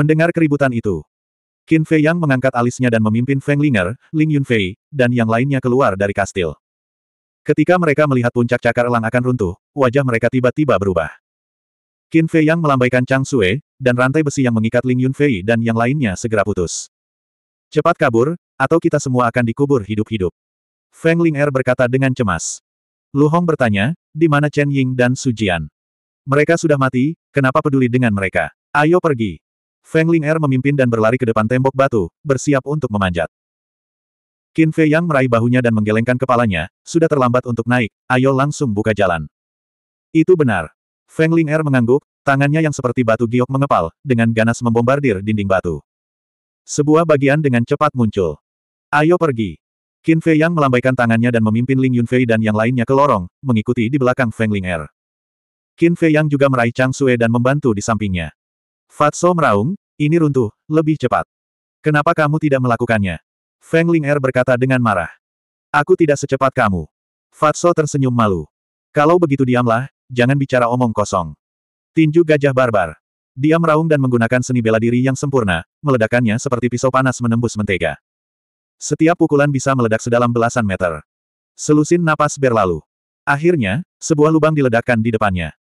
Mendengar keributan itu, Qin Fei Yang mengangkat alisnya dan memimpin Feng Linger, Ling Yunfei, dan yang lainnya keluar dari kastil. Ketika mereka melihat puncak cakar elang akan runtuh, wajah mereka tiba-tiba berubah. Qin Fei Yang melambaikan Chang Sue, dan rantai besi yang mengikat Ling Yunfei dan yang lainnya segera putus. Cepat kabur, atau kita semua akan dikubur hidup-hidup. Feng Linger berkata dengan cemas. Lu Hong bertanya, di mana Chen Ying dan Su Jian? Mereka sudah mati, kenapa peduli dengan mereka? Ayo pergi. Feng Ling Er memimpin dan berlari ke depan tembok batu, bersiap untuk memanjat. Qin Fei Yang meraih bahunya dan menggelengkan kepalanya, sudah terlambat untuk naik, ayo langsung buka jalan. Itu benar. Feng Ling Er mengangguk, tangannya yang seperti batu giok mengepal, dengan ganas membombardir dinding batu. Sebuah bagian dengan cepat muncul. Ayo pergi. Qin Fei Yang melambaikan tangannya dan memimpin Ling Yunfei dan yang lainnya ke lorong, mengikuti di belakang Feng Ling Er. Qin Fei Yang juga meraih Chang Sue dan membantu di sampingnya. Fatso meraung, ini runtuh, lebih cepat. Kenapa kamu tidak melakukannya? Feng Ling Er berkata dengan marah. Aku tidak secepat kamu. Fatso tersenyum malu. Kalau begitu diamlah, jangan bicara omong kosong. Tinju gajah barbar. Dia meraung dan menggunakan seni bela diri yang sempurna, meledakannya seperti pisau panas menembus mentega. Setiap pukulan bisa meledak sedalam belasan meter. Selusin napas berlalu. Akhirnya, sebuah lubang diledakkan di depannya.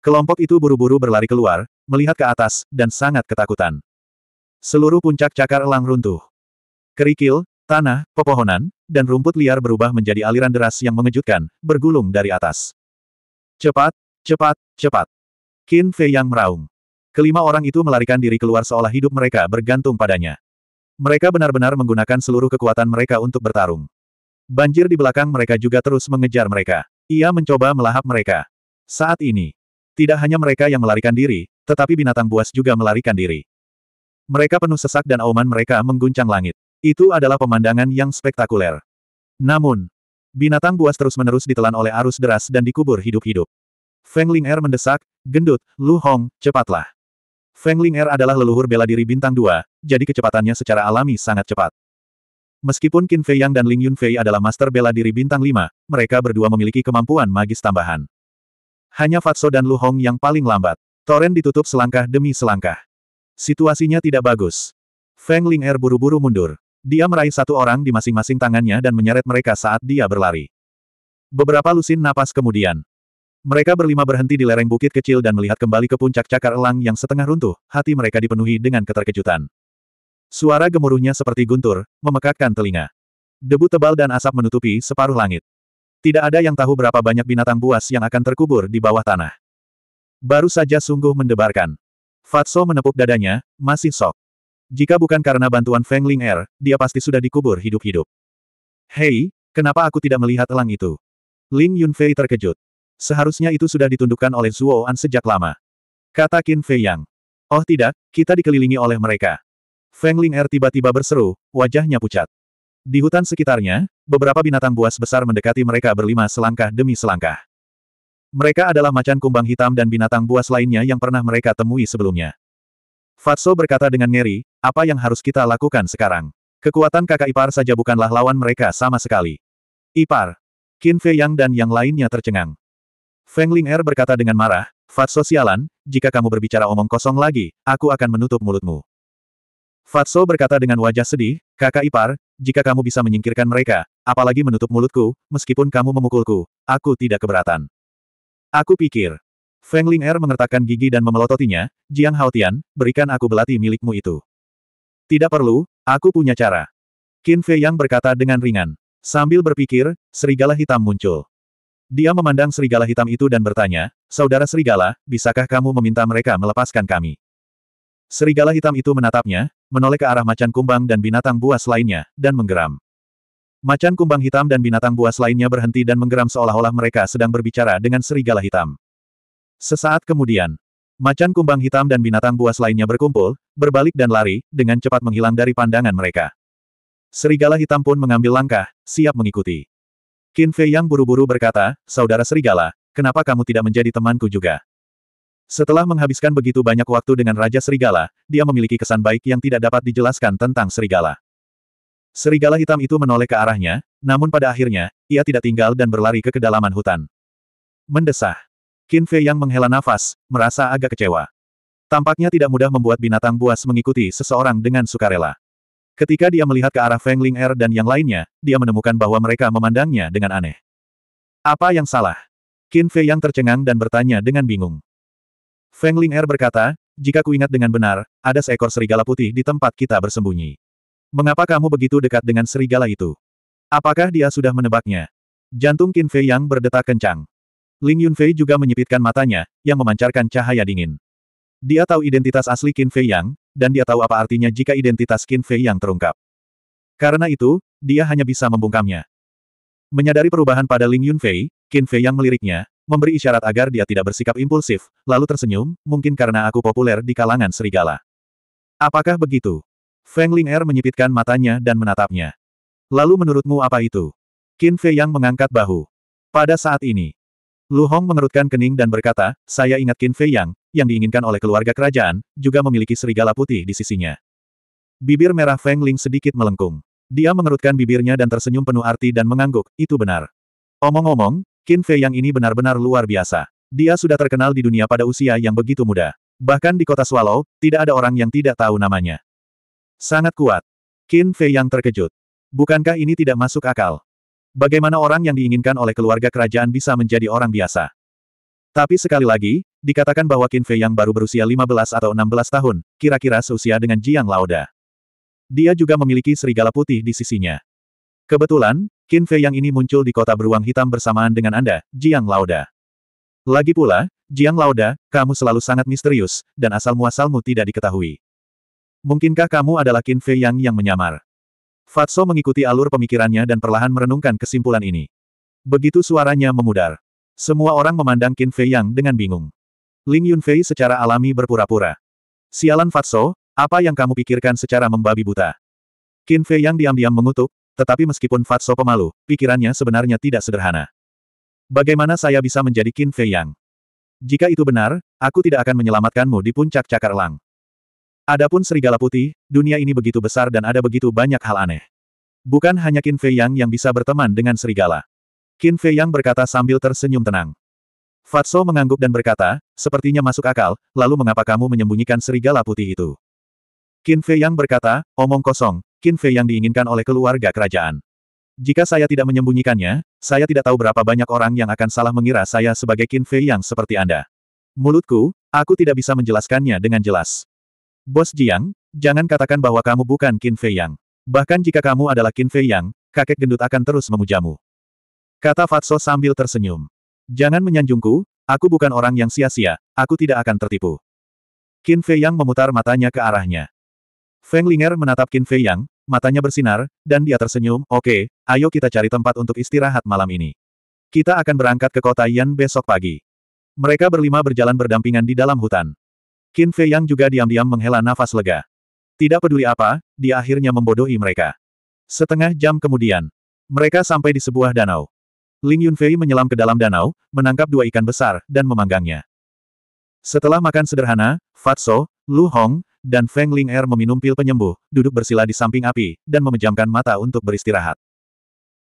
Kelompok itu buru-buru berlari keluar, melihat ke atas, dan sangat ketakutan. Seluruh puncak cakar elang runtuh. Kerikil, tanah, pepohonan, dan rumput liar berubah menjadi aliran deras yang mengejutkan, bergulung dari atas. Cepat, cepat, cepat. Qin Fei yang meraung. Kelima orang itu melarikan diri keluar seolah hidup mereka bergantung padanya. Mereka benar-benar menggunakan seluruh kekuatan mereka untuk bertarung. Banjir di belakang mereka juga terus mengejar mereka. Ia mencoba melahap mereka. Saat ini, tidak hanya mereka yang melarikan diri, tetapi binatang buas juga melarikan diri. Mereka penuh sesak dan auman mereka mengguncang langit. Itu adalah pemandangan yang spektakuler. Namun, binatang buas terus-menerus ditelan oleh arus deras dan dikubur hidup-hidup. Feng Ling Er mendesak, gendut, Lu Hong, cepatlah. Feng Ling Er adalah leluhur bela diri bintang dua, jadi kecepatannya secara alami sangat cepat. Meskipun Qin Fei Yang dan Ling Yun Fei adalah master bela diri bintang lima, mereka berdua memiliki kemampuan magis tambahan. Hanya Fatso dan Lu Hong yang paling lambat. Toren ditutup selangkah demi selangkah. Situasinya tidak bagus. Feng Ling Er buru-buru mundur. Dia meraih satu orang di masing-masing tangannya dan menyeret mereka saat dia berlari. Beberapa lusin napas kemudian. Mereka berlima berhenti di lereng bukit kecil dan melihat kembali ke puncak cakar elang yang setengah runtuh, hati mereka dipenuhi dengan keterkejutan. Suara gemuruhnya seperti guntur, memekakkan telinga. Debu tebal dan asap menutupi separuh langit. Tidak ada yang tahu berapa banyak binatang buas yang akan terkubur di bawah tanah. Baru saja sungguh mendebarkan. Fatso menepuk dadanya, masih sok. Jika bukan karena bantuan Feng Ling Er, dia pasti sudah dikubur hidup-hidup. Hei, kenapa aku tidak melihat elang itu? Ling Yunfei terkejut. Seharusnya itu sudah ditundukkan oleh Zuo An sejak lama. Kata Qin Fei Yang. Oh tidak, kita dikelilingi oleh mereka. Feng Ling Er tiba-tiba berseru, wajahnya pucat. Di hutan sekitarnya, beberapa binatang buas besar mendekati mereka berlima selangkah demi selangkah. Mereka adalah macan kumbang hitam dan binatang buas lainnya yang pernah mereka temui sebelumnya. Fatso berkata dengan ngeri, apa yang harus kita lakukan sekarang? Kekuatan kakak ipar saja bukanlah lawan mereka sama sekali. Ipar. Qin Fei Yang dan yang lainnya tercengang. Feng Ling Er berkata dengan marah, Fatso sialan, jika kamu berbicara omong kosong lagi, aku akan menutup mulutmu. Fatso berkata dengan wajah sedih, kakak ipar, jika kamu bisa menyingkirkan mereka, apalagi menutup mulutku, meskipun kamu memukulku, aku tidak keberatan. Aku pikir. Feng Ling Er mengertakkan gigi dan memelototinya, Jiang Haotian, berikan aku belati milikmu itu. Tidak perlu, aku punya cara. Qin Fei Yang berkata dengan ringan. Sambil berpikir, serigala hitam muncul. Dia memandang serigala hitam itu dan bertanya, Saudara serigala, bisakah kamu meminta mereka melepaskan kami? Serigala hitam itu menatapnya, menoleh ke arah macan kumbang dan binatang buas lainnya, dan menggeram. Macan kumbang hitam dan binatang buas lainnya berhenti dan menggeram seolah-olah mereka sedang berbicara dengan serigala hitam. Sesaat kemudian, macan kumbang hitam dan binatang buas lainnya berkumpul, berbalik dan lari, dengan cepat menghilang dari pandangan mereka. Serigala hitam pun mengambil langkah, siap mengikuti. Qin Fei yang buru-buru berkata, Saudara Serigala, kenapa kamu tidak menjadi temanku juga? Setelah menghabiskan begitu banyak waktu dengan Raja Serigala, dia memiliki kesan baik yang tidak dapat dijelaskan tentang Serigala. Serigala hitam itu menoleh ke arahnya, namun pada akhirnya, ia tidak tinggal dan berlari ke kedalaman hutan. Mendesah. Qin Fei yang menghela nafas, merasa agak kecewa. Tampaknya tidak mudah membuat binatang buas mengikuti seseorang dengan sukarela. Ketika dia melihat ke arah Feng Ling Er dan yang lainnya, dia menemukan bahwa mereka memandangnya dengan aneh. Apa yang salah? Qin Fei yang tercengang dan bertanya dengan bingung. Feng Ling Er berkata, jika ku ingat dengan benar, ada seekor serigala putih di tempat kita bersembunyi. Mengapa kamu begitu dekat dengan serigala itu? Apakah dia sudah menebaknya? Jantung Qin Fei yang berdetak kencang. Ling Yunfei juga menyipitkan matanya, yang memancarkan cahaya dingin. Dia tahu identitas asli Qin Fei Yang, dan dia tahu apa artinya jika identitas Qin Fei Yang terungkap. Karena itu, dia hanya bisa membungkamnya. Menyadari perubahan pada Ling Yunfei, Qin Fei Yang meliriknya, memberi isyarat agar dia tidak bersikap impulsif, lalu tersenyum, mungkin karena aku populer di kalangan serigala. Apakah begitu? Feng Ling Er menyipitkan matanya dan menatapnya. Lalu menurutmu apa itu? Qin Fei Yang mengangkat bahu. Pada saat ini, Lu Hong mengerutkan kening dan berkata, saya ingat Qin Fei Yang, yang diinginkan oleh keluarga kerajaan, juga memiliki serigala putih di sisinya. Bibir merah Feng Ling sedikit melengkung. Dia mengerutkan bibirnya dan tersenyum penuh arti dan mengangguk, itu benar. Omong-omong, Qin Fei Yang ini benar-benar luar biasa. Dia sudah terkenal di dunia pada usia yang begitu muda. Bahkan di kota Swallow, tidak ada orang yang tidak tahu namanya. Sangat kuat. Qin Fei yang terkejut. Bukankah ini tidak masuk akal? Bagaimana orang yang diinginkan oleh keluarga kerajaan bisa menjadi orang biasa? Tapi sekali lagi, dikatakan bahwa Qin Fei yang baru berusia 15 atau 16 tahun, kira-kira seusia dengan Jiang Laoda. Dia juga memiliki serigala putih di sisinya. Kebetulan, Qin Fei yang ini muncul di kota beruang hitam bersamaan dengan Anda, Jiang Laoda. Lagi pula, Jiang Laoda, kamu selalu sangat misterius, dan asal-muasalmu tidak diketahui. Mungkinkah kamu adalah Qin Fei Yang yang menyamar? Fatso mengikuti alur pemikirannya dan perlahan merenungkan kesimpulan ini. Begitu suaranya memudar. Semua orang memandang Qin Fei Yang dengan bingung. Ling Yunfei secara alami berpura-pura. Sialan Fatso, apa yang kamu pikirkan secara membabi buta? Qin Fei Yang diam-diam mengutuk, tetapi meskipun Fatso pemalu, pikirannya sebenarnya tidak sederhana. Bagaimana saya bisa menjadi Qin Fei Yang? Jika itu benar, aku tidak akan menyelamatkanmu di puncak cakar elang. Adapun serigala putih, dunia ini begitu besar dan ada begitu banyak hal aneh. Bukan hanya Qin Fei Yang yang bisa berteman dengan serigala. Qin Fei Yang berkata sambil tersenyum tenang. Fatso mengangguk dan berkata, sepertinya masuk akal, lalu mengapa kamu menyembunyikan serigala putih itu? Qin Fei Yang berkata, omong kosong, Qin Fei Yang diinginkan oleh keluarga kerajaan. Jika saya tidak menyembunyikannya, saya tidak tahu berapa banyak orang yang akan salah mengira saya sebagai Qin Fei Yang seperti Anda. Mulutku, aku tidak bisa menjelaskannya dengan jelas. Bos Jiang, jangan katakan bahwa kamu bukan Qin Fei Yang. Bahkan jika kamu adalah Qin Fei Yang, kakek gendut akan terus memujamu. Kata Fatso sambil tersenyum. Jangan menyanjungku, aku bukan orang yang sia-sia, aku tidak akan tertipu. Qin Fei Yang memutar matanya ke arahnya. Feng Linger menatap Qin Fei Yang, matanya bersinar, dan dia tersenyum, oke, okay, ayo kita cari tempat untuk istirahat malam ini. Kita akan berangkat ke kota Yan besok pagi. Mereka berlima berjalan berdampingan di dalam hutan. Qin Fei Yang juga diam-diam menghela nafas lega. Tidak peduli apa, dia akhirnya membodohi mereka. Setengah jam kemudian, mereka sampai di sebuah danau. Ling Yunfei menyelam ke dalam danau, menangkap dua ikan besar, dan memanggangnya. Setelah makan sederhana, Fatso, Lu Hong, dan Feng Ling Er meminum pil penyembuh, duduk bersila di samping api, dan memejamkan mata untuk beristirahat.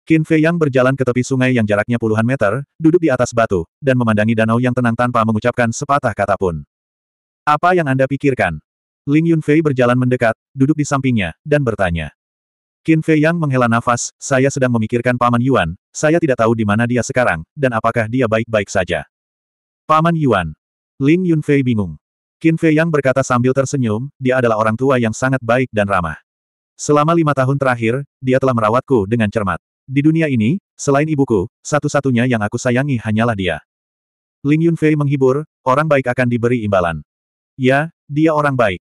Qin Fei Yang berjalan ke tepi sungai yang jaraknya puluhan meter, duduk di atas batu, dan memandangi danau yang tenang tanpa mengucapkan sepatah kata pun. Apa yang Anda pikirkan? Ling Yunfei berjalan mendekat, duduk di sampingnya, dan bertanya. Qin Fei Yang menghela nafas, saya sedang memikirkan Paman Yuan, saya tidak tahu di mana dia sekarang, dan apakah dia baik-baik saja. Paman Yuan. Ling Yunfei bingung. Qin Fei Yang berkata sambil tersenyum, dia adalah orang tua yang sangat baik dan ramah. Selama lima tahun terakhir, dia telah merawatku dengan cermat. Di dunia ini, selain ibuku, satu-satunya yang aku sayangi hanyalah dia. Ling Yunfei menghibur, orang baik akan diberi imbalan. Ya, dia orang baik.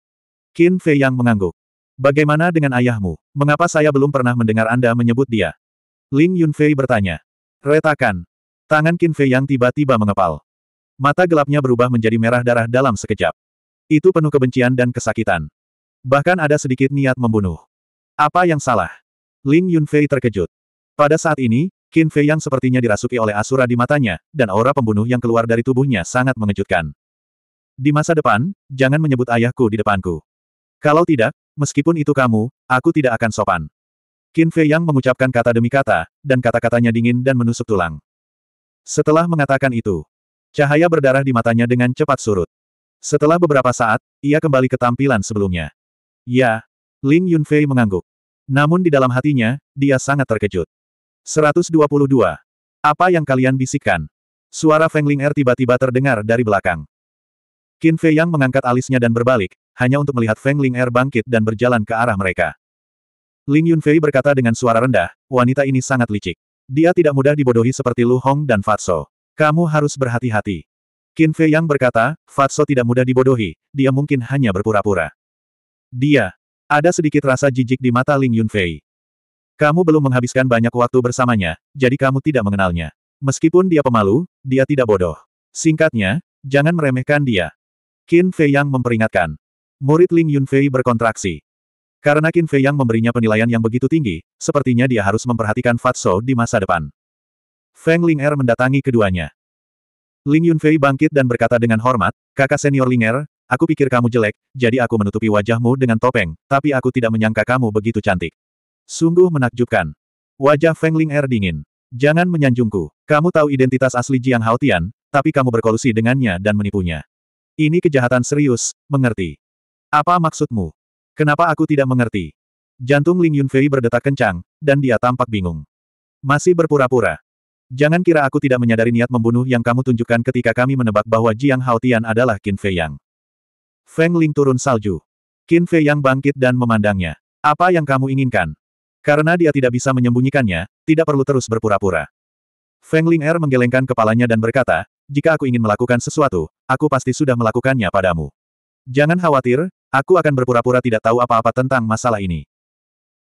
Qin Fei yang mengangguk. Bagaimana dengan ayahmu? Mengapa saya belum pernah mendengar Anda menyebut dia? Ling Yunfei bertanya. Retakan. Tangan Qin Fei yang tiba-tiba mengepal. Mata gelapnya berubah menjadi merah darah dalam sekejap. Itu penuh kebencian dan kesakitan. Bahkan ada sedikit niat membunuh. Apa yang salah? Ling Yunfei terkejut. Pada saat ini, Qin Fei yang sepertinya dirasuki oleh asura di matanya, dan aura pembunuh yang keluar dari tubuhnya sangat mengejutkan. Di masa depan, jangan menyebut ayahku di depanku. Kalau tidak, meskipun itu kamu, aku tidak akan sopan. Qin Fei Yang mengucapkan kata demi kata, dan kata-katanya dingin dan menusuk tulang. Setelah mengatakan itu, cahaya berdarah di matanya dengan cepat surut. Setelah beberapa saat, ia kembali ke tampilan sebelumnya. Ya, Ling Yunfei mengangguk. Namun di dalam hatinya, dia sangat terkejut. 122. Apa yang kalian bisikkan? Suara Feng Ling tiba-tiba terdengar dari belakang. Qin Fei Yang mengangkat alisnya dan berbalik, hanya untuk melihat Feng Ling Er bangkit dan berjalan ke arah mereka. Ling Yunfei berkata dengan suara rendah, wanita ini sangat licik. Dia tidak mudah dibodohi seperti Lu Hong dan Fatso. Kamu harus berhati-hati. Qin Fei Yang berkata, Fatso tidak mudah dibodohi, dia mungkin hanya berpura-pura. Dia. Ada sedikit rasa jijik di mata Ling Yunfei. Kamu belum menghabiskan banyak waktu bersamanya, jadi kamu tidak mengenalnya. Meskipun dia pemalu, dia tidak bodoh. Singkatnya, jangan meremehkan dia. Qin Fei Yang memperingatkan. Murid Ling Yunfei berkontraksi. Karena Qin Fei Yang memberinya penilaian yang begitu tinggi, sepertinya dia harus memperhatikan Fatso di masa depan. Feng Ling Er mendatangi keduanya. Ling Yunfei bangkit dan berkata dengan hormat, kakak senior Ling Er, aku pikir kamu jelek, jadi aku menutupi wajahmu dengan topeng, tapi aku tidak menyangka kamu begitu cantik. Sungguh menakjubkan. Wajah Feng Ling Er dingin. Jangan menyanjungku. Kamu tahu identitas asli Jiang Haotian, tapi kamu berkolusi dengannya dan menipunya. Ini kejahatan serius, mengerti. Apa maksudmu? Kenapa aku tidak mengerti? Jantung Ling Yunfei berdetak kencang, dan dia tampak bingung. Masih berpura-pura. Jangan kira aku tidak menyadari niat membunuh yang kamu tunjukkan ketika kami menebak bahwa Jiang Haotian adalah Qin Fei Yang. Feng Ling turun salju. Qin Fei Yang bangkit dan memandangnya. Apa yang kamu inginkan? Karena dia tidak bisa menyembunyikannya, tidak perlu terus berpura-pura. Feng Ling Er menggelengkan kepalanya dan berkata, jika aku ingin melakukan sesuatu, aku pasti sudah melakukannya padamu. Jangan khawatir, aku akan berpura-pura tidak tahu apa-apa tentang masalah ini.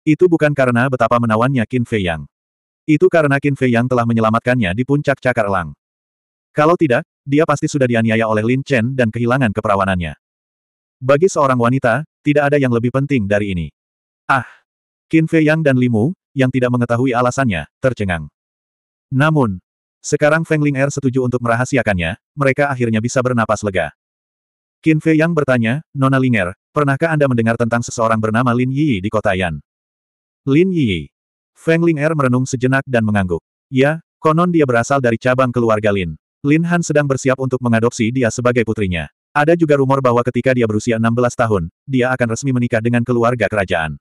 Itu bukan karena betapa menawannya Qin Fei Yang. Itu karena Qin Fei Yang telah menyelamatkannya di puncak cakar elang. Kalau tidak, dia pasti sudah dianiaya oleh Lin Chen dan kehilangan keperawanannya. Bagi seorang wanita, tidak ada yang lebih penting dari ini. Ah! Qin Fei Yang dan Limu, yang tidak mengetahui alasannya, tercengang. Namun, sekarang Feng Ling Er setuju untuk merahasiakannya, mereka akhirnya bisa bernapas lega. Qin Fei Yang bertanya, Nona Ling Linger, pernahkah Anda mendengar tentang seseorang bernama Lin Yi di kota Yan? Lin Yi. Feng Ling Er merenung sejenak dan mengangguk. Ya, konon dia berasal dari cabang keluarga Lin. Lin Han sedang bersiap untuk mengadopsi dia sebagai putrinya. Ada juga rumor bahwa ketika dia berusia 16 tahun, dia akan resmi menikah dengan keluarga kerajaan.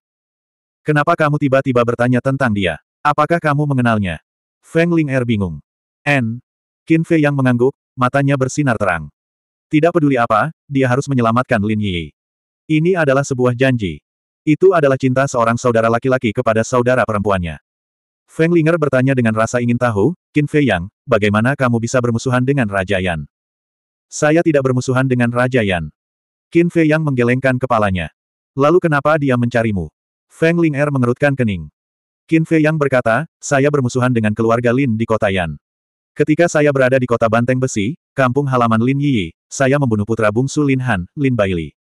Kenapa kamu tiba-tiba bertanya tentang dia? Apakah kamu mengenalnya? Feng Ling Er bingung. N. Qin Fei yang mengangguk, matanya bersinar terang. Tidak peduli apa, dia harus menyelamatkan Lin Yi. Ini adalah sebuah janji. Itu adalah cinta seorang saudara laki-laki kepada saudara perempuannya. Feng Linger bertanya dengan rasa ingin tahu, Qin Fei Yang, bagaimana kamu bisa bermusuhan dengan Raja Yan? Saya tidak bermusuhan dengan Raja Yan. Qin Fei Yang menggelengkan kepalanya. Lalu kenapa dia mencarimu? Feng Linger mengerutkan kening. Qin Fei Yang berkata, saya bermusuhan dengan keluarga Lin di kota Yan. Ketika saya berada di kota Banteng Besi, kampung halaman Lin Yi, saya membunuh putra bungsu Lin Han, Lin Baili.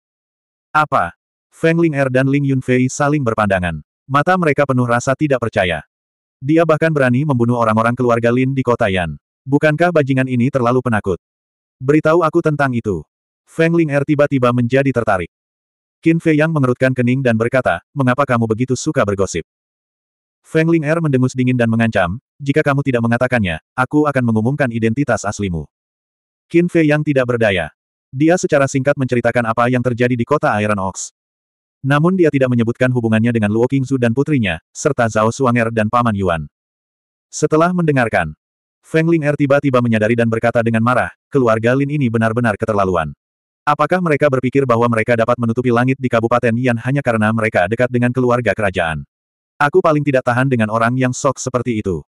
Apa? Feng Ling Er dan Ling Yunfei saling berpandangan. Mata mereka penuh rasa tidak percaya. Dia bahkan berani membunuh orang-orang keluarga Lin di kota Yan. Bukankah bajingan ini terlalu penakut? Beritahu aku tentang itu. Feng Ling Er tiba-tiba menjadi tertarik. Qin Fei Yang mengerutkan kening dan berkata, mengapa kamu begitu suka bergosip? Feng Ling Er mendengus dingin dan mengancam, jika kamu tidak mengatakannya, aku akan mengumumkan identitas aslimu. Qin Fei yang tidak berdaya. Dia secara singkat menceritakan apa yang terjadi di kota Iron Ox. Namun dia tidak menyebutkan hubungannya dengan Luo Qingzu dan putrinya, serta Zhao Suanger dan Paman Yuan. Setelah mendengarkan, Feng Ling Er tiba-tiba menyadari dan berkata dengan marah, keluarga Lin ini benar-benar keterlaluan. Apakah mereka berpikir bahwa mereka dapat menutupi langit di Kabupaten Yan hanya karena mereka dekat dengan keluarga kerajaan? Aku paling tidak tahan dengan orang yang sok seperti itu.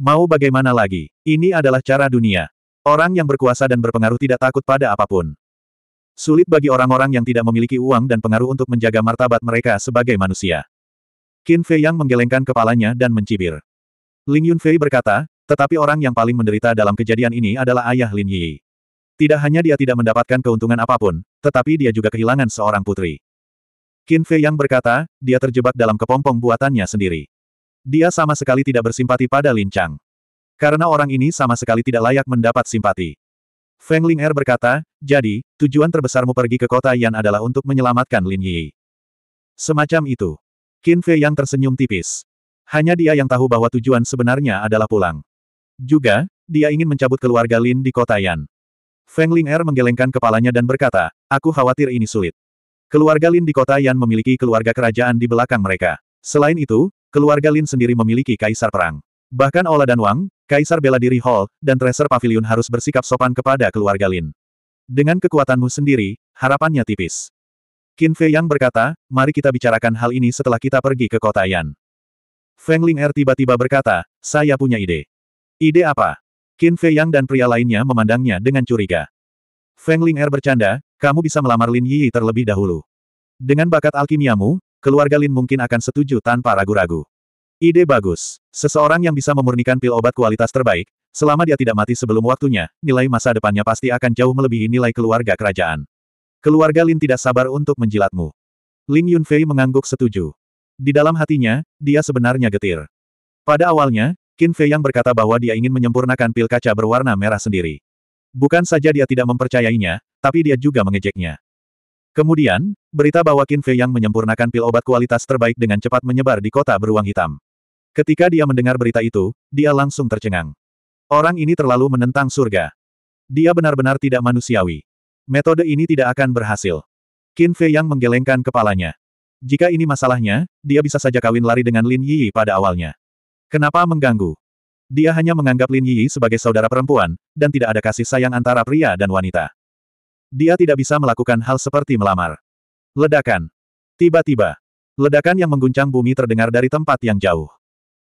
Mau bagaimana lagi, ini adalah cara dunia. Orang yang berkuasa dan berpengaruh tidak takut pada apapun. Sulit bagi orang-orang yang tidak memiliki uang dan pengaruh untuk menjaga martabat mereka sebagai manusia. Qin Fei yang menggelengkan kepalanya dan mencibir. Ling Yunfei berkata, tetapi orang yang paling menderita dalam kejadian ini adalah ayah Lin Yi. Tidak hanya dia tidak mendapatkan keuntungan apapun, tetapi dia juga kehilangan seorang putri. Qin Fei Yang berkata, dia terjebak dalam kepompong buatannya sendiri. Dia sama sekali tidak bersimpati pada Lin Chang. Karena orang ini sama sekali tidak layak mendapat simpati. Feng Ling Er berkata, jadi, tujuan terbesarmu pergi ke kota Yan adalah untuk menyelamatkan Lin Yi. Semacam itu. Qin Fei yang tersenyum tipis. Hanya dia yang tahu bahwa tujuan sebenarnya adalah pulang. Juga, dia ingin mencabut keluarga Lin di kota Yan. Feng Ling Er menggelengkan kepalanya dan berkata, aku khawatir ini sulit. Keluarga Lin di kota Yan memiliki keluarga kerajaan di belakang mereka. Selain itu, keluarga Lin sendiri memiliki kaisar perang. Bahkan Ola dan Wang, kaisar bela diri Hall, dan Tracer Pavilion harus bersikap sopan kepada keluarga Lin. Dengan kekuatanmu sendiri, harapannya tipis. Qin Fei Yang berkata, mari kita bicarakan hal ini setelah kita pergi ke kota Yan. Feng Ling Er tiba-tiba berkata, saya punya ide. Ide apa? Qin Fei Yang dan pria lainnya memandangnya dengan curiga. Feng Ling Er bercanda, kamu bisa melamar Lin Yi terlebih dahulu. Dengan bakat alkimiamu, keluarga Lin mungkin akan setuju tanpa ragu-ragu. Ide bagus. Seseorang yang bisa memurnikan pil obat kualitas terbaik, selama dia tidak mati sebelum waktunya, nilai masa depannya pasti akan jauh melebihi nilai keluarga kerajaan. Keluarga Lin tidak sabar untuk menjilatmu. Lin Yunfei mengangguk setuju. Di dalam hatinya, dia sebenarnya getir. Pada awalnya, Qin Fei yang berkata bahwa dia ingin menyempurnakan pil kaca berwarna merah sendiri. Bukan saja dia tidak mempercayainya, tapi dia juga mengejeknya. Kemudian, berita bahwa Qin Fei yang menyempurnakan pil obat kualitas terbaik dengan cepat menyebar di kota beruang hitam. Ketika dia mendengar berita itu, dia langsung tercengang. Orang ini terlalu menentang surga. Dia benar-benar tidak manusiawi. Metode ini tidak akan berhasil. Qin Fei yang menggelengkan kepalanya. Jika ini masalahnya, dia bisa saja kawin lari dengan Lin Yi pada awalnya. Kenapa mengganggu? Dia hanya menganggap Lin Yi sebagai saudara perempuan, dan tidak ada kasih sayang antara pria dan wanita. Dia tidak bisa melakukan hal seperti melamar. Ledakan. Tiba-tiba, ledakan yang mengguncang bumi terdengar dari tempat yang jauh.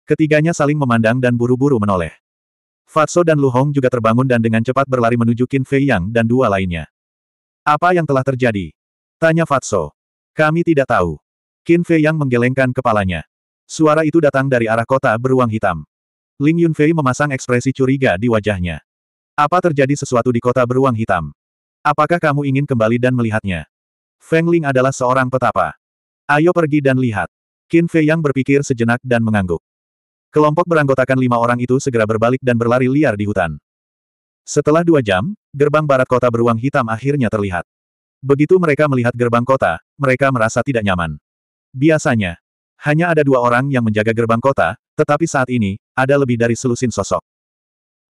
Ketiganya saling memandang dan buru-buru menoleh. Fatso dan Lu Hong juga terbangun dan dengan cepat berlari menuju Qin Fei Yang dan dua lainnya. Apa yang telah terjadi? Tanya Fatso. Kami tidak tahu. Qin Fei Yang menggelengkan kepalanya. Suara itu datang dari arah kota beruang hitam. Ling Yunfei memasang ekspresi curiga di wajahnya. Apa terjadi sesuatu di kota beruang hitam? Apakah kamu ingin kembali dan melihatnya? Feng Ling adalah seorang petapa. Ayo pergi dan lihat. Qin Fei Yang berpikir sejenak dan mengangguk. Kelompok beranggotakan lima orang itu segera berbalik dan berlari liar di hutan. Setelah dua jam, gerbang barat kota beruang hitam akhirnya terlihat. Begitu mereka melihat gerbang kota, mereka merasa tidak nyaman. Biasanya, hanya ada dua orang yang menjaga gerbang kota, tetapi saat ini, ada lebih dari selusin sosok.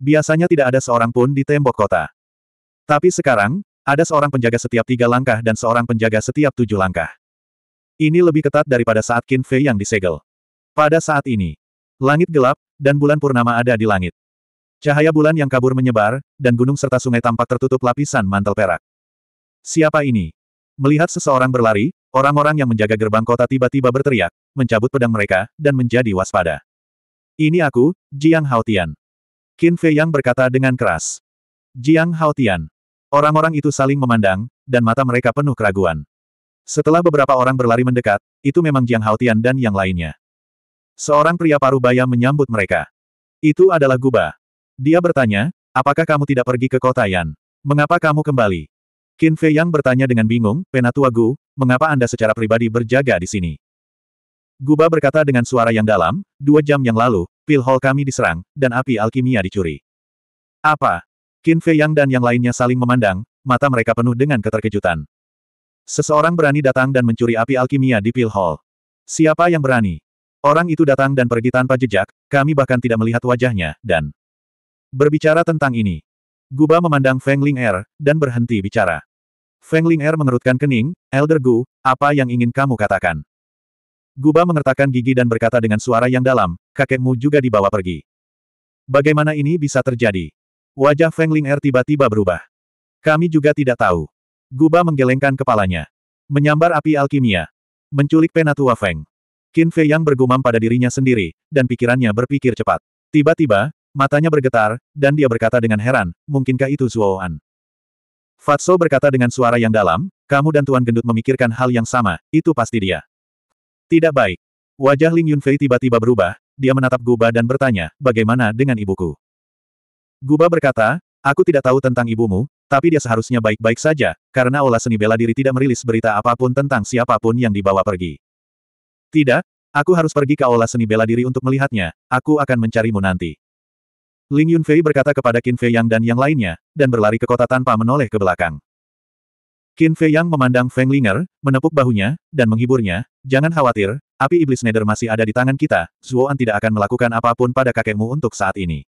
Biasanya tidak ada seorang pun di tembok kota. Tapi sekarang, ada seorang penjaga setiap tiga langkah dan seorang penjaga setiap tujuh langkah. Ini lebih ketat daripada saat Qin Fei yang disegel. Pada saat ini, langit gelap, dan bulan purnama ada di langit. Cahaya bulan yang kabur menyebar, dan gunung serta sungai tampak tertutup lapisan mantel perak. Siapa ini? Melihat seseorang berlari, orang-orang yang menjaga gerbang kota tiba-tiba berteriak, mencabut pedang mereka, dan menjadi waspada. Ini aku, Jiang Haotian. Qin Fei Yang berkata dengan keras. Jiang Haotian. Orang-orang itu saling memandang, dan mata mereka penuh keraguan. Setelah beberapa orang berlari mendekat, itu memang Jiang Haotian dan yang lainnya. Seorang pria paruh baya menyambut mereka. Itu adalah Guba. Dia bertanya, apakah kamu tidak pergi ke kota Yan? Mengapa kamu kembali? Qin Fei Yang bertanya dengan bingung, Penatua Gu, mengapa Anda secara pribadi berjaga di sini? Guba berkata dengan suara yang dalam, dua jam yang lalu, pil hall kami diserang, dan api alkimia dicuri. Apa? Qin Fei Yang dan yang lainnya saling memandang, mata mereka penuh dengan keterkejutan. Seseorang berani datang dan mencuri api alkimia di pil hall. Siapa yang berani? Orang itu datang dan pergi tanpa jejak, kami bahkan tidak melihat wajahnya, dan... Berbicara tentang ini. Guba memandang Feng Ling Er, dan berhenti bicara. Feng Ling Er mengerutkan kening, Elder Gu, apa yang ingin kamu katakan? Guba mengertakkan gigi dan berkata dengan suara yang dalam, kakekmu juga dibawa pergi. Bagaimana ini bisa terjadi? Wajah Feng Ling Er tiba-tiba berubah. Kami juga tidak tahu. Guba menggelengkan kepalanya. Menyambar api alkimia. Menculik penatua Feng. Qin Fei yang bergumam pada dirinya sendiri, dan pikirannya berpikir cepat. Tiba-tiba, matanya bergetar, dan dia berkata dengan heran, mungkinkah itu An? Fatso berkata dengan suara yang dalam, kamu dan Tuan Gendut memikirkan hal yang sama, itu pasti dia. Tidak baik. Wajah Ling Yunfei tiba-tiba berubah, dia menatap Guba dan bertanya, bagaimana dengan ibuku? Guba berkata, aku tidak tahu tentang ibumu, tapi dia seharusnya baik-baik saja, karena olah seni bela diri tidak merilis berita apapun tentang siapapun yang dibawa pergi. Tidak, aku harus pergi ke olah seni bela diri untuk melihatnya, aku akan mencarimu nanti. Ling Yunfei berkata kepada Qin Fei Yang dan yang lainnya, dan berlari ke kota tanpa menoleh ke belakang. Qin Fei Yang memandang Feng Linger, menepuk bahunya, dan menghiburnya, jangan khawatir, api iblis Nether masih ada di tangan kita, Zuoan tidak akan melakukan apapun pada kakekmu untuk saat ini.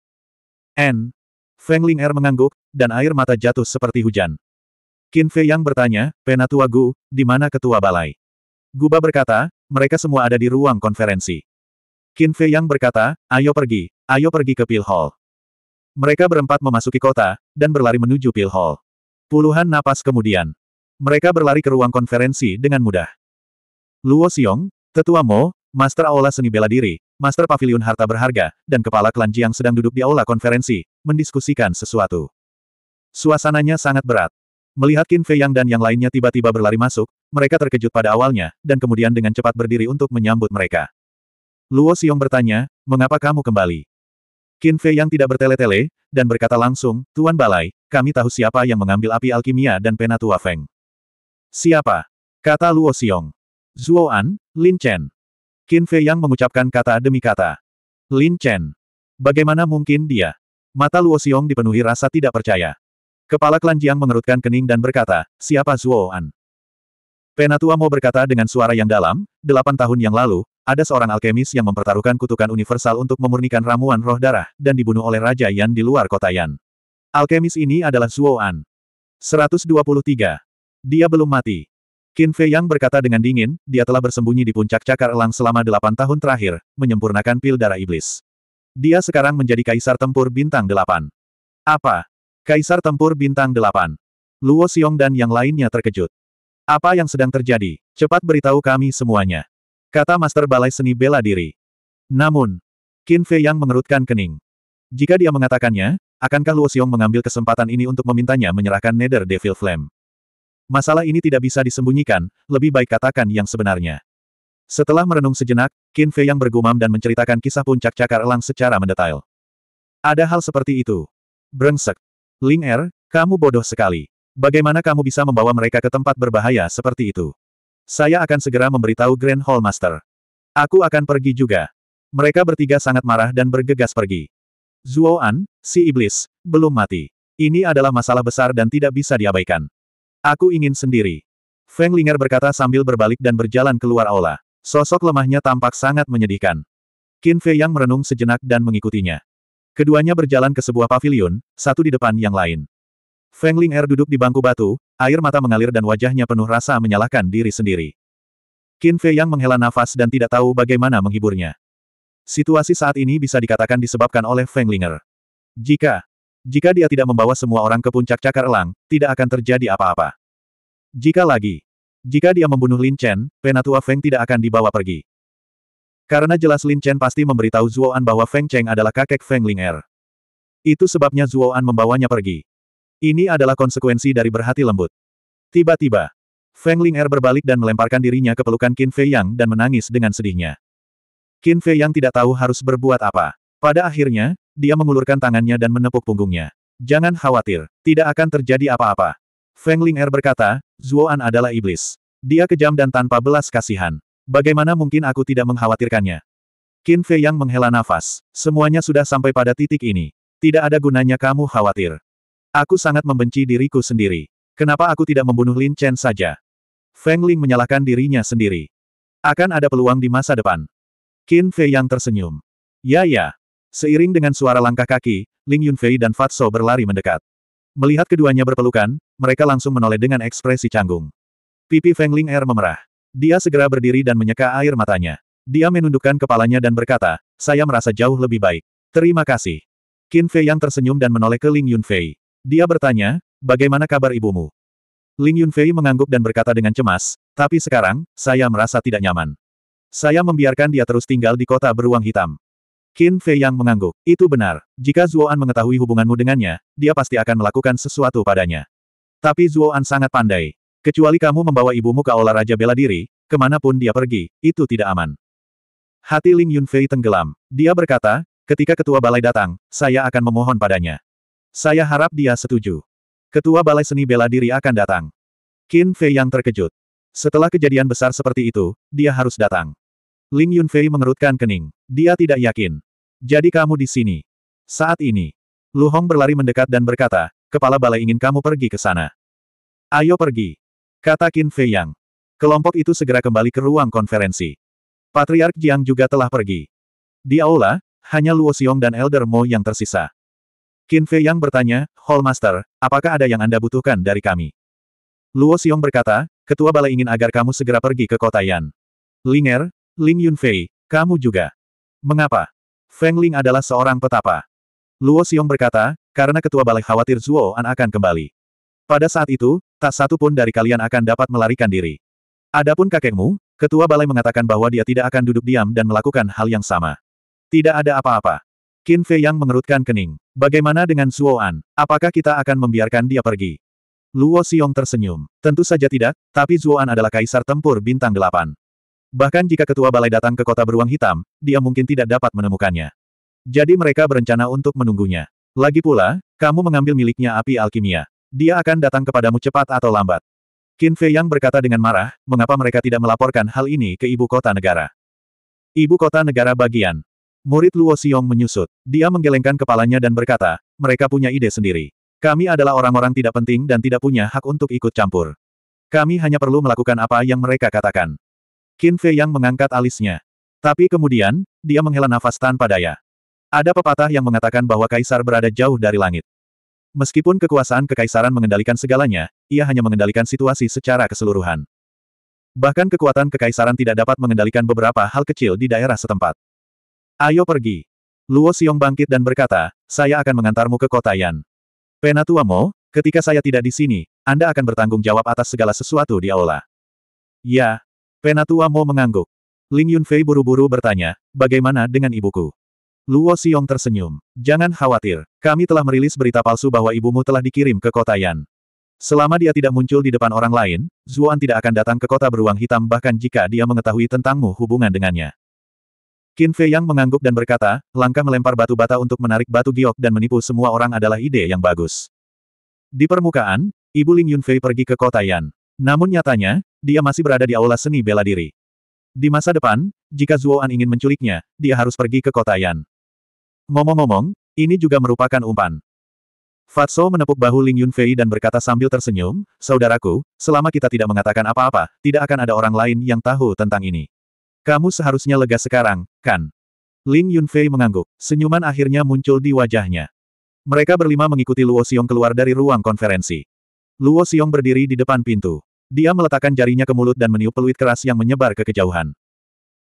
N. Feng Linger mengangguk, dan air mata jatuh seperti hujan. Qin Fei Yang bertanya, Penatua Gu, di mana ketua balai? Guba berkata, mereka semua ada di ruang konferensi. Qin Fei Yang berkata, ayo pergi, ayo pergi ke Pil Hall. Mereka berempat memasuki kota, dan berlari menuju Pil Hall. Puluhan napas kemudian, mereka berlari ke ruang konferensi dengan mudah. Luo Xiong, Tetua Mo, Master Aula Seni Bela Diri, Master Pavilion Harta Berharga, dan Kepala Klan Jiang sedang duduk di aula konferensi, mendiskusikan sesuatu. Suasananya sangat berat. Melihat Qin Fei Yang dan yang lainnya tiba-tiba berlari masuk, mereka terkejut pada awalnya, dan kemudian dengan cepat berdiri untuk menyambut mereka. Luo Xiong bertanya, mengapa kamu kembali? Qin Fei Yang tidak bertele-tele, dan berkata langsung, Tuan Balai, kami tahu siapa yang mengambil api alkimia dan pena tua Feng. Siapa? Kata Luo Xiong. Zuoan, Lin Chen. Qin Fei Yang mengucapkan kata demi kata. Lin Chen. Bagaimana mungkin dia? Mata Luo Xiong dipenuhi rasa tidak percaya. Kepala klan Jiang mengerutkan kening dan berkata, siapa Zuoan? Penatua mau berkata dengan suara yang dalam, delapan tahun yang lalu, ada seorang alkemis yang mempertaruhkan kutukan universal untuk memurnikan ramuan roh darah, dan dibunuh oleh Raja Yan di luar kota Yan. Alkemis ini adalah Zuoan. 123. Dia belum mati. Qin Fei Yang berkata dengan dingin, dia telah bersembunyi di puncak cakar elang selama delapan tahun terakhir, menyempurnakan pil darah iblis. Dia sekarang menjadi kaisar tempur bintang delapan. Apa? Kaisar tempur bintang delapan. Luo Xiong dan yang lainnya terkejut. Apa yang sedang terjadi? Cepat beritahu kami semuanya. Kata Master Balai Seni Bela Diri. Namun, Qin Fei Yang mengerutkan kening. Jika dia mengatakannya, akankah Luo Xiong mengambil kesempatan ini untuk memintanya menyerahkan Nether Devil Flame? Masalah ini tidak bisa disembunyikan, lebih baik katakan yang sebenarnya. Setelah merenung sejenak, Qin Fei yang bergumam dan menceritakan kisah puncak cakar elang secara mendetail. Ada hal seperti itu. Brengsek. Ling Er, kamu bodoh sekali. Bagaimana kamu bisa membawa mereka ke tempat berbahaya seperti itu? Saya akan segera memberitahu Grand Hall Master. Aku akan pergi juga. Mereka bertiga sangat marah dan bergegas pergi. Zuo An, si iblis, belum mati. Ini adalah masalah besar dan tidak bisa diabaikan. Aku ingin sendiri. Feng Linger berkata sambil berbalik dan berjalan keluar aula. Sosok lemahnya tampak sangat menyedihkan. Qin Fei Yang merenung sejenak dan mengikutinya. Keduanya berjalan ke sebuah pavilion, satu di depan yang lain. Feng Linger duduk di bangku batu, air mata mengalir dan wajahnya penuh rasa menyalahkan diri sendiri. Qin Fei Yang menghela nafas dan tidak tahu bagaimana menghiburnya. Situasi saat ini bisa dikatakan disebabkan oleh Feng Linger. Jika jika dia tidak membawa semua orang ke puncak cakar elang, tidak akan terjadi apa-apa. Jika lagi. Jika dia membunuh Lin Chen, Penatua Feng tidak akan dibawa pergi. Karena jelas Lin Chen pasti memberitahu Zhuoan bahwa Feng Cheng adalah kakek Feng Ling Er. Itu sebabnya Zhuoan membawanya pergi. Ini adalah konsekuensi dari berhati lembut. Tiba-tiba, Feng Ling Er berbalik dan melemparkan dirinya ke pelukan Qin Fei Yang dan menangis dengan sedihnya. Qin Fei Yang tidak tahu harus berbuat apa. Pada akhirnya, dia mengulurkan tangannya dan menepuk punggungnya. Jangan khawatir, tidak akan terjadi apa-apa. Feng Ling Er berkata, Zuoan adalah iblis. Dia kejam dan tanpa belas kasihan. Bagaimana mungkin aku tidak mengkhawatirkannya? Qin Fei yang menghela nafas. Semuanya sudah sampai pada titik ini. Tidak ada gunanya kamu khawatir. Aku sangat membenci diriku sendiri. Kenapa aku tidak membunuh Lin Chen saja? Feng Ling menyalahkan dirinya sendiri. Akan ada peluang di masa depan. Qin Fei yang tersenyum. Ya ya, Seiring dengan suara langkah kaki, Ling Yunfei dan Fatso berlari mendekat. Melihat keduanya berpelukan, mereka langsung menoleh dengan ekspresi canggung. Pipi Feng Ling Er memerah. Dia segera berdiri dan menyeka air matanya. Dia menundukkan kepalanya dan berkata, saya merasa jauh lebih baik. Terima kasih. Qin Fei yang tersenyum dan menoleh ke Ling Yunfei. Dia bertanya, bagaimana kabar ibumu? Ling Yunfei mengangguk dan berkata dengan cemas, tapi sekarang, saya merasa tidak nyaman. Saya membiarkan dia terus tinggal di kota beruang hitam. Qin Fei yang mengangguk. Itu benar. Jika Zuoan mengetahui hubunganmu dengannya, dia pasti akan melakukan sesuatu padanya. Tapi Zuoan sangat pandai. Kecuali kamu membawa ibumu ke aula Raja Bela Diri, kemanapun dia pergi, itu tidak aman. Hati Ling Yunfei tenggelam. Dia berkata, ketika ketua balai datang, saya akan memohon padanya. Saya harap dia setuju. Ketua balai seni bela diri akan datang. Qin Fei yang terkejut. Setelah kejadian besar seperti itu, dia harus datang. Ling Yunfei mengerutkan kening. Dia tidak yakin. Jadi kamu di sini. Saat ini. Lu Hong berlari mendekat dan berkata, kepala balai ingin kamu pergi ke sana. Ayo pergi. Kata Qin Fei Yang. Kelompok itu segera kembali ke ruang konferensi. Patriark Jiang juga telah pergi. Di aula, hanya Luo Xiong dan Elder Mo yang tersisa. Qin Fei Yang bertanya, Hallmaster, apakah ada yang Anda butuhkan dari kami? Luo Xiong berkata, Ketua Balai ingin agar kamu segera pergi ke kota Yan. Linger, Ling Yunfei, kamu juga. Mengapa? Feng Ling adalah seorang petapa. Luo Xiong berkata, karena ketua balai khawatir Zuo An akan kembali. Pada saat itu, tak satu pun dari kalian akan dapat melarikan diri. Adapun kakekmu, ketua balai mengatakan bahwa dia tidak akan duduk diam dan melakukan hal yang sama. Tidak ada apa-apa. Qin Fei yang mengerutkan kening. Bagaimana dengan Zuo An? Apakah kita akan membiarkan dia pergi? Luo Xiong tersenyum. Tentu saja tidak, tapi Zuo An adalah kaisar tempur bintang delapan. Bahkan jika ketua balai datang ke kota beruang hitam, dia mungkin tidak dapat menemukannya. Jadi mereka berencana untuk menunggunya. Lagi pula, kamu mengambil miliknya api alkimia. Dia akan datang kepadamu cepat atau lambat. Qin Fei Yang berkata dengan marah, mengapa mereka tidak melaporkan hal ini ke ibu kota negara. Ibu kota negara bagian. Murid Luo Xiong menyusut. Dia menggelengkan kepalanya dan berkata, mereka punya ide sendiri. Kami adalah orang-orang tidak penting dan tidak punya hak untuk ikut campur. Kami hanya perlu melakukan apa yang mereka katakan. Qin Fei yang mengangkat alisnya. Tapi kemudian, dia menghela nafas tanpa daya. Ada pepatah yang mengatakan bahwa kaisar berada jauh dari langit. Meskipun kekuasaan kekaisaran mengendalikan segalanya, ia hanya mengendalikan situasi secara keseluruhan. Bahkan kekuatan kekaisaran tidak dapat mengendalikan beberapa hal kecil di daerah setempat. Ayo pergi. Luo Xiong bangkit dan berkata, saya akan mengantarmu ke kota Yan. Penatua Mo, ketika saya tidak di sini, Anda akan bertanggung jawab atas segala sesuatu di aula. Ya, Penatua Mo mengangguk. Ling Yunfei buru-buru bertanya, bagaimana dengan ibuku? Luo Xiong tersenyum. Jangan khawatir, kami telah merilis berita palsu bahwa ibumu telah dikirim ke kota Yan. Selama dia tidak muncul di depan orang lain, Zuan tidak akan datang ke kota beruang hitam bahkan jika dia mengetahui tentangmu hubungan dengannya. Qin Fei Yang mengangguk dan berkata, langkah melempar batu bata untuk menarik batu giok dan menipu semua orang adalah ide yang bagus. Di permukaan, Ibu Ling Yunfei pergi ke kota Yan. Namun nyatanya, dia masih berada di aula seni bela diri. Di masa depan, jika Zuoan ingin menculiknya, dia harus pergi ke kota Yan. Ngomong-ngomong, ini juga merupakan umpan. Fatso menepuk bahu Ling Yunfei dan berkata sambil tersenyum, Saudaraku, selama kita tidak mengatakan apa-apa, tidak akan ada orang lain yang tahu tentang ini. Kamu seharusnya lega sekarang, kan? Ling Yunfei mengangguk, senyuman akhirnya muncul di wajahnya. Mereka berlima mengikuti Luo Xiong keluar dari ruang konferensi. Luo Xiong berdiri di depan pintu. Dia meletakkan jarinya ke mulut dan meniup peluit keras yang menyebar ke kejauhan.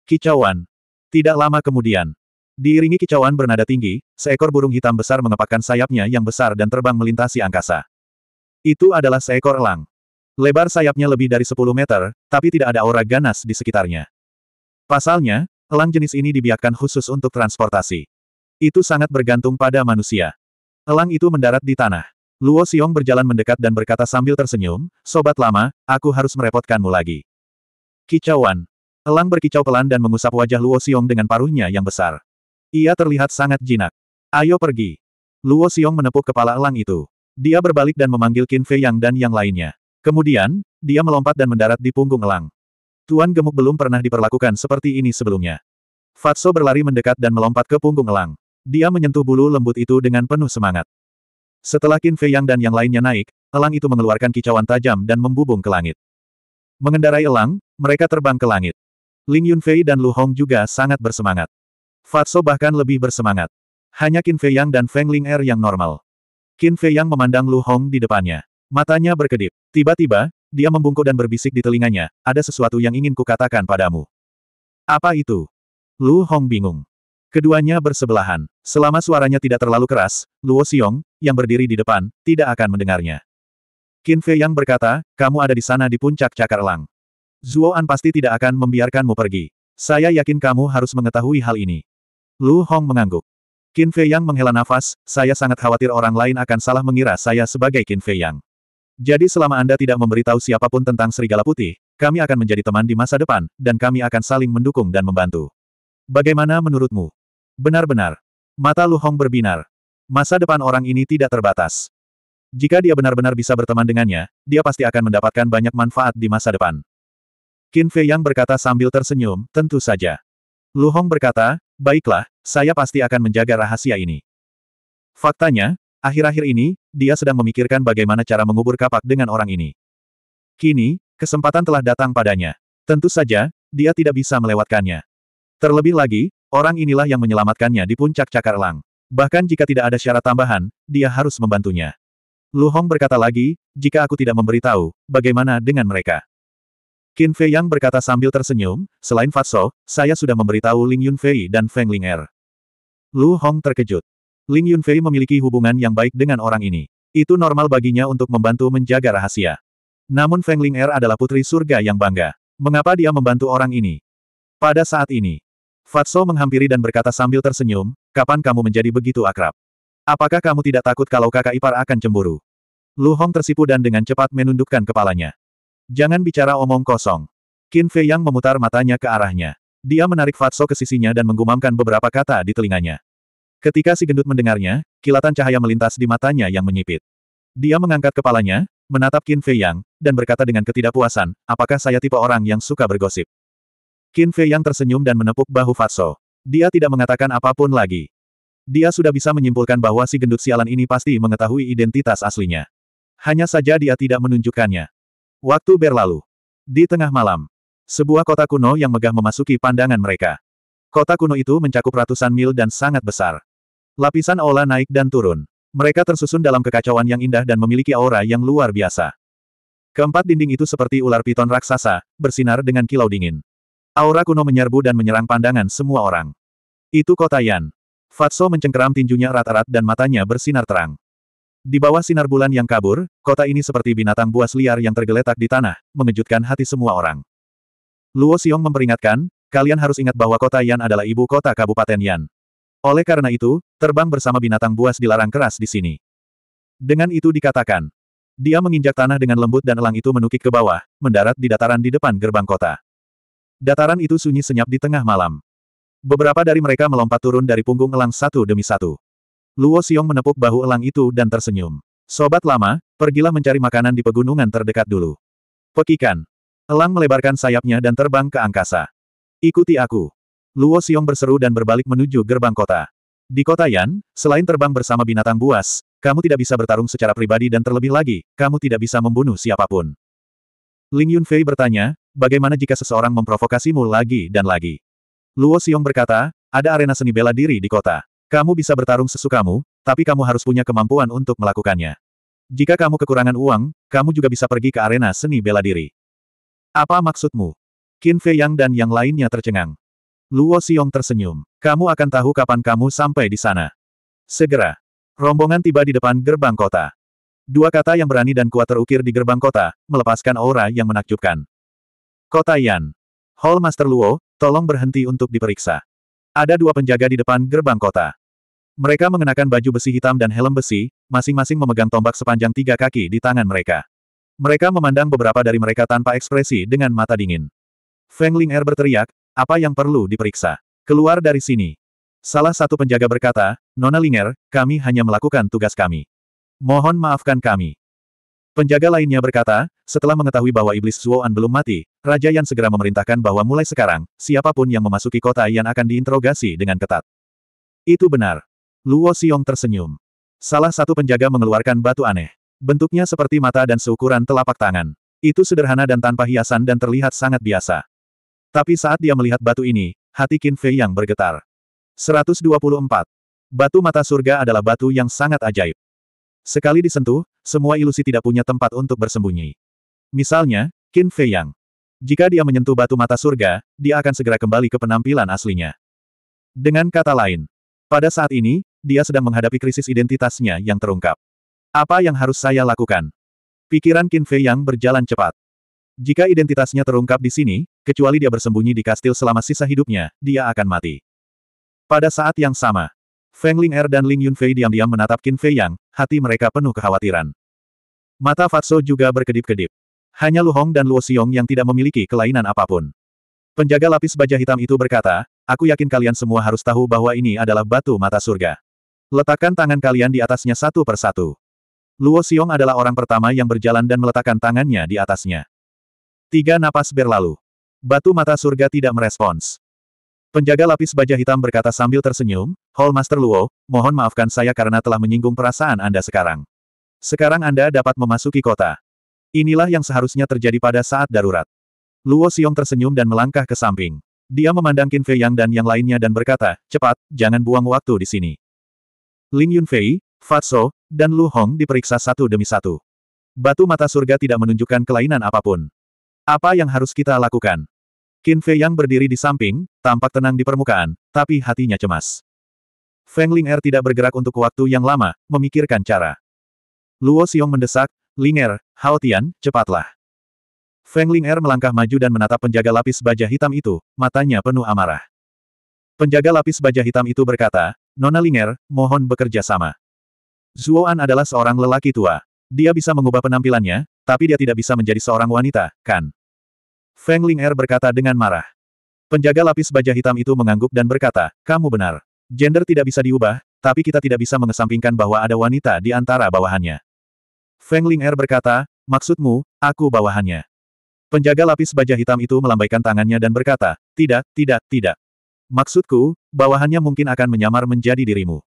Kicauan. Tidak lama kemudian. Diiringi kicauan bernada tinggi, seekor burung hitam besar mengepakkan sayapnya yang besar dan terbang melintasi angkasa. Itu adalah seekor elang. Lebar sayapnya lebih dari 10 meter, tapi tidak ada aura ganas di sekitarnya. Pasalnya, elang jenis ini dibiarkan khusus untuk transportasi. Itu sangat bergantung pada manusia. Elang itu mendarat di tanah. Luo Xiong berjalan mendekat dan berkata sambil tersenyum, Sobat lama, aku harus merepotkanmu lagi. Kicauan. Elang berkicau pelan dan mengusap wajah Luo Xiong dengan paruhnya yang besar. Ia terlihat sangat jinak. Ayo pergi. Luo Xiong menepuk kepala elang itu. Dia berbalik dan memanggil Qin Fei Yang dan yang lainnya. Kemudian, dia melompat dan mendarat di punggung elang. Tuan gemuk belum pernah diperlakukan seperti ini sebelumnya. Fatso berlari mendekat dan melompat ke punggung elang. Dia menyentuh bulu lembut itu dengan penuh semangat. Setelah Qin Fei Yang dan yang lainnya naik, elang itu mengeluarkan kicauan tajam dan membubung ke langit. Mengendarai elang, mereka terbang ke langit. Ling Yunfei dan Lu Hong juga sangat bersemangat. Fatso bahkan lebih bersemangat. Hanya Qin Fei Yang dan Feng Ling Er yang normal. Qin Fei Yang memandang Lu Hong di depannya. Matanya berkedip. Tiba-tiba, dia membungkuk dan berbisik di telinganya, ada sesuatu yang ingin kukatakan padamu. Apa itu? Lu Hong bingung. Keduanya bersebelahan. Selama suaranya tidak terlalu keras, Luo Xiong, yang berdiri di depan, tidak akan mendengarnya. Qin Fei yang berkata, kamu ada di sana di puncak cakar elang. Zuo An pasti tidak akan membiarkanmu pergi. Saya yakin kamu harus mengetahui hal ini. Lu Hong mengangguk. Qin Fei Yang menghela nafas, saya sangat khawatir orang lain akan salah mengira saya sebagai Qin Fei Yang. Jadi selama Anda tidak memberitahu siapapun tentang Serigala Putih, kami akan menjadi teman di masa depan, dan kami akan saling mendukung dan membantu. Bagaimana menurutmu? Benar-benar. Mata Lu Hong berbinar. Masa depan orang ini tidak terbatas. Jika dia benar-benar bisa berteman dengannya, dia pasti akan mendapatkan banyak manfaat di masa depan. Qin Fei Yang berkata sambil tersenyum, tentu saja. Lu Hong berkata, baiklah, saya pasti akan menjaga rahasia ini. Faktanya, akhir-akhir ini, dia sedang memikirkan bagaimana cara mengubur kapak dengan orang ini. Kini, kesempatan telah datang padanya. Tentu saja, dia tidak bisa melewatkannya. Terlebih lagi, orang inilah yang menyelamatkannya di puncak cakar elang. Bahkan jika tidak ada syarat tambahan, dia harus membantunya. Lu Hong berkata lagi, jika aku tidak memberitahu, bagaimana dengan mereka? Qin Fei Yang berkata sambil tersenyum, selain Fatso, saya sudah memberitahu Ling Yun Fei dan Feng Ling Er. Lu Hong terkejut. Ling Yun Fei memiliki hubungan yang baik dengan orang ini. Itu normal baginya untuk membantu menjaga rahasia. Namun Feng Ling Er adalah putri surga yang bangga. Mengapa dia membantu orang ini? Pada saat ini, Fatso menghampiri dan berkata sambil tersenyum, kapan kamu menjadi begitu akrab? Apakah kamu tidak takut kalau kakak ipar akan cemburu? Lu Hong tersipu dan dengan cepat menundukkan kepalanya. Jangan bicara omong kosong. Qin Fei Yang memutar matanya ke arahnya. Dia menarik Fatso ke sisinya dan menggumamkan beberapa kata di telinganya. Ketika si gendut mendengarnya, kilatan cahaya melintas di matanya yang menyipit. Dia mengangkat kepalanya, menatap Qin Fei Yang, dan berkata dengan ketidakpuasan, apakah saya tipe orang yang suka bergosip? Qin Fei yang tersenyum dan menepuk bahu Fatso. Dia tidak mengatakan apapun lagi. Dia sudah bisa menyimpulkan bahwa si gendut sialan ini pasti mengetahui identitas aslinya. Hanya saja dia tidak menunjukkannya. Waktu berlalu. Di tengah malam. Sebuah kota kuno yang megah memasuki pandangan mereka. Kota kuno itu mencakup ratusan mil dan sangat besar. Lapisan aula naik dan turun. Mereka tersusun dalam kekacauan yang indah dan memiliki aura yang luar biasa. Keempat dinding itu seperti ular piton raksasa, bersinar dengan kilau dingin. Aura kuno menyerbu dan menyerang pandangan semua orang. Itu kota Yan. Fatso mencengkeram tinjunya rat-rat dan matanya bersinar terang. Di bawah sinar bulan yang kabur, kota ini seperti binatang buas liar yang tergeletak di tanah, mengejutkan hati semua orang. Luo Xiong memperingatkan, kalian harus ingat bahwa kota Yan adalah ibu kota Kabupaten Yan. Oleh karena itu, terbang bersama binatang buas dilarang keras di sini. Dengan itu dikatakan. Dia menginjak tanah dengan lembut dan elang itu menukik ke bawah, mendarat di dataran di depan gerbang kota. Dataran itu sunyi senyap di tengah malam. Beberapa dari mereka melompat turun dari punggung elang satu demi satu. Luo Xiong menepuk bahu elang itu dan tersenyum. Sobat lama, pergilah mencari makanan di pegunungan terdekat dulu. Pekikan. Elang melebarkan sayapnya dan terbang ke angkasa. Ikuti aku. Luo Xiong berseru dan berbalik menuju gerbang kota. Di kota Yan, selain terbang bersama binatang buas, kamu tidak bisa bertarung secara pribadi dan terlebih lagi, kamu tidak bisa membunuh siapapun. Ling Yunfei bertanya, bagaimana jika seseorang memprovokasimu lagi dan lagi? Luo Xiong berkata, ada arena seni bela diri di kota. Kamu bisa bertarung sesukamu, tapi kamu harus punya kemampuan untuk melakukannya. Jika kamu kekurangan uang, kamu juga bisa pergi ke arena seni bela diri. Apa maksudmu? Qin Fei Yang dan yang lainnya tercengang. Luo Xiong tersenyum. Kamu akan tahu kapan kamu sampai di sana. Segera. Rombongan tiba di depan gerbang kota. Dua kata yang berani dan kuat terukir di gerbang kota, melepaskan aura yang menakjubkan. Kota Yan. Hall Master Luo, tolong berhenti untuk diperiksa. Ada dua penjaga di depan gerbang kota. Mereka mengenakan baju besi hitam dan helm besi, masing-masing memegang tombak sepanjang tiga kaki di tangan mereka. Mereka memandang beberapa dari mereka tanpa ekspresi dengan mata dingin. Feng Ling Er berteriak, apa yang perlu diperiksa? Keluar dari sini. Salah satu penjaga berkata, Nona Linger, kami hanya melakukan tugas kami. Mohon maafkan kami. Penjaga lainnya berkata, setelah mengetahui bahwa iblis Zuoan belum mati, Raja Yan segera memerintahkan bahwa mulai sekarang, siapapun yang memasuki kota Yan akan diinterogasi dengan ketat. Itu benar. Luo Xiong tersenyum. Salah satu penjaga mengeluarkan batu aneh. Bentuknya seperti mata dan seukuran telapak tangan. Itu sederhana dan tanpa hiasan dan terlihat sangat biasa. Tapi saat dia melihat batu ini, hati Qin Fei yang bergetar. 124. Batu mata surga adalah batu yang sangat ajaib. Sekali disentuh, semua ilusi tidak punya tempat untuk bersembunyi. Misalnya, Qin Fei Yang. Jika dia menyentuh batu mata surga, dia akan segera kembali ke penampilan aslinya. Dengan kata lain, pada saat ini, dia sedang menghadapi krisis identitasnya yang terungkap. Apa yang harus saya lakukan? Pikiran Qin Fei Yang berjalan cepat. Jika identitasnya terungkap di sini, kecuali dia bersembunyi di kastil selama sisa hidupnya, dia akan mati. Pada saat yang sama, Feng Ling Er dan Ling Yunfei diam-diam menatap Qin Fei Yang, hati mereka penuh kekhawatiran. Mata Fatso juga berkedip-kedip. Hanya Lu Hong dan Luo Xiong yang tidak memiliki kelainan apapun. Penjaga lapis baja hitam itu berkata, aku yakin kalian semua harus tahu bahwa ini adalah batu mata surga. Letakkan tangan kalian di atasnya satu persatu. Luo Xiong adalah orang pertama yang berjalan dan meletakkan tangannya di atasnya. Tiga napas berlalu. Batu mata surga tidak merespons. Penjaga lapis baja hitam berkata sambil tersenyum, Hallmaster Master Luo, mohon maafkan saya karena telah menyinggung perasaan Anda sekarang. Sekarang Anda dapat memasuki kota. Inilah yang seharusnya terjadi pada saat darurat. Luo Xiong tersenyum dan melangkah ke samping. Dia memandang Qin Fei Yang dan yang lainnya dan berkata, cepat, jangan buang waktu di sini. Ling Yunfei, Fatso, dan Lu Hong diperiksa satu demi satu. Batu mata surga tidak menunjukkan kelainan apapun. Apa yang harus kita lakukan? Qin Fei Yang berdiri di samping, tampak tenang di permukaan, tapi hatinya cemas. Feng Er tidak bergerak untuk waktu yang lama, memikirkan cara. Luo Xiong mendesak, Ling'er, Hao Tian, cepatlah. Feng Er melangkah maju dan menatap penjaga lapis baja hitam itu, matanya penuh amarah. Penjaga lapis baja hitam itu berkata, Nona Ling'er, mohon bekerja sama. An adalah seorang lelaki tua. Dia bisa mengubah penampilannya, tapi dia tidak bisa menjadi seorang wanita, kan? Feng Er berkata dengan marah. Penjaga lapis baja hitam itu mengangguk dan berkata, kamu benar. Gender tidak bisa diubah, tapi kita tidak bisa mengesampingkan bahwa ada wanita di antara bawahannya. Feng Ling Er berkata, maksudmu, aku bawahannya. Penjaga lapis baja hitam itu melambaikan tangannya dan berkata, tidak, tidak, tidak. Maksudku, bawahannya mungkin akan menyamar menjadi dirimu.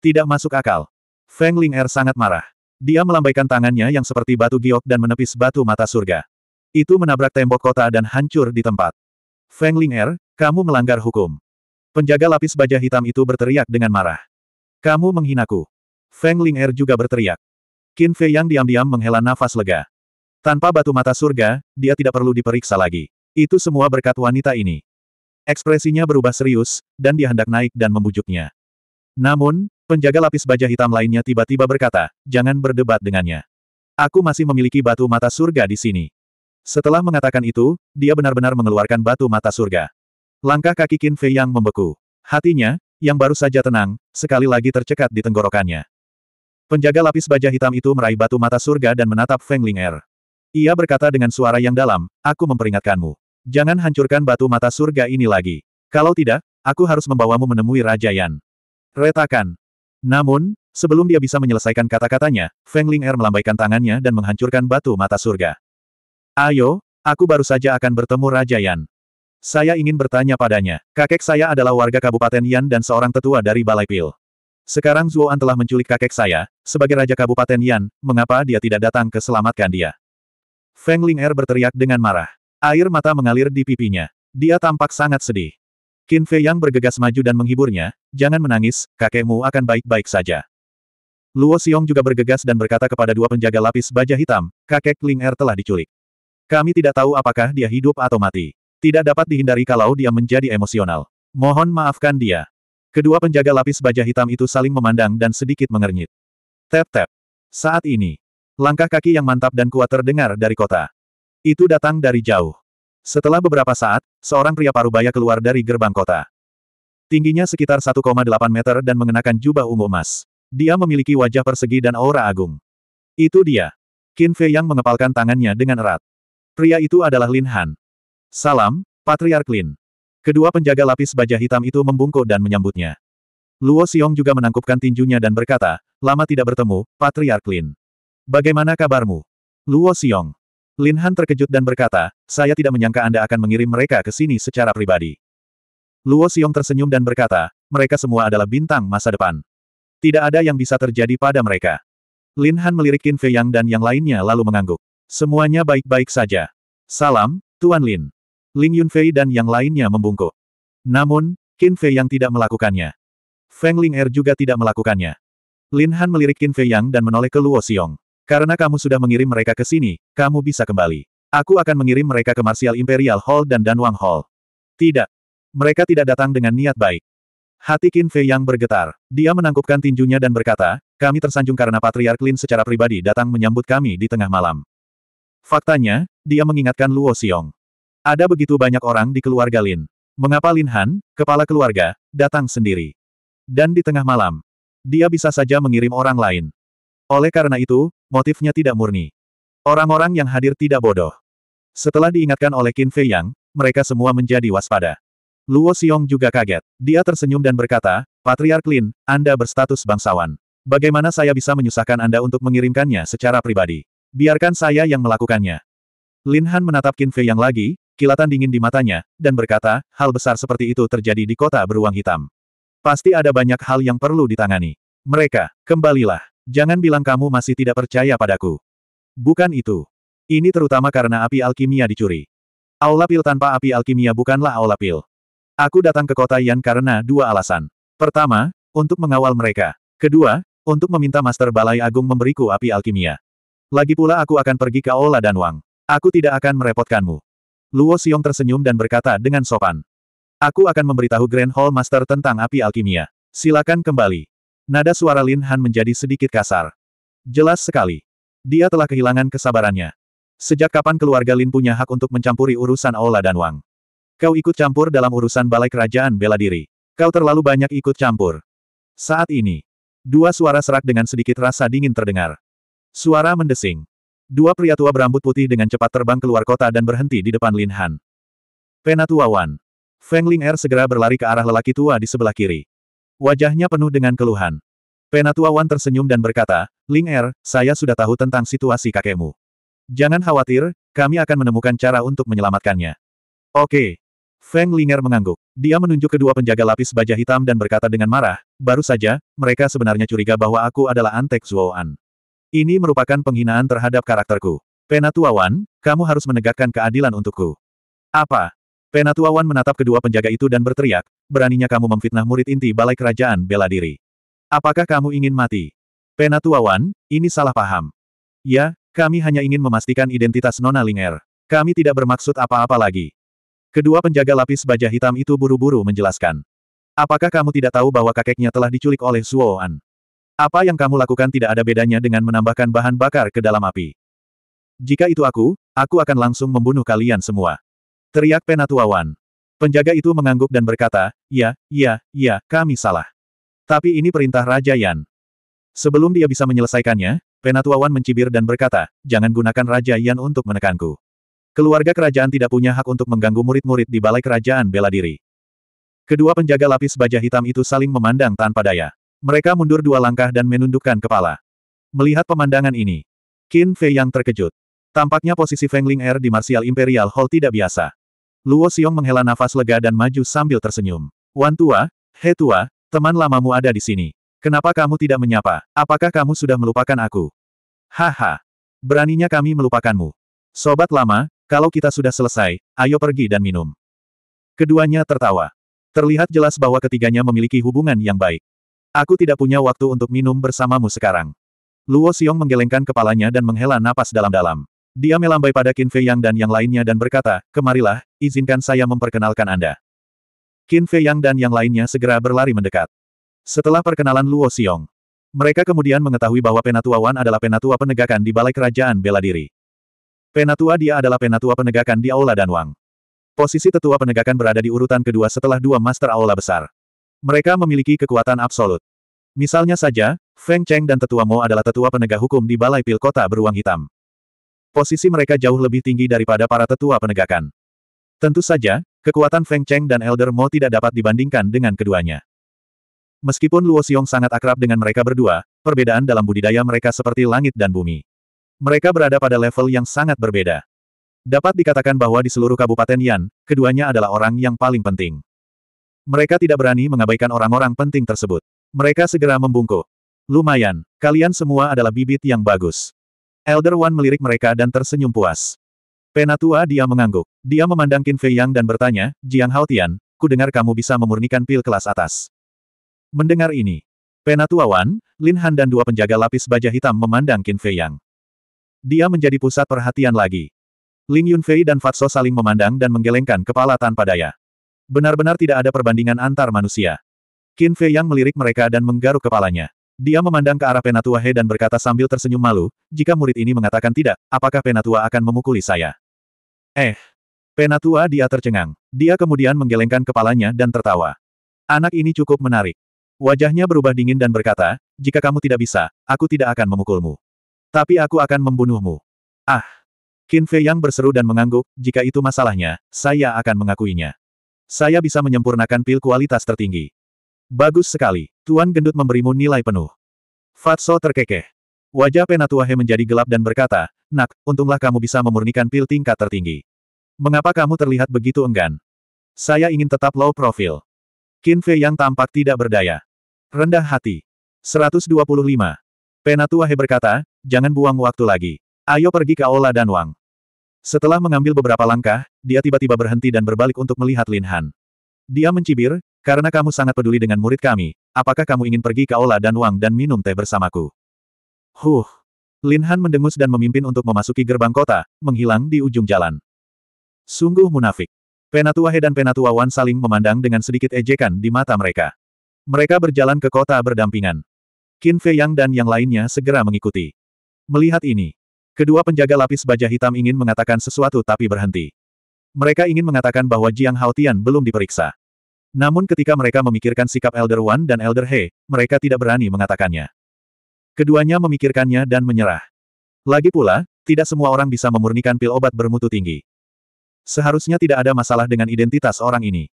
Tidak masuk akal. Feng Ling Er sangat marah. Dia melambaikan tangannya yang seperti batu giok dan menepis batu mata surga. Itu menabrak tembok kota dan hancur di tempat. Feng Ling Er, kamu melanggar hukum. Penjaga lapis baja hitam itu berteriak dengan marah. Kamu menghinaku. Feng Ling Er juga berteriak. Qin Fei yang diam-diam menghela nafas lega. Tanpa batu mata surga, dia tidak perlu diperiksa lagi. Itu semua berkat wanita ini. Ekspresinya berubah serius, dan dia hendak naik dan membujuknya. Namun, penjaga lapis baja hitam lainnya tiba-tiba berkata, jangan berdebat dengannya. Aku masih memiliki batu mata surga di sini. Setelah mengatakan itu, dia benar-benar mengeluarkan batu mata surga. Langkah kaki Qin Fei yang membeku. Hatinya, yang baru saja tenang, sekali lagi tercekat di tenggorokannya. Penjaga lapis baja hitam itu meraih batu mata surga dan menatap Feng Ling Er. Ia berkata dengan suara yang dalam, aku memperingatkanmu. Jangan hancurkan batu mata surga ini lagi. Kalau tidak, aku harus membawamu menemui Raja Yan. Retakan. Namun, sebelum dia bisa menyelesaikan kata-katanya, Feng Ling Er melambaikan tangannya dan menghancurkan batu mata surga. Ayo, aku baru saja akan bertemu Raja Yan. Saya ingin bertanya padanya. Kakek saya adalah warga Kabupaten Yan dan seorang tetua dari Balai Pil. Sekarang Zuoan telah menculik kakek saya, sebagai Raja Kabupaten Yan, mengapa dia tidak datang ke selamatkan dia? Feng Ling Er berteriak dengan marah. Air mata mengalir di pipinya. Dia tampak sangat sedih. Qin Fei Yang bergegas maju dan menghiburnya, jangan menangis, kakekmu akan baik-baik saja. Luo Xiong juga bergegas dan berkata kepada dua penjaga lapis baja hitam, kakek Ling Er telah diculik. Kami tidak tahu apakah dia hidup atau mati. Tidak dapat dihindari kalau dia menjadi emosional. Mohon maafkan dia. Kedua penjaga lapis baja hitam itu saling memandang dan sedikit mengernyit. Tap-tap. Saat ini, langkah kaki yang mantap dan kuat terdengar dari kota. Itu datang dari jauh. Setelah beberapa saat, seorang pria parubaya keluar dari gerbang kota. Tingginya sekitar 1,8 meter dan mengenakan jubah ungu emas. Dia memiliki wajah persegi dan aura agung. Itu dia. Qin Fei yang mengepalkan tangannya dengan erat. Pria itu adalah Lin Han. Salam, Patriark Lin. Kedua penjaga lapis baja hitam itu membungkuk dan menyambutnya. Luo Xiong juga menangkupkan tinjunya dan berkata, lama tidak bertemu, Patriark Lin. Bagaimana kabarmu? Luo Xiong. Lin Han terkejut dan berkata, saya tidak menyangka Anda akan mengirim mereka ke sini secara pribadi. Luo Xiong tersenyum dan berkata, mereka semua adalah bintang masa depan. Tidak ada yang bisa terjadi pada mereka. Lin Han melirik Qin Fei Yang dan yang lainnya lalu mengangguk. Semuanya baik-baik saja. Salam, Tuan Lin. Ling Yunfei dan yang lainnya membungkuk. Namun, Qin Fei yang tidak melakukannya. Feng Ling Er juga tidak melakukannya. Lin Han melirik Qin Fei Yang dan menoleh ke Luo Xiong. Karena kamu sudah mengirim mereka ke sini, kamu bisa kembali. Aku akan mengirim mereka ke Martial Imperial Hall dan Danwang Hall. Tidak. Mereka tidak datang dengan niat baik. Hati Qin Fei Yang bergetar. Dia menangkupkan tinjunya dan berkata, kami tersanjung karena Patriark Lin secara pribadi datang menyambut kami di tengah malam. Faktanya, dia mengingatkan Luo Xiong. Ada begitu banyak orang di keluarga Lin. Mengapa Lin Han, kepala keluarga, datang sendiri? Dan di tengah malam, dia bisa saja mengirim orang lain. Oleh karena itu, motifnya tidak murni. Orang-orang yang hadir tidak bodoh. Setelah diingatkan oleh Qin Fei Yang, mereka semua menjadi waspada. Luo Xiong juga kaget. Dia tersenyum dan berkata, Patriark Lin, Anda berstatus bangsawan. Bagaimana saya bisa menyusahkan Anda untuk mengirimkannya secara pribadi? Biarkan saya yang melakukannya. Lin Han menatap Qin Fei Yang lagi, kilatan dingin di matanya, dan berkata, hal besar seperti itu terjadi di kota beruang hitam. Pasti ada banyak hal yang perlu ditangani. Mereka, kembalilah. Jangan bilang kamu masih tidak percaya padaku. Bukan itu. Ini terutama karena api alkimia dicuri. Aula pil tanpa api alkimia bukanlah aula pil. Aku datang ke kota Yan karena dua alasan. Pertama, untuk mengawal mereka. Kedua, untuk meminta Master Balai Agung memberiku api alkimia. Lagi pula aku akan pergi ke Aula dan Wang. Aku tidak akan merepotkanmu. Luo Xiong tersenyum dan berkata dengan sopan. Aku akan memberitahu Grand Hall Master tentang api alkimia. Silakan kembali. Nada suara Lin Han menjadi sedikit kasar. Jelas sekali. Dia telah kehilangan kesabarannya. Sejak kapan keluarga Lin punya hak untuk mencampuri urusan Aula dan Wang? Kau ikut campur dalam urusan balai kerajaan bela diri. Kau terlalu banyak ikut campur. Saat ini, dua suara serak dengan sedikit rasa dingin terdengar. Suara mendesing. Dua pria tua berambut putih dengan cepat terbang keluar kota dan berhenti di depan Lin Han. Penatua Wan. Feng Ling Er segera berlari ke arah lelaki tua di sebelah kiri. Wajahnya penuh dengan keluhan. Penatua Wan tersenyum dan berkata, Ling Er, saya sudah tahu tentang situasi kakekmu. Jangan khawatir, kami akan menemukan cara untuk menyelamatkannya. Oke. Feng Ling Er mengangguk. Dia menunjuk kedua penjaga lapis baja hitam dan berkata dengan marah, baru saja, mereka sebenarnya curiga bahwa aku adalah Antek Zhuoan. Ini merupakan penghinaan terhadap karakterku. Penatuawan, kamu harus menegakkan keadilan untukku. Apa? Penatuawan menatap kedua penjaga itu dan berteriak, beraninya kamu memfitnah murid inti balai kerajaan bela diri. Apakah kamu ingin mati? Penatuawan, ini salah paham. Ya, kami hanya ingin memastikan identitas Nona Linger. Kami tidak bermaksud apa-apa lagi. Kedua penjaga lapis baja hitam itu buru-buru menjelaskan. Apakah kamu tidak tahu bahwa kakeknya telah diculik oleh Suo'an? Apa yang kamu lakukan tidak ada bedanya dengan menambahkan bahan bakar ke dalam api. Jika itu aku, aku akan langsung membunuh kalian semua. Teriak Penatuawan. Penjaga itu mengangguk dan berkata, ya, ya, ya, kami salah. Tapi ini perintah Raja Yan. Sebelum dia bisa menyelesaikannya, Penatuawan mencibir dan berkata, jangan gunakan Raja Yan untuk menekanku. Keluarga kerajaan tidak punya hak untuk mengganggu murid-murid di balai kerajaan bela diri. Kedua penjaga lapis baja hitam itu saling memandang tanpa daya. Mereka mundur dua langkah dan menundukkan kepala. Melihat pemandangan ini, Qin Fei yang terkejut. Tampaknya posisi Feng Ling Er di Martial Imperial Hall tidak biasa. Luo Xiong menghela nafas lega dan maju sambil tersenyum. Wan Tua, He Tua, teman lamamu ada di sini. Kenapa kamu tidak menyapa? Apakah kamu sudah melupakan aku? Haha. Beraninya kami melupakanmu. Sobat lama, kalau kita sudah selesai, ayo pergi dan minum. Keduanya tertawa. Terlihat jelas bahwa ketiganya memiliki hubungan yang baik. Aku tidak punya waktu untuk minum bersamamu sekarang. Luo Xiong menggelengkan kepalanya dan menghela napas dalam-dalam. Dia melambai pada Qin Fei Yang dan yang lainnya dan berkata, kemarilah, izinkan saya memperkenalkan Anda. Qin Fei Yang dan yang lainnya segera berlari mendekat. Setelah perkenalan Luo Xiong, mereka kemudian mengetahui bahwa Penatua Wan adalah Penatua Penegakan di Balai Kerajaan Bela Diri. Penatua dia adalah Penatua Penegakan di Aula Danwang. Posisi Tetua Penegakan berada di urutan kedua setelah dua Master Aula Besar. Mereka memiliki kekuatan absolut. Misalnya saja, Feng Cheng dan Tetua Mo adalah tetua penegak hukum di Balai Pil Kota Beruang Hitam. Posisi mereka jauh lebih tinggi daripada para tetua penegakan. Tentu saja, kekuatan Feng Cheng dan Elder Mo tidak dapat dibandingkan dengan keduanya. Meskipun Luo Xiong sangat akrab dengan mereka berdua, perbedaan dalam budidaya mereka seperti langit dan bumi. Mereka berada pada level yang sangat berbeda. Dapat dikatakan bahwa di seluruh Kabupaten Yan, keduanya adalah orang yang paling penting. Mereka tidak berani mengabaikan orang-orang penting tersebut. Mereka segera membungkuk. Lumayan, kalian semua adalah bibit yang bagus. Elder One melirik mereka dan tersenyum puas. Penatua dia mengangguk. Dia memandang Qin Fei Yang dan bertanya, Jiang Haotian, ku dengar kamu bisa memurnikan pil kelas atas. Mendengar ini, Penatua Wan, Lin Han dan dua penjaga lapis baja hitam memandang Qin Fei Yang. Dia menjadi pusat perhatian lagi. Ling Yunfei dan Fatso saling memandang dan menggelengkan kepala tanpa daya. Benar-benar tidak ada perbandingan antar manusia. Qin Fei Yang melirik mereka dan menggaruk kepalanya. Dia memandang ke arah Penatua He dan berkata sambil tersenyum malu, jika murid ini mengatakan tidak, apakah Penatua akan memukuli saya? Eh. Penatua dia tercengang. Dia kemudian menggelengkan kepalanya dan tertawa. Anak ini cukup menarik. Wajahnya berubah dingin dan berkata, jika kamu tidak bisa, aku tidak akan memukulmu. Tapi aku akan membunuhmu. Ah. Qin Fei Yang berseru dan mengangguk, jika itu masalahnya, saya akan mengakuinya. Saya bisa menyempurnakan pil kualitas tertinggi. Bagus sekali. Tuan Gendut memberimu nilai penuh. Fatso terkekeh. Wajah Penatuahe menjadi gelap dan berkata, Nak, untunglah kamu bisa memurnikan pil tingkat tertinggi. Mengapa kamu terlihat begitu enggan? Saya ingin tetap low profile. Qin Fei yang tampak tidak berdaya. Rendah hati. 125. Penatuahe berkata, jangan buang waktu lagi. Ayo pergi ke Ola dan Wang. Setelah mengambil beberapa langkah, dia tiba-tiba berhenti dan berbalik untuk melihat Lin Han. Dia mencibir, karena kamu sangat peduli dengan murid kami, apakah kamu ingin pergi ke Aula dan Wang dan minum teh bersamaku? Huh! Lin Han mendengus dan memimpin untuk memasuki gerbang kota, menghilang di ujung jalan. Sungguh munafik. Penatua He dan Penatua Wan saling memandang dengan sedikit ejekan di mata mereka. Mereka berjalan ke kota berdampingan. Qin Fei Yang dan yang lainnya segera mengikuti. Melihat ini, Kedua penjaga lapis baja hitam ingin mengatakan sesuatu tapi berhenti. Mereka ingin mengatakan bahwa Jiang Haotian belum diperiksa. Namun ketika mereka memikirkan sikap Elder Wan dan Elder He, mereka tidak berani mengatakannya. Keduanya memikirkannya dan menyerah. Lagi pula, tidak semua orang bisa memurnikan pil obat bermutu tinggi. Seharusnya tidak ada masalah dengan identitas orang ini.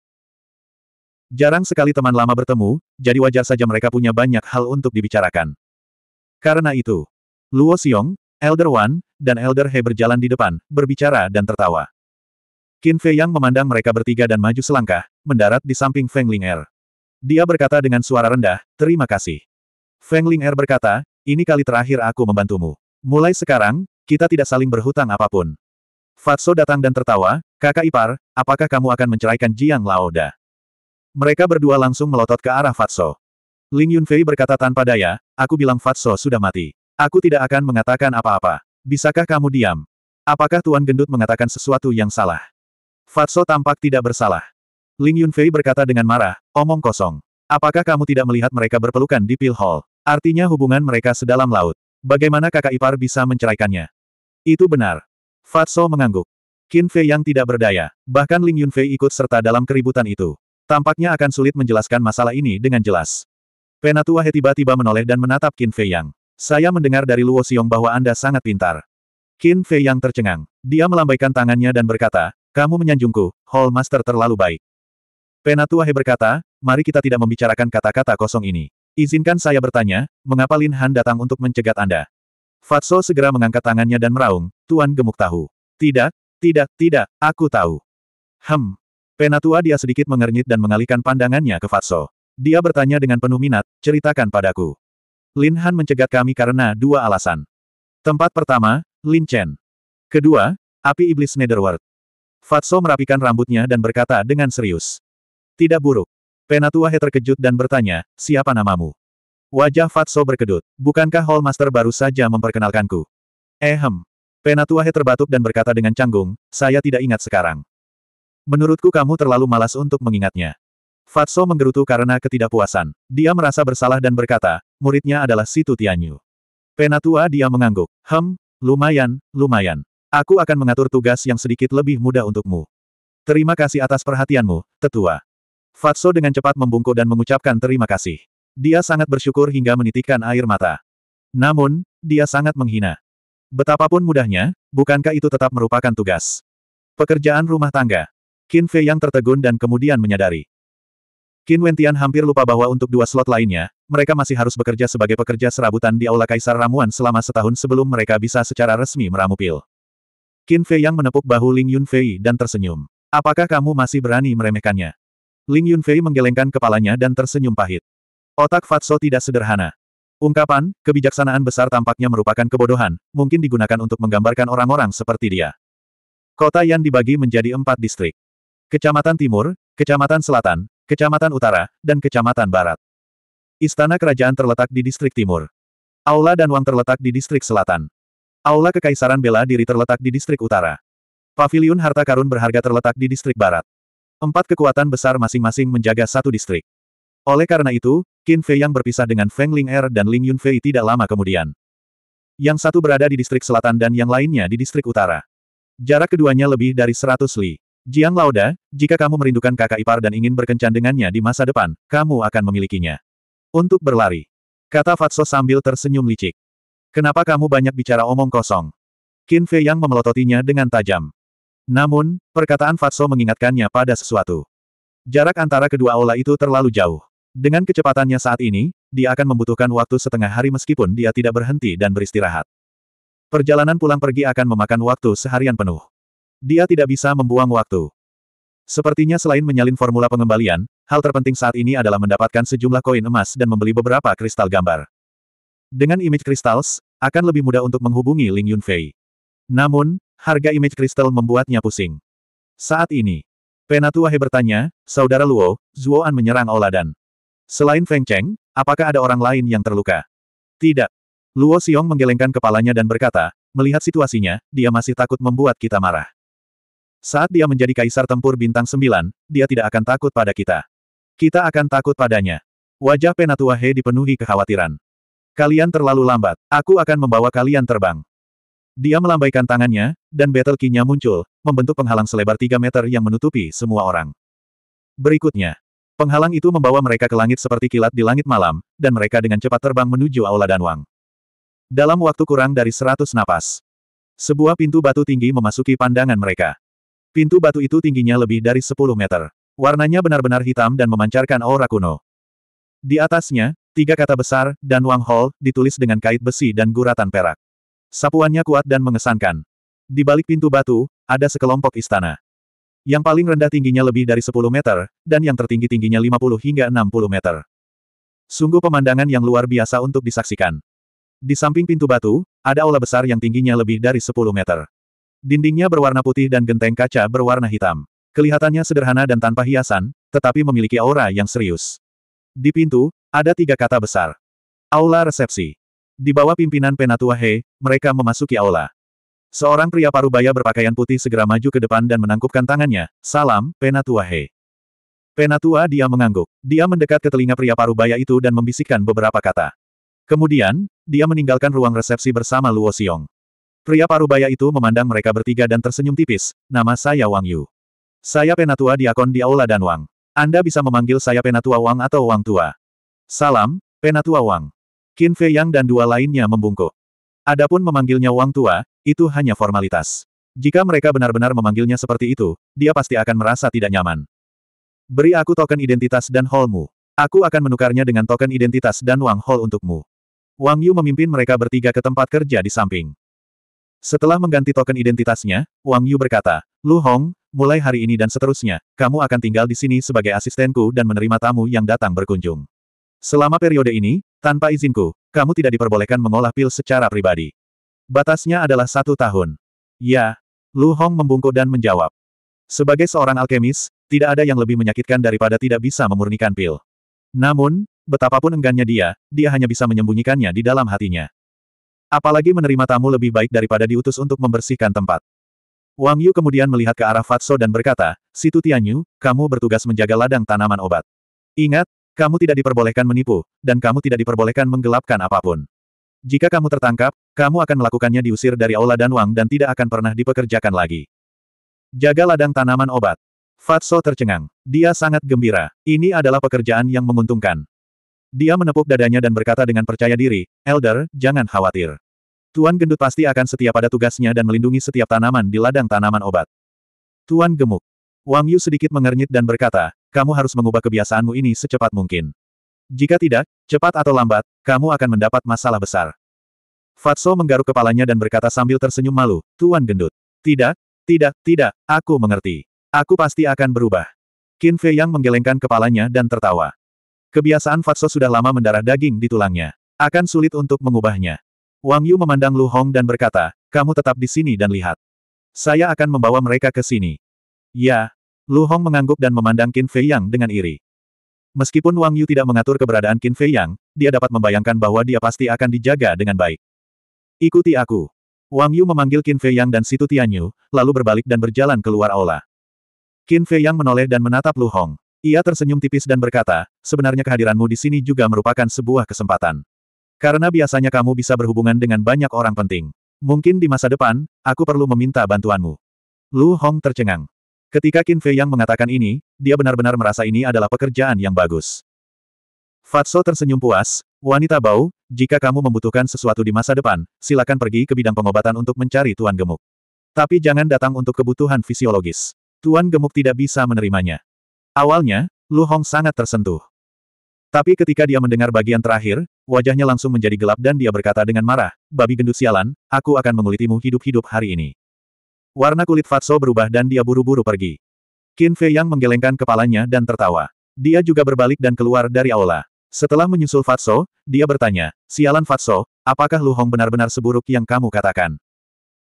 Jarang sekali teman lama bertemu, jadi wajar saja mereka punya banyak hal untuk dibicarakan. Karena itu, Luo Xiong, Elder Wan dan Elder He berjalan di depan, berbicara dan tertawa. Qin Fei Yang memandang mereka bertiga dan maju selangkah, mendarat di samping Feng Ling Er. Dia berkata dengan suara rendah, terima kasih. Feng Ling Er berkata, ini kali terakhir aku membantumu. Mulai sekarang, kita tidak saling berhutang apapun. Fatso datang dan tertawa, kakak ipar, apakah kamu akan menceraikan Jiang Laoda? Mereka berdua langsung melotot ke arah Fatso. Ling Yunfei berkata tanpa daya, aku bilang Fatso sudah mati. Aku tidak akan mengatakan apa-apa. Bisakah kamu diam? Apakah Tuan Gendut mengatakan sesuatu yang salah? Fatso tampak tidak bersalah. Ling Yunfei berkata dengan marah, omong kosong. Apakah kamu tidak melihat mereka berpelukan di Pil Hall? Artinya hubungan mereka sedalam laut. Bagaimana kakak ipar bisa menceraikannya? Itu benar. Fatso mengangguk. Qin Fei yang tidak berdaya, bahkan Ling Yunfei ikut serta dalam keributan itu. Tampaknya akan sulit menjelaskan masalah ini dengan jelas. Penatua He tiba-tiba menoleh dan menatap Qin Fei Yang. Saya mendengar dari Luo Xiong bahwa Anda sangat pintar. Qin Fei yang tercengang. Dia melambaikan tangannya dan berkata, kamu menyanjungku, Hall Master terlalu baik. Penatua He berkata, mari kita tidak membicarakan kata-kata kosong ini. Izinkan saya bertanya, mengapa Lin Han datang untuk mencegat Anda? Fatso segera mengangkat tangannya dan meraung, Tuan Gemuk tahu. Tidak, tidak, tidak, aku tahu. Hem. Penatua dia sedikit mengernyit dan mengalihkan pandangannya ke Fatso. Dia bertanya dengan penuh minat, ceritakan padaku. Lin Han mencegat kami karena dua alasan. Tempat pertama, Lin Chen. Kedua, api iblis Netherworld. Fatso merapikan rambutnya dan berkata dengan serius. Tidak buruk. Penatuahe terkejut dan bertanya, siapa namamu? Wajah Fatso berkedut. Bukankah Hallmaster baru saja memperkenalkanku? Ehem. Eh, Penatuahe terbatuk dan berkata dengan canggung, saya tidak ingat sekarang. Menurutku kamu terlalu malas untuk mengingatnya. Fatso menggerutu karena ketidakpuasan. Dia merasa bersalah dan berkata, muridnya adalah Situ Tianyu. Penatua dia mengangguk. Hem, lumayan, lumayan. Aku akan mengatur tugas yang sedikit lebih mudah untukmu. Terima kasih atas perhatianmu, tetua. Fatso dengan cepat membungkuk dan mengucapkan terima kasih. Dia sangat bersyukur hingga menitikkan air mata. Namun, dia sangat menghina. Betapapun mudahnya, bukankah itu tetap merupakan tugas? Pekerjaan rumah tangga. Qin Fei yang tertegun dan kemudian menyadari. Qin Wentian hampir lupa bahwa untuk dua slot lainnya, mereka masih harus bekerja sebagai pekerja serabutan di Aula Kaisar Ramuan selama setahun sebelum mereka bisa secara resmi meramu pil. Qin Fei yang menepuk bahu Ling Yunfei dan tersenyum. Apakah kamu masih berani meremehkannya? Ling Yunfei menggelengkan kepalanya dan tersenyum pahit. Otak Fatso tidak sederhana. Ungkapan, kebijaksanaan besar tampaknya merupakan kebodohan, mungkin digunakan untuk menggambarkan orang-orang seperti dia. Kota yang dibagi menjadi empat distrik. Kecamatan Timur, Kecamatan Selatan, Kecamatan Utara, dan Kecamatan Barat. Istana kerajaan terletak di distrik timur. Aula dan Wang terletak di distrik selatan. Aula Kekaisaran Bela Diri terletak di distrik utara. Paviliun Harta Karun berharga terletak di distrik barat. Empat kekuatan besar masing-masing menjaga satu distrik. Oleh karena itu, Qin Fei yang berpisah dengan Feng Ling Er dan Ling Yun Fei tidak lama kemudian. Yang satu berada di distrik selatan dan yang lainnya di distrik utara. Jarak keduanya lebih dari 100 li. Jiang Lauda, jika kamu merindukan kakak ipar dan ingin berkencan dengannya di masa depan, kamu akan memilikinya. Untuk berlari. Kata Fatso sambil tersenyum licik. Kenapa kamu banyak bicara omong kosong? Qin Fei yang memelototinya dengan tajam. Namun, perkataan Fatso mengingatkannya pada sesuatu. Jarak antara kedua aula itu terlalu jauh. Dengan kecepatannya saat ini, dia akan membutuhkan waktu setengah hari meskipun dia tidak berhenti dan beristirahat. Perjalanan pulang pergi akan memakan waktu seharian penuh. Dia tidak bisa membuang waktu. Sepertinya selain menyalin formula pengembalian, hal terpenting saat ini adalah mendapatkan sejumlah koin emas dan membeli beberapa kristal gambar. Dengan image crystals, akan lebih mudah untuk menghubungi Ling Yunfei. Namun, harga image kristal membuatnya pusing. Saat ini, Penatua He bertanya, Saudara Luo, An menyerang Oladan. Selain Feng Cheng, apakah ada orang lain yang terluka? Tidak. Luo Xiong menggelengkan kepalanya dan berkata, melihat situasinya, dia masih takut membuat kita marah. Saat dia menjadi kaisar tempur bintang Sembilan, dia tidak akan takut pada kita. Kita akan takut padanya. Wajah Penatua He dipenuhi kekhawatiran. Kalian terlalu lambat, aku akan membawa kalian terbang. Dia melambaikan tangannya, dan battle key-nya muncul, membentuk penghalang selebar 3 meter yang menutupi semua orang. Berikutnya, penghalang itu membawa mereka ke langit seperti kilat di langit malam, dan mereka dengan cepat terbang menuju Aula Danwang. Dalam waktu kurang dari 100 napas, sebuah pintu batu tinggi memasuki pandangan mereka. Pintu batu itu tingginya lebih dari 10 meter. Warnanya benar-benar hitam dan memancarkan aura kuno. Di atasnya, tiga kata besar, dan Wang Hall, ditulis dengan kait besi dan guratan perak. Sapuannya kuat dan mengesankan. Di balik pintu batu, ada sekelompok istana. Yang paling rendah tingginya lebih dari 10 meter, dan yang tertinggi-tingginya 50 hingga 60 meter. Sungguh pemandangan yang luar biasa untuk disaksikan. Di samping pintu batu, ada aula besar yang tingginya lebih dari 10 meter. Dindingnya berwarna putih dan genteng kaca berwarna hitam. Kelihatannya sederhana dan tanpa hiasan, tetapi memiliki aura yang serius. Di pintu, ada tiga kata besar. Aula resepsi. Di bawah pimpinan Penatua He, mereka memasuki aula. Seorang pria parubaya berpakaian putih segera maju ke depan dan menangkupkan tangannya, salam, Penatua He. Penatua dia mengangguk. Dia mendekat ke telinga pria parubaya itu dan membisikkan beberapa kata. Kemudian, dia meninggalkan ruang resepsi bersama Luo Xiong. Pria parubaya itu memandang mereka bertiga dan tersenyum tipis, nama saya Wang Yu. Saya Penatua Diakon di Aula dan Danwang. Anda bisa memanggil saya Penatua Wang atau Wang Tua. Salam, Penatua Wang. Qin Fei Yang dan dua lainnya membungkuk. Adapun memanggilnya Wang Tua, itu hanya formalitas. Jika mereka benar-benar memanggilnya seperti itu, dia pasti akan merasa tidak nyaman. Beri aku token identitas dan holmu. Aku akan menukarnya dengan token identitas dan Wang Hall untukmu. Wang Yu memimpin mereka bertiga ke tempat kerja di samping. Setelah mengganti token identitasnya, Wang Yu berkata, Lu Hong, Mulai hari ini dan seterusnya, kamu akan tinggal di sini sebagai asistenku dan menerima tamu yang datang berkunjung. Selama periode ini, tanpa izinku, kamu tidak diperbolehkan mengolah pil secara pribadi. Batasnya adalah satu tahun. Ya. Lu Hong membungkuk dan menjawab. Sebagai seorang alkemis, tidak ada yang lebih menyakitkan daripada tidak bisa memurnikan pil. Namun, betapapun enggannya dia, dia hanya bisa menyembunyikannya di dalam hatinya. Apalagi menerima tamu lebih baik daripada diutus untuk membersihkan tempat. Wang Yu kemudian melihat ke arah Fatso dan berkata, Situ Tianyu, kamu bertugas menjaga ladang tanaman obat. Ingat, kamu tidak diperbolehkan menipu, dan kamu tidak diperbolehkan menggelapkan apapun. Jika kamu tertangkap, kamu akan melakukannya diusir dari Aula dan Wang dan tidak akan pernah dipekerjakan lagi. Jaga ladang tanaman obat. Fatso tercengang. Dia sangat gembira. Ini adalah pekerjaan yang menguntungkan. Dia menepuk dadanya dan berkata dengan percaya diri, Elder, jangan khawatir. Tuan gendut pasti akan setia pada tugasnya dan melindungi setiap tanaman di ladang tanaman obat. Tuan gemuk. Wang Yu sedikit mengernyit dan berkata, kamu harus mengubah kebiasaanmu ini secepat mungkin. Jika tidak, cepat atau lambat, kamu akan mendapat masalah besar. Fatso menggaruk kepalanya dan berkata sambil tersenyum malu, Tuan gendut. Tidak, tidak, tidak, aku mengerti. Aku pasti akan berubah. Qin Fei Yang menggelengkan kepalanya dan tertawa. Kebiasaan Fatso sudah lama mendarah daging di tulangnya. Akan sulit untuk mengubahnya. Wang Yu memandang Lu Hong dan berkata, kamu tetap di sini dan lihat. Saya akan membawa mereka ke sini. Ya, Lu Hong mengangguk dan memandang Qin Fei Yang dengan iri. Meskipun Wang Yu tidak mengatur keberadaan Qin Fei Yang, dia dapat membayangkan bahwa dia pasti akan dijaga dengan baik. Ikuti aku. Wang Yu memanggil Qin Fei Yang dan Situ Tianyu, lalu berbalik dan berjalan keluar aula. Qin Fei Yang menoleh dan menatap Lu Hong. Ia tersenyum tipis dan berkata, sebenarnya kehadiranmu di sini juga merupakan sebuah kesempatan. Karena biasanya kamu bisa berhubungan dengan banyak orang penting. Mungkin di masa depan, aku perlu meminta bantuanmu. Lu Hong tercengang. Ketika Qin Fei yang mengatakan ini, dia benar-benar merasa ini adalah pekerjaan yang bagus. Fatso tersenyum puas, wanita bau, jika kamu membutuhkan sesuatu di masa depan, silakan pergi ke bidang pengobatan untuk mencari Tuan Gemuk. Tapi jangan datang untuk kebutuhan fisiologis. Tuan Gemuk tidak bisa menerimanya. Awalnya, Lu Hong sangat tersentuh. Tapi ketika dia mendengar bagian terakhir, wajahnya langsung menjadi gelap dan dia berkata dengan marah, Babi gendut sialan, aku akan mengulitimu hidup-hidup hari ini. Warna kulit Fatso berubah dan dia buru-buru pergi. Qin Fei Yang menggelengkan kepalanya dan tertawa. Dia juga berbalik dan keluar dari aula. Setelah menyusul Fatso, dia bertanya, Sialan Fatso, apakah Lu Hong benar-benar seburuk yang kamu katakan?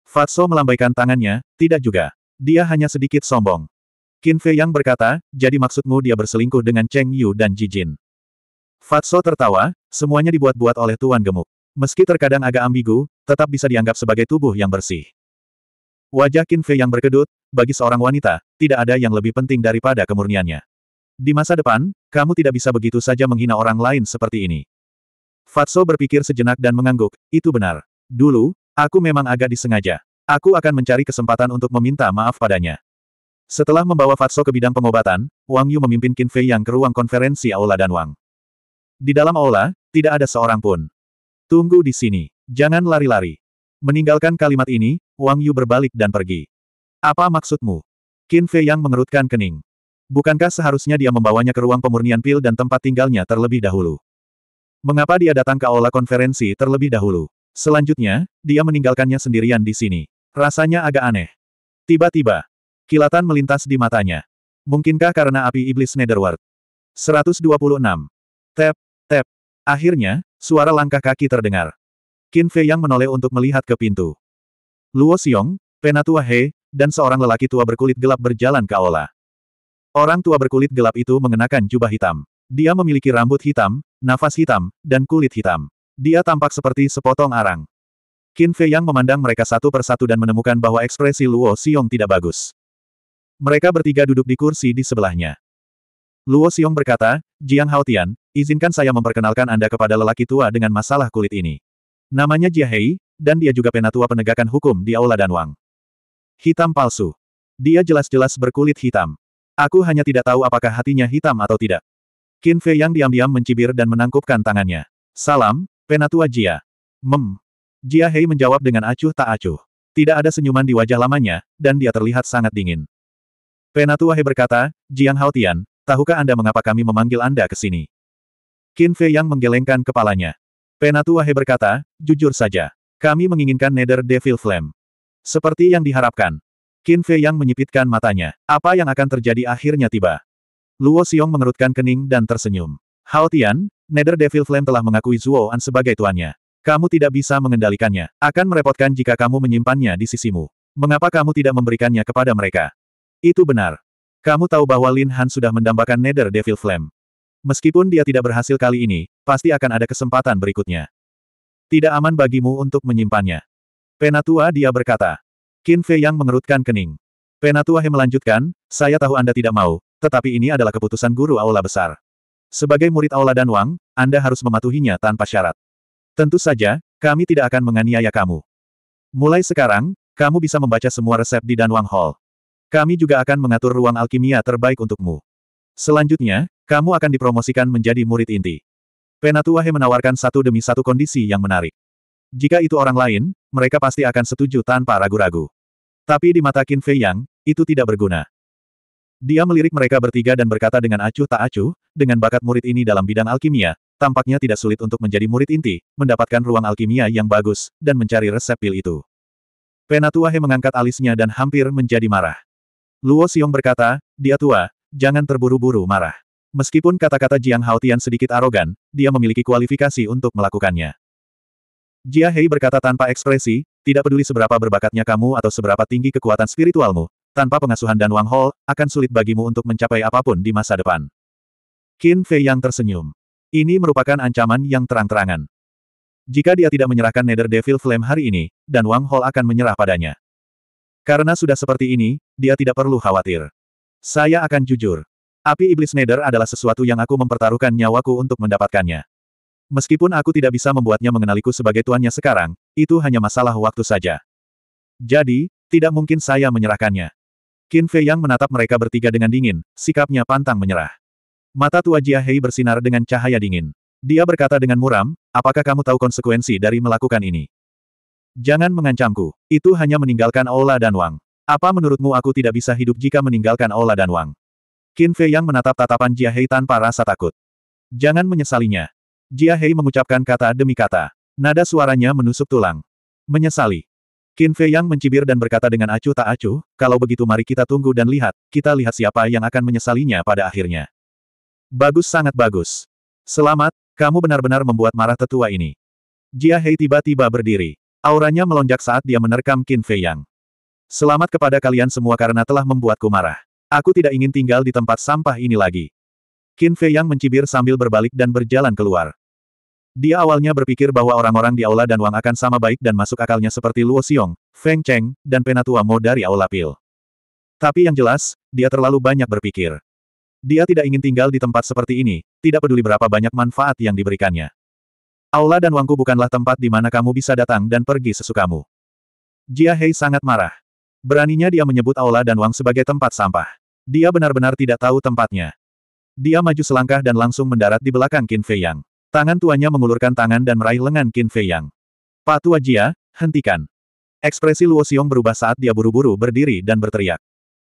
Fatso melambaikan tangannya, tidak juga. Dia hanya sedikit sombong. Qin Fei Yang berkata, jadi maksudmu dia berselingkuh dengan Cheng Yu dan Ji Jin. Fatso tertawa, semuanya dibuat-buat oleh Tuan Gemuk. Meski terkadang agak ambigu, tetap bisa dianggap sebagai tubuh yang bersih. Wajah Qin Fei yang berkedut, bagi seorang wanita, tidak ada yang lebih penting daripada kemurniannya. Di masa depan, kamu tidak bisa begitu saja menghina orang lain seperti ini. Fatso berpikir sejenak dan mengangguk, itu benar. Dulu, aku memang agak disengaja. Aku akan mencari kesempatan untuk meminta maaf padanya. Setelah membawa Fatso ke bidang pengobatan, Wang Yu memimpin Qin Fei yang ke ruang konferensi Aula dan Wang. Di dalam aula, tidak ada seorang pun. Tunggu di sini. Jangan lari-lari. Meninggalkan kalimat ini, Wang Yu berbalik dan pergi. Apa maksudmu? Qin Fei yang mengerutkan kening. Bukankah seharusnya dia membawanya ke ruang pemurnian pil dan tempat tinggalnya terlebih dahulu? Mengapa dia datang ke aula konferensi terlebih dahulu? Selanjutnya, dia meninggalkannya sendirian di sini. Rasanya agak aneh. Tiba-tiba, kilatan melintas di matanya. Mungkinkah karena api iblis Netherworld? 126. Tap, Tep. Akhirnya, suara langkah kaki terdengar. Qin Fei yang menoleh untuk melihat ke pintu. Luo Xiong, Penatua He, dan seorang lelaki tua berkulit gelap berjalan ke aula. Orang tua berkulit gelap itu mengenakan jubah hitam. Dia memiliki rambut hitam, nafas hitam, dan kulit hitam. Dia tampak seperti sepotong arang. Qin Fei yang memandang mereka satu persatu dan menemukan bahwa ekspresi Luo Xiong tidak bagus. Mereka bertiga duduk di kursi di sebelahnya. Luo Xiong berkata, Jiang Haotian, Izinkan saya memperkenalkan Anda kepada lelaki tua dengan masalah kulit ini. Namanya Jia Hei, dan dia juga penatua penegakan hukum di Aula Danwang. Hitam palsu. Dia jelas-jelas berkulit hitam. Aku hanya tidak tahu apakah hatinya hitam atau tidak. Qin Fei yang diam-diam mencibir dan menangkupkan tangannya. Salam, penatua Jia. Mem. Jia Hei menjawab dengan acuh tak acuh. Tidak ada senyuman di wajah lamanya, dan dia terlihat sangat dingin. Penatua He berkata, Jiang Haotian, tahukah Anda mengapa kami memanggil Anda ke sini? Qin Fei yang menggelengkan kepalanya. Penatua He berkata, jujur saja. Kami menginginkan Nether Devil Flame. Seperti yang diharapkan. Qin Fei yang menyipitkan matanya. Apa yang akan terjadi akhirnya tiba. Luo Xiong mengerutkan kening dan tersenyum. Hao Tian, Nether Devil Flame telah mengakui Zuo An sebagai tuannya. Kamu tidak bisa mengendalikannya. Akan merepotkan jika kamu menyimpannya di sisimu. Mengapa kamu tidak memberikannya kepada mereka? Itu benar. Kamu tahu bahwa Lin Han sudah mendambakan Nether Devil Flame. Meskipun dia tidak berhasil kali ini, pasti akan ada kesempatan berikutnya. Tidak aman bagimu untuk menyimpannya. Penatua dia berkata. Qin Fei yang mengerutkan kening. Penatua He melanjutkan, saya tahu Anda tidak mau, tetapi ini adalah keputusan guru aula besar. Sebagai murid aula dan Wang, Anda harus mematuhinya tanpa syarat. Tentu saja, kami tidak akan menganiaya kamu. Mulai sekarang, kamu bisa membaca semua resep di Danwang Hall. Kami juga akan mengatur ruang alkimia terbaik untukmu. Selanjutnya, kamu akan dipromosikan menjadi murid inti. Penatuahe menawarkan satu demi satu kondisi yang menarik. Jika itu orang lain, mereka pasti akan setuju tanpa ragu-ragu. Tapi di mata Qin Fei Yang, itu tidak berguna. Dia melirik mereka bertiga dan berkata dengan acuh tak acuh, dengan bakat murid ini dalam bidang alkimia, tampaknya tidak sulit untuk menjadi murid inti, mendapatkan ruang alkimia yang bagus, dan mencari resep pil itu. Penatuahe mengangkat alisnya dan hampir menjadi marah. Luo Xiong berkata, dia tua, jangan terburu-buru marah. Meskipun kata-kata Jiang Haotian sedikit arogan, dia memiliki kualifikasi untuk melakukannya. Jia Hei berkata tanpa ekspresi, tidak peduli seberapa berbakatnya kamu atau seberapa tinggi kekuatan spiritualmu, tanpa pengasuhan dan Wang Hol, akan sulit bagimu untuk mencapai apapun di masa depan. Qin Fei yang tersenyum. Ini merupakan ancaman yang terang-terangan. Jika dia tidak menyerahkan Nether Devil Flame hari ini, dan Wang Hol akan menyerah padanya. Karena sudah seperti ini, dia tidak perlu khawatir. Saya akan jujur. Api Iblis Nether adalah sesuatu yang aku mempertaruhkan nyawaku untuk mendapatkannya. Meskipun aku tidak bisa membuatnya mengenaliku sebagai tuannya sekarang, itu hanya masalah waktu saja. Jadi, tidak mungkin saya menyerahkannya. Qin Fei yang menatap mereka bertiga dengan dingin, sikapnya pantang menyerah. Mata tua Jia Hei bersinar dengan cahaya dingin. Dia berkata dengan muram, apakah kamu tahu konsekuensi dari melakukan ini? Jangan mengancamku, itu hanya meninggalkan Ola dan Wang. Apa menurutmu aku tidak bisa hidup jika meninggalkan Ola dan Wang? Qin Fei yang menatap tatapan Jia Hei tanpa rasa takut. Jangan menyesalinya. Jia Hei mengucapkan kata demi kata. Nada suaranya menusuk tulang. Menyesali. Qin Fei yang mencibir dan berkata dengan acuh tak acuh, kalau begitu mari kita tunggu dan lihat, kita lihat siapa yang akan menyesalinya pada akhirnya. Bagus sangat bagus. Selamat, kamu benar-benar membuat marah tetua ini. Jia Hei tiba-tiba berdiri. Auranya melonjak saat dia menerkam Qin Fei Yang. Selamat kepada kalian semua karena telah membuatku marah. Aku tidak ingin tinggal di tempat sampah ini lagi. Qin Fei Yang mencibir sambil berbalik dan berjalan keluar. Dia awalnya berpikir bahwa orang-orang di Aula dan Wang akan sama baik dan masuk akalnya seperti Luo Xiong, Feng Cheng, dan Penatua Mo dari Aula Pil. Tapi yang jelas, dia terlalu banyak berpikir. Dia tidak ingin tinggal di tempat seperti ini, tidak peduli berapa banyak manfaat yang diberikannya. Aula dan Wangku bukanlah tempat di mana kamu bisa datang dan pergi sesukamu. Jia Hei sangat marah. Beraninya dia menyebut Aula dan Wang sebagai tempat sampah. Dia benar-benar tidak tahu tempatnya. Dia maju selangkah dan langsung mendarat di belakang Qin Fei Yang. Tangan tuanya mengulurkan tangan dan meraih lengan Qin Fei Yang. Pak Tua Jia, hentikan. Ekspresi Luo Xiong berubah saat dia buru-buru berdiri dan berteriak.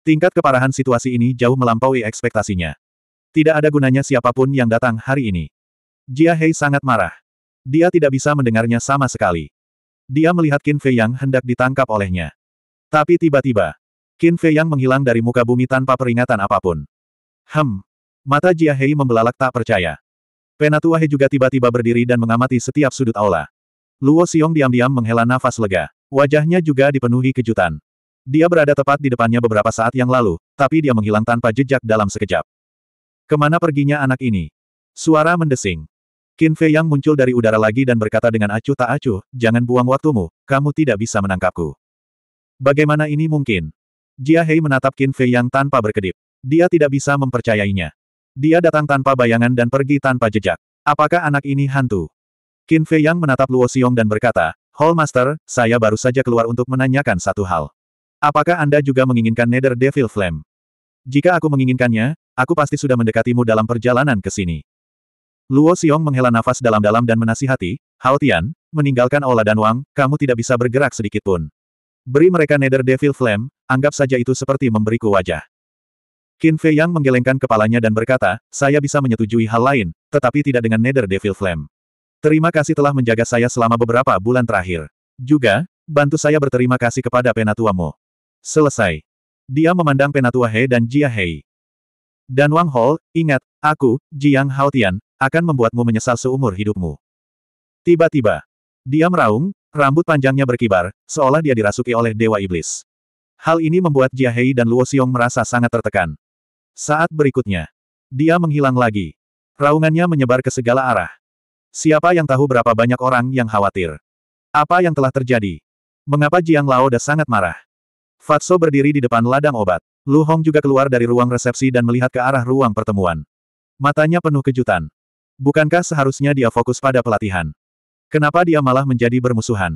Tingkat keparahan situasi ini jauh melampaui ekspektasinya. Tidak ada gunanya siapapun yang datang hari ini. Jia Hei sangat marah. Dia tidak bisa mendengarnya sama sekali. Dia melihat Qin Fei Yang hendak ditangkap olehnya. Tapi tiba-tiba, Qin Fei Yang menghilang dari muka bumi tanpa peringatan apapun. Hem. Mata Jia Hei membelalak tak percaya. Penatua He juga tiba-tiba berdiri dan mengamati setiap sudut aula. Luo Xiong diam-diam menghela nafas lega. Wajahnya juga dipenuhi kejutan. Dia berada tepat di depannya beberapa saat yang lalu, tapi dia menghilang tanpa jejak dalam sekejap. Kemana perginya anak ini? Suara mendesing. Qin Fei Yang muncul dari udara lagi dan berkata dengan acuh tak acuh, jangan buang waktumu, kamu tidak bisa menangkapku. Bagaimana ini mungkin? Jia Hei menatap Qin Fei Yang tanpa berkedip. Dia tidak bisa mempercayainya. Dia datang tanpa bayangan dan pergi tanpa jejak. Apakah anak ini hantu? Qin Fei Yang menatap Luo Xiong dan berkata, Hall Master, saya baru saja keluar untuk menanyakan satu hal. Apakah Anda juga menginginkan Nether Devil Flame? Jika aku menginginkannya, aku pasti sudah mendekatimu dalam perjalanan ke sini. Luo Xiong menghela nafas dalam-dalam dan menasihati, Hao Tian, meninggalkan Ola dan Wang, kamu tidak bisa bergerak sedikit pun. Beri mereka Nether Devil Flame, anggap saja itu seperti memberiku wajah. Qin Fei Yang menggelengkan kepalanya dan berkata, saya bisa menyetujui hal lain, tetapi tidak dengan Nether Devil Flame. Terima kasih telah menjaga saya selama beberapa bulan terakhir. Juga, bantu saya berterima kasih kepada penatuamu. Selesai. Dia memandang penatua He dan Jia Hei. Dan Wang Hol, ingat, aku, Jiang Haotian, akan membuatmu menyesal seumur hidupmu. Tiba-tiba, dia meraung, Rambut panjangnya berkibar, seolah dia dirasuki oleh Dewa Iblis. Hal ini membuat Jia Hei dan Luo Xiong merasa sangat tertekan. Saat berikutnya, dia menghilang lagi. Raungannya menyebar ke segala arah. Siapa yang tahu berapa banyak orang yang khawatir? Apa yang telah terjadi? Mengapa Jiang Lao sudah sangat marah? Fatso berdiri di depan ladang obat. Lu Hong juga keluar dari ruang resepsi dan melihat ke arah ruang pertemuan. Matanya penuh kejutan. Bukankah seharusnya dia fokus pada pelatihan? Kenapa dia malah menjadi bermusuhan?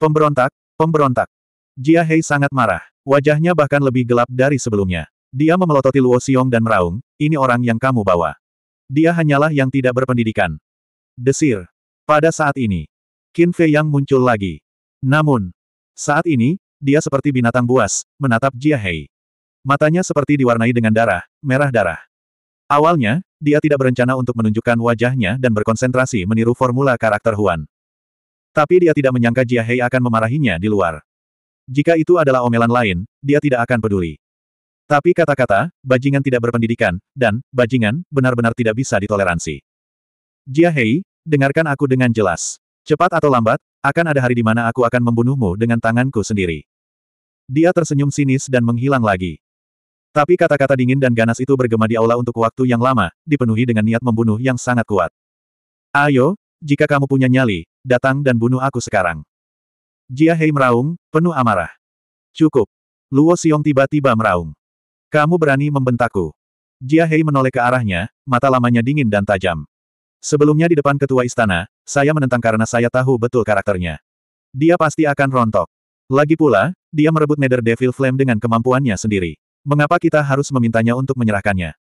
Pemberontak, pemberontak. Jia Hei sangat marah. Wajahnya bahkan lebih gelap dari sebelumnya. Dia memelototi Luo Xiong dan meraung, ini orang yang kamu bawa. Dia hanyalah yang tidak berpendidikan. Desir. Pada saat ini, Qin Fei yang muncul lagi. Namun, saat ini, dia seperti binatang buas, menatap Jia Hei. Matanya seperti diwarnai dengan darah, merah darah. Awalnya, dia tidak berencana untuk menunjukkan wajahnya dan berkonsentrasi meniru formula karakter Huan. Tapi dia tidak menyangka Jia Hei akan memarahinya di luar. Jika itu adalah omelan lain, dia tidak akan peduli. Tapi kata-kata, bajingan tidak berpendidikan, dan, bajingan, benar-benar tidak bisa ditoleransi. Jia Hei, dengarkan aku dengan jelas. Cepat atau lambat, akan ada hari di mana aku akan membunuhmu dengan tanganku sendiri. Dia tersenyum sinis dan menghilang lagi. Tapi kata-kata dingin dan ganas itu bergema di aula untuk waktu yang lama, dipenuhi dengan niat membunuh yang sangat kuat. Ayo, jika kamu punya nyali, datang dan bunuh aku sekarang. Jia Hei meraung, penuh amarah. Cukup. Luo Xiong tiba-tiba meraung. Kamu berani membentakku. Jia Hei menoleh ke arahnya, mata lamanya dingin dan tajam. Sebelumnya di depan ketua istana, saya menentang karena saya tahu betul karakternya. Dia pasti akan rontok. Lagi pula, dia merebut Nether Devil Flame dengan kemampuannya sendiri. Mengapa kita harus memintanya untuk menyerahkannya?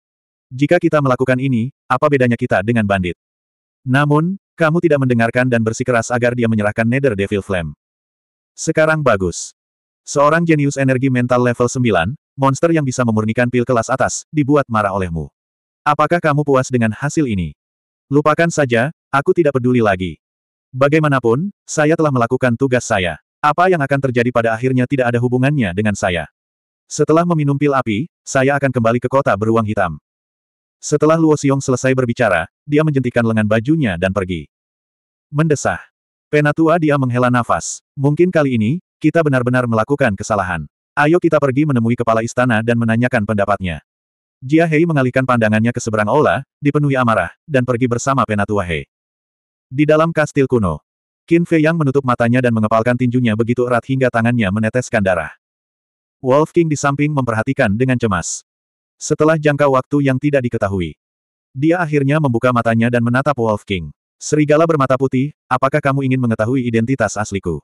Jika kita melakukan ini, apa bedanya kita dengan bandit? Namun, kamu tidak mendengarkan dan bersikeras agar dia menyerahkan Nether Devil Flame. Sekarang bagus. Seorang jenius energi mental level 9, monster yang bisa memurnikan pil kelas atas, dibuat marah olehmu. Apakah kamu puas dengan hasil ini? Lupakan saja, aku tidak peduli lagi. Bagaimanapun, saya telah melakukan tugas saya. Apa yang akan terjadi pada akhirnya tidak ada hubungannya dengan saya. Setelah meminum pil api, saya akan kembali ke kota beruang hitam. Setelah Luo Xiong selesai berbicara, dia menjentikan lengan bajunya dan pergi. Mendesah. Penatua dia menghela nafas. Mungkin kali ini, kita benar-benar melakukan kesalahan. Ayo kita pergi menemui kepala istana dan menanyakan pendapatnya. Jia Hei mengalihkan pandangannya ke seberang Ola, dipenuhi amarah, dan pergi bersama Penatua Hei. Di dalam kastil kuno, Qin Fei Yang menutup matanya dan mengepalkan tinjunya begitu erat hingga tangannya meneteskan darah. Wolf King di samping memperhatikan dengan cemas. Setelah jangka waktu yang tidak diketahui, dia akhirnya membuka matanya dan menatap Wolf King. Serigala bermata putih, apakah kamu ingin mengetahui identitas asliku?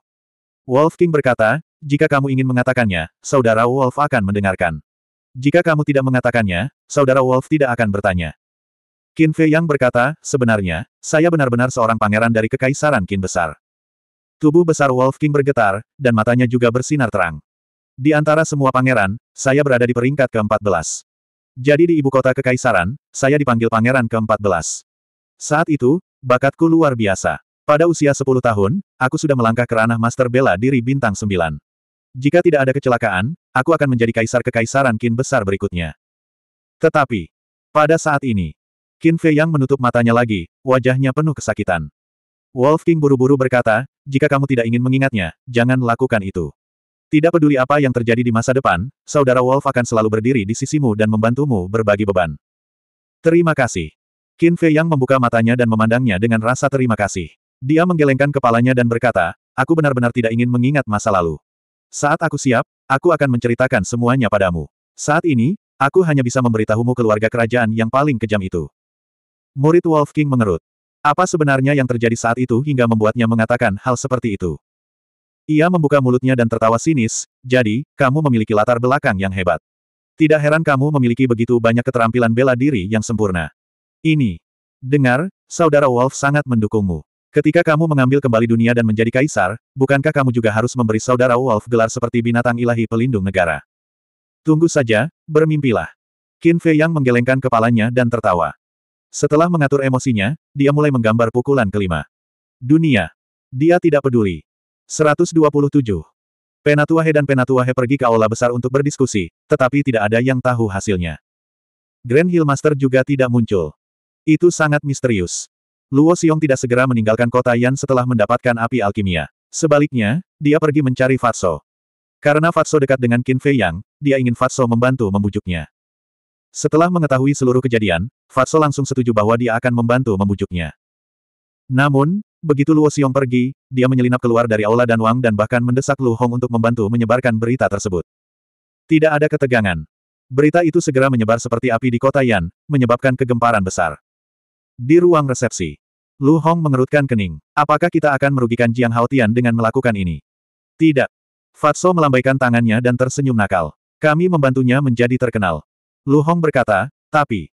Wolf King berkata, jika kamu ingin mengatakannya, saudara Wolf akan mendengarkan. Jika kamu tidak mengatakannya, saudara Wolf tidak akan bertanya. Qin Fei Yang berkata, sebenarnya, saya benar-benar seorang pangeran dari Kekaisaran Qin Besar. Tubuh besar Wolf King bergetar, dan matanya juga bersinar terang. Di antara semua pangeran, saya berada di peringkat ke-14. Jadi di ibu kota kekaisaran, saya dipanggil pangeran ke-14. Saat itu, bakatku luar biasa. Pada usia 10 tahun, aku sudah melangkah ke ranah master bela diri bintang 9. Jika tidak ada kecelakaan, aku akan menjadi kaisar kekaisaran kin besar berikutnya. Tetapi, pada saat ini, Qin Fei yang menutup matanya lagi, wajahnya penuh kesakitan. Wolf King buru-buru berkata, jika kamu tidak ingin mengingatnya, jangan lakukan itu. Tidak peduli apa yang terjadi di masa depan, saudara Wolf akan selalu berdiri di sisimu dan membantumu berbagi beban. Terima kasih. Qin Fei Yang membuka matanya dan memandangnya dengan rasa terima kasih. Dia menggelengkan kepalanya dan berkata, aku benar-benar tidak ingin mengingat masa lalu. Saat aku siap, aku akan menceritakan semuanya padamu. Saat ini, aku hanya bisa memberitahumu keluarga kerajaan yang paling kejam itu. Murid Wolf King mengerut. Apa sebenarnya yang terjadi saat itu hingga membuatnya mengatakan hal seperti itu? Ia membuka mulutnya dan tertawa sinis, jadi, kamu memiliki latar belakang yang hebat. Tidak heran kamu memiliki begitu banyak keterampilan bela diri yang sempurna. Ini. Dengar, saudara Wolf sangat mendukungmu. Ketika kamu mengambil kembali dunia dan menjadi kaisar, bukankah kamu juga harus memberi saudara Wolf gelar seperti binatang ilahi pelindung negara? Tunggu saja, bermimpilah. Qin Fei Yang menggelengkan kepalanya dan tertawa. Setelah mengatur emosinya, dia mulai menggambar pukulan kelima. Dunia. Dia tidak peduli. 127. Penatua dan Penatua He pergi ke aula besar untuk berdiskusi, tetapi tidak ada yang tahu hasilnya. Grand Hill Master juga tidak muncul. Itu sangat misterius. Luo Xiong tidak segera meninggalkan kota Yan setelah mendapatkan api alkimia. Sebaliknya, dia pergi mencari Fatso. Karena Fatso dekat dengan Qin Fei Yang, dia ingin Fatso membantu membujuknya. Setelah mengetahui seluruh kejadian, Fatso langsung setuju bahwa dia akan membantu membujuknya. Namun, Begitu Luo Xiong pergi, dia menyelinap keluar dari aula dan Wang dan bahkan mendesak Lu Hong untuk membantu menyebarkan berita tersebut. Tidak ada ketegangan. Berita itu segera menyebar seperti api di kota Yan, menyebabkan kegemparan besar. Di ruang resepsi, Lu Hong mengerutkan kening. Apakah kita akan merugikan Jiang Haotian dengan melakukan ini? Tidak. Fatso melambaikan tangannya dan tersenyum nakal. Kami membantunya menjadi terkenal. Lu Hong berkata, tapi...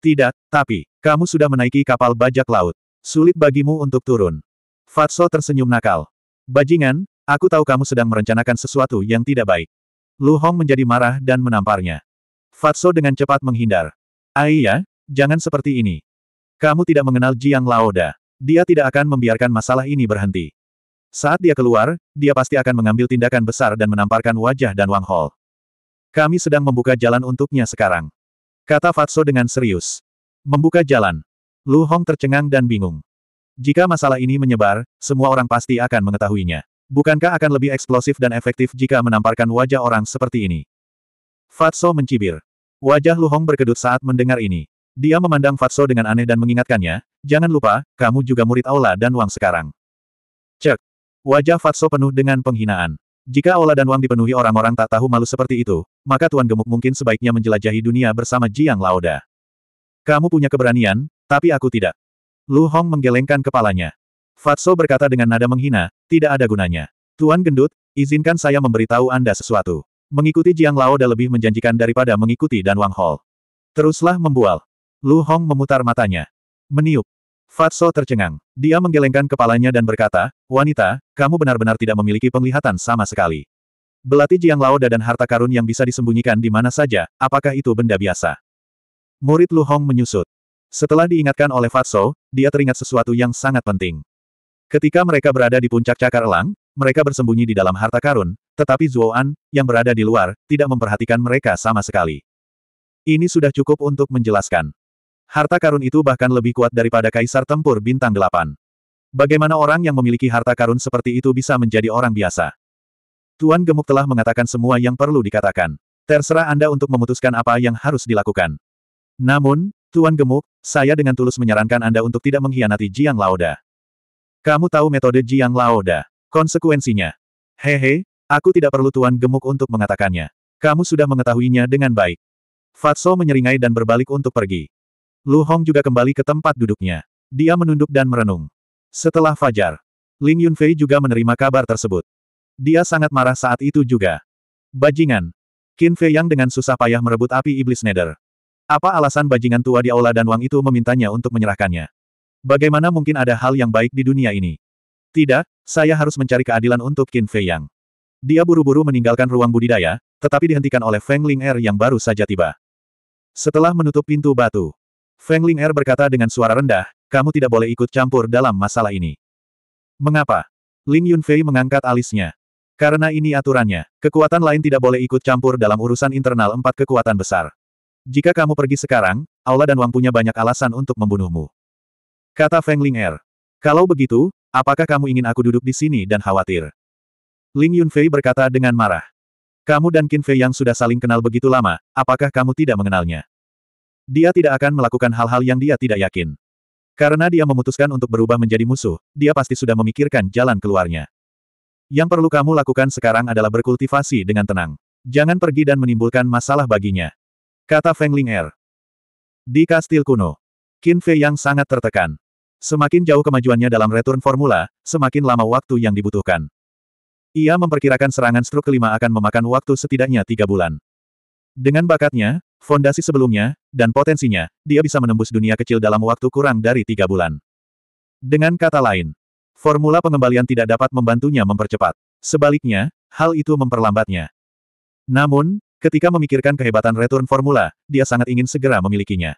Tidak, tapi, kamu sudah menaiki kapal bajak laut. Sulit bagimu untuk turun. Fatso tersenyum nakal. Bajingan, aku tahu kamu sedang merencanakan sesuatu yang tidak baik. Lu Hong menjadi marah dan menamparnya. Fatso dengan cepat menghindar. Aiyah, jangan seperti ini. Kamu tidak mengenal Jiang Laoda. Dia tidak akan membiarkan masalah ini berhenti. Saat dia keluar, dia pasti akan mengambil tindakan besar dan menamparkan wajah dan Wang Hol. Kami sedang membuka jalan untuknya sekarang. Kata Fatso dengan serius. Membuka jalan. Lu Hong tercengang dan bingung. Jika masalah ini menyebar, semua orang pasti akan mengetahuinya. Bukankah akan lebih eksplosif dan efektif jika menamparkan wajah orang seperti ini? Fatso mencibir. Wajah Lu Hong berkedut saat mendengar ini. Dia memandang Fatso dengan aneh dan mengingatkannya, jangan lupa, kamu juga murid Aula dan Wang sekarang. Cek. Wajah Fatso penuh dengan penghinaan. Jika Aula dan Wang dipenuhi orang-orang tak tahu malu seperti itu, maka Tuan Gemuk mungkin sebaiknya menjelajahi dunia bersama Jiang Laoda. Kamu punya keberanian, tapi aku tidak. Lu Hong menggelengkan kepalanya. Fatso berkata dengan nada menghina, tidak ada gunanya. Tuan Gendut, izinkan saya memberitahu Anda sesuatu. Mengikuti Jiang Lao da lebih menjanjikan daripada mengikuti Dan Wang Hall. Teruslah membual. Lu Hong memutar matanya. Meniup. Fatso tercengang. Dia menggelengkan kepalanya dan berkata, Wanita, kamu benar-benar tidak memiliki penglihatan sama sekali. Belati Jiang Laoda dan harta karun yang bisa disembunyikan di mana saja, apakah itu benda biasa? Murid Lu Hong menyusut. Setelah diingatkan oleh Fatso, dia teringat sesuatu yang sangat penting. Ketika mereka berada di puncak cakar elang, mereka bersembunyi di dalam harta karun, tetapi Zuoan, yang berada di luar, tidak memperhatikan mereka sama sekali. Ini sudah cukup untuk menjelaskan. Harta karun itu bahkan lebih kuat daripada kaisar tempur bintang delapan. Bagaimana orang yang memiliki harta karun seperti itu bisa menjadi orang biasa? Tuan Gemuk telah mengatakan semua yang perlu dikatakan. Terserah Anda untuk memutuskan apa yang harus dilakukan. Namun, Tuan Gemuk, saya dengan tulus menyarankan Anda untuk tidak mengkhianati Jiang Laoda. Kamu tahu metode Jiang Laoda. Konsekuensinya. Hehe, aku tidak perlu Tuan Gemuk untuk mengatakannya. Kamu sudah mengetahuinya dengan baik. Fatso menyeringai dan berbalik untuk pergi. Lu Hong juga kembali ke tempat duduknya. Dia menunduk dan merenung. Setelah fajar, Ling Yunfei juga menerima kabar tersebut. Dia sangat marah saat itu juga. Bajingan. Qin Fei Yang dengan susah payah merebut api iblis Nether. Apa alasan bajingan tua di Aula dan Wang itu memintanya untuk menyerahkannya? Bagaimana mungkin ada hal yang baik di dunia ini? Tidak, saya harus mencari keadilan untuk Qin Fei Yang. Dia buru-buru meninggalkan ruang budidaya, tetapi dihentikan oleh Feng Ling Er yang baru saja tiba. Setelah menutup pintu batu, Feng Ling Er berkata dengan suara rendah, kamu tidak boleh ikut campur dalam masalah ini. Mengapa? Ling Yunfei mengangkat alisnya. Karena ini aturannya, kekuatan lain tidak boleh ikut campur dalam urusan internal empat kekuatan besar. Jika kamu pergi sekarang, Aula dan Wang punya banyak alasan untuk membunuhmu. Kata Feng Ling Er. Kalau begitu, apakah kamu ingin aku duduk di sini dan khawatir? Ling Yunfei berkata dengan marah. Kamu dan Qin Fei yang sudah saling kenal begitu lama, apakah kamu tidak mengenalnya? Dia tidak akan melakukan hal-hal yang dia tidak yakin. Karena dia memutuskan untuk berubah menjadi musuh, dia pasti sudah memikirkan jalan keluarnya. Yang perlu kamu lakukan sekarang adalah berkultivasi dengan tenang. Jangan pergi dan menimbulkan masalah baginya. Kata Feng Ling Er. Di kastil kuno. Qin Fei yang sangat tertekan. Semakin jauh kemajuannya dalam return formula, semakin lama waktu yang dibutuhkan. Ia memperkirakan serangan struk kelima akan memakan waktu setidaknya tiga bulan. Dengan bakatnya, fondasi sebelumnya, dan potensinya, dia bisa menembus dunia kecil dalam waktu kurang dari tiga bulan. Dengan kata lain, formula pengembalian tidak dapat membantunya mempercepat. Sebaliknya, hal itu memperlambatnya. Namun, Ketika memikirkan kehebatan return formula, dia sangat ingin segera memilikinya.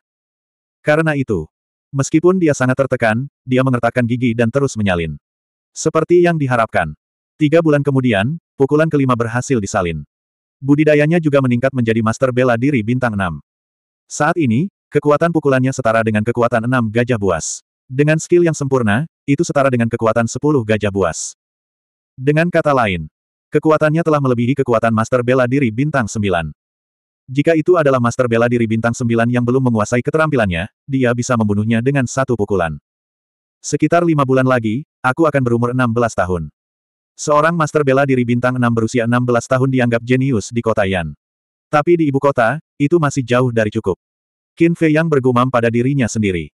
Karena itu, meskipun dia sangat tertekan, dia mengertakkan gigi dan terus menyalin. Seperti yang diharapkan. Tiga bulan kemudian, pukulan kelima berhasil disalin. Budidayanya juga meningkat menjadi master bela diri bintang 6. Saat ini, kekuatan pukulannya setara dengan kekuatan 6 gajah buas. Dengan skill yang sempurna, itu setara dengan kekuatan 10 gajah buas. Dengan kata lain, Kekuatannya telah melebihi kekuatan Master Bela Diri Bintang 9. Jika itu adalah Master Bela Diri Bintang 9 yang belum menguasai keterampilannya, dia bisa membunuhnya dengan satu pukulan. Sekitar lima bulan lagi, aku akan berumur 16 tahun. Seorang Master Bela Diri Bintang 6 berusia 16 tahun dianggap jenius di kota Yan. Tapi di ibu kota, itu masih jauh dari cukup. Qin Fei Yang bergumam pada dirinya sendiri.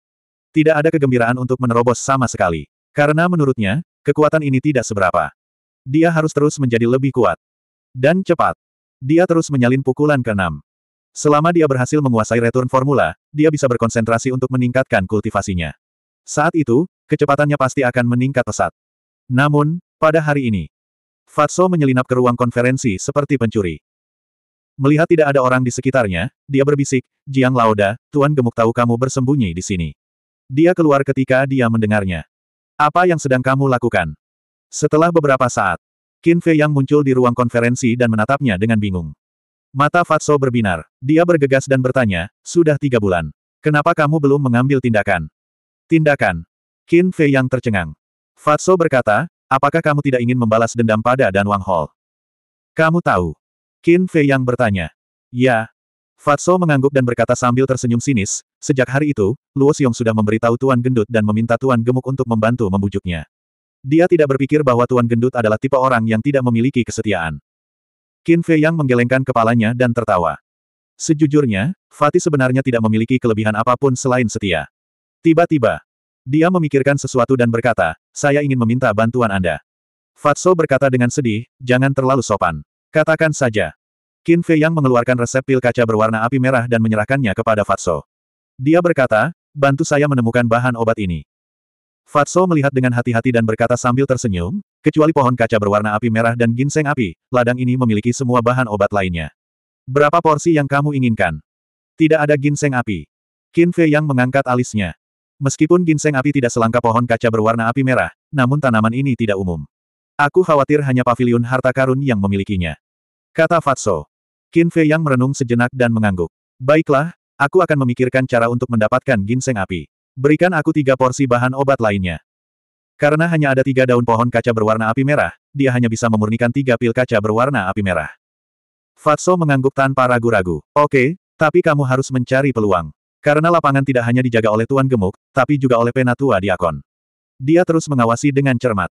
Tidak ada kegembiraan untuk menerobos sama sekali. Karena menurutnya, kekuatan ini tidak seberapa. Dia harus terus menjadi lebih kuat. Dan cepat. Dia terus menyalin pukulan ke-6. Selama dia berhasil menguasai return formula, dia bisa berkonsentrasi untuk meningkatkan kultivasinya. Saat itu, kecepatannya pasti akan meningkat pesat. Namun, pada hari ini, Fatso menyelinap ke ruang konferensi seperti pencuri. Melihat tidak ada orang di sekitarnya, dia berbisik, Jiang Laoda, Tuan Gemuk tahu kamu bersembunyi di sini. Dia keluar ketika dia mendengarnya. Apa yang sedang kamu lakukan? Setelah beberapa saat, Qin Fei yang muncul di ruang konferensi dan menatapnya dengan bingung. Mata Fatso berbinar. Dia bergegas dan bertanya, sudah tiga bulan. Kenapa kamu belum mengambil tindakan? Tindakan. Qin Fei yang tercengang. Fatso berkata, apakah kamu tidak ingin membalas dendam pada Dan Wang Hall? Kamu tahu? Qin Fei yang bertanya. Ya. Fatso mengangguk dan berkata sambil tersenyum sinis, sejak hari itu, Luo Xiong sudah memberitahu Tuan Gendut dan meminta Tuan Gemuk untuk membantu membujuknya. Dia tidak berpikir bahwa Tuan Gendut adalah tipe orang yang tidak memiliki kesetiaan. Qin Fei Yang menggelengkan kepalanya dan tertawa. Sejujurnya, Fatih sebenarnya tidak memiliki kelebihan apapun selain setia. Tiba-tiba, dia memikirkan sesuatu dan berkata, saya ingin meminta bantuan Anda. Fatso berkata dengan sedih, jangan terlalu sopan. Katakan saja. Qin Fei Yang mengeluarkan resep pil kaca berwarna api merah dan menyerahkannya kepada Fatso. Dia berkata, bantu saya menemukan bahan obat ini. Fatso melihat dengan hati-hati dan berkata sambil tersenyum, kecuali pohon kaca berwarna api merah dan ginseng api, ladang ini memiliki semua bahan obat lainnya. Berapa porsi yang kamu inginkan? Tidak ada ginseng api. Qin Fei yang mengangkat alisnya. Meskipun ginseng api tidak selangka pohon kaca berwarna api merah, namun tanaman ini tidak umum. Aku khawatir hanya pavilion harta karun yang memilikinya. Kata Fatso. Qin Fei yang merenung sejenak dan mengangguk. Baiklah, aku akan memikirkan cara untuk mendapatkan ginseng api. Berikan aku tiga porsi bahan obat lainnya. Karena hanya ada tiga daun pohon kaca berwarna api merah, dia hanya bisa memurnikan tiga pil kaca berwarna api merah. Fatso mengangguk tanpa ragu-ragu. Oke, tapi kamu harus mencari peluang. Karena lapangan tidak hanya dijaga oleh Tuan Gemuk, tapi juga oleh Penatua Diakon. Dia terus mengawasi dengan cermat.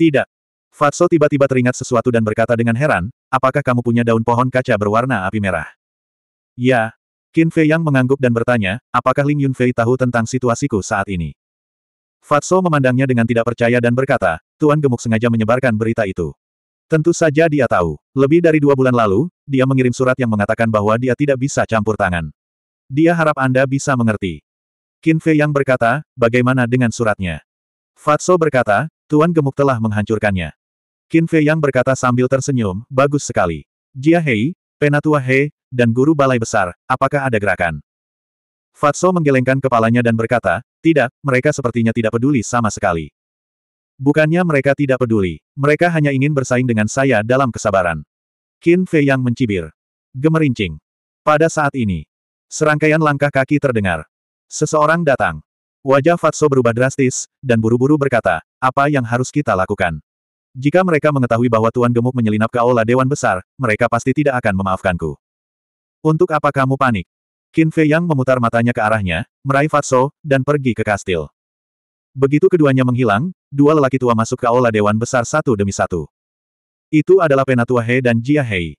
Tidak. Fatso tiba-tiba teringat sesuatu dan berkata dengan heran, apakah kamu punya daun pohon kaca berwarna api merah? Ya, Qin Fei yang mengangguk dan bertanya, apakah Ling Yunfei tahu tentang situasiku saat ini? Fatso memandangnya dengan tidak percaya dan berkata, Tuan Gemuk sengaja menyebarkan berita itu. Tentu saja dia tahu. Lebih dari dua bulan lalu, dia mengirim surat yang mengatakan bahwa dia tidak bisa campur tangan. Dia harap Anda bisa mengerti. Qin Fei yang berkata, bagaimana dengan suratnya? Fatso berkata, Tuan Gemuk telah menghancurkannya. Qin Fei yang berkata sambil tersenyum, bagus sekali. Jia Hei, Penatua He, dan guru balai besar, apakah ada gerakan? Fatso menggelengkan kepalanya dan berkata, tidak, mereka sepertinya tidak peduli sama sekali. Bukannya mereka tidak peduli, mereka hanya ingin bersaing dengan saya dalam kesabaran. Qin Fei yang mencibir. Gemerincing. Pada saat ini, serangkaian langkah kaki terdengar. Seseorang datang. Wajah Fatso berubah drastis, dan buru-buru berkata, apa yang harus kita lakukan? Jika mereka mengetahui bahwa Tuan Gemuk menyelinap ke aula Dewan Besar, mereka pasti tidak akan memaafkanku. Untuk apa kamu panik? Qin Fei Yang memutar matanya ke arahnya, meraih Fatso, dan pergi ke kastil. Begitu keduanya menghilang, dua lelaki tua masuk ke aula dewan besar satu demi satu. Itu adalah Penatua He dan Jia Hei.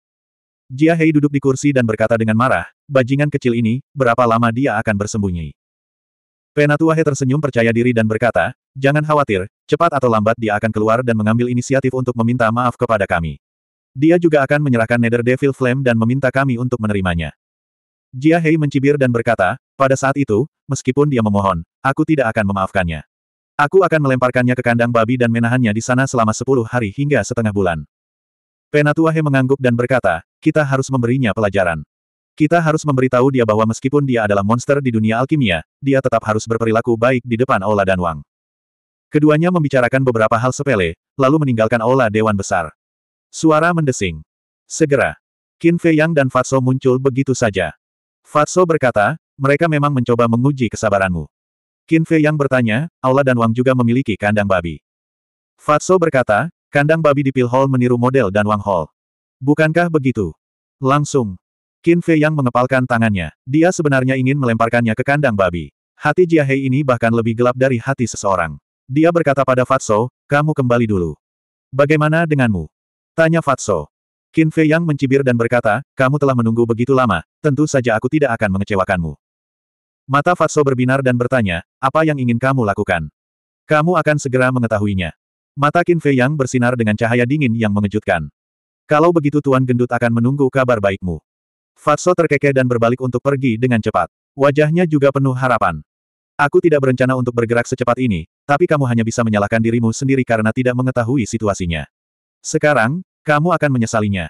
Jia Hei duduk di kursi dan berkata dengan marah, bajingan kecil ini, berapa lama dia akan bersembunyi. Penatua He tersenyum percaya diri dan berkata, jangan khawatir, cepat atau lambat dia akan keluar dan mengambil inisiatif untuk meminta maaf kepada kami. Dia juga akan menyerahkan Nether Devil Flame dan meminta kami untuk menerimanya. Jia Hei mencibir dan berkata, pada saat itu, meskipun dia memohon, aku tidak akan memaafkannya. Aku akan melemparkannya ke kandang babi dan menahannya di sana selama sepuluh hari hingga setengah bulan. Penatua He mengangguk dan berkata, kita harus memberinya pelajaran. Kita harus memberitahu dia bahwa meskipun dia adalah monster di dunia alkimia, dia tetap harus berperilaku baik di depan Aula dan Wang. Keduanya membicarakan beberapa hal sepele, lalu meninggalkan Aula Dewan Besar. Suara mendesing. Segera. Qin Fei Yang dan Fatso muncul begitu saja. Fatso berkata, mereka memang mencoba menguji kesabaranmu. Qin Fei Yang bertanya, Aula dan Wang juga memiliki kandang babi. Fatso berkata, kandang babi di Pil Hall meniru model dan Wang Hall. Bukankah begitu? Langsung. Qin Fei Yang mengepalkan tangannya. Dia sebenarnya ingin melemparkannya ke kandang babi. Hati Jia Hei ini bahkan lebih gelap dari hati seseorang. Dia berkata pada Fatso, kamu kembali dulu. Bagaimana denganmu? Tanya Fatso. Qin Fei Yang mencibir dan berkata, kamu telah menunggu begitu lama, tentu saja aku tidak akan mengecewakanmu. Mata Fatso berbinar dan bertanya, apa yang ingin kamu lakukan? Kamu akan segera mengetahuinya. Mata Qin Fei Yang bersinar dengan cahaya dingin yang mengejutkan. Kalau begitu Tuan Gendut akan menunggu kabar baikmu. Fatso terkekeh dan berbalik untuk pergi dengan cepat. Wajahnya juga penuh harapan. Aku tidak berencana untuk bergerak secepat ini, tapi kamu hanya bisa menyalahkan dirimu sendiri karena tidak mengetahui situasinya. Sekarang, kamu akan menyesalinya.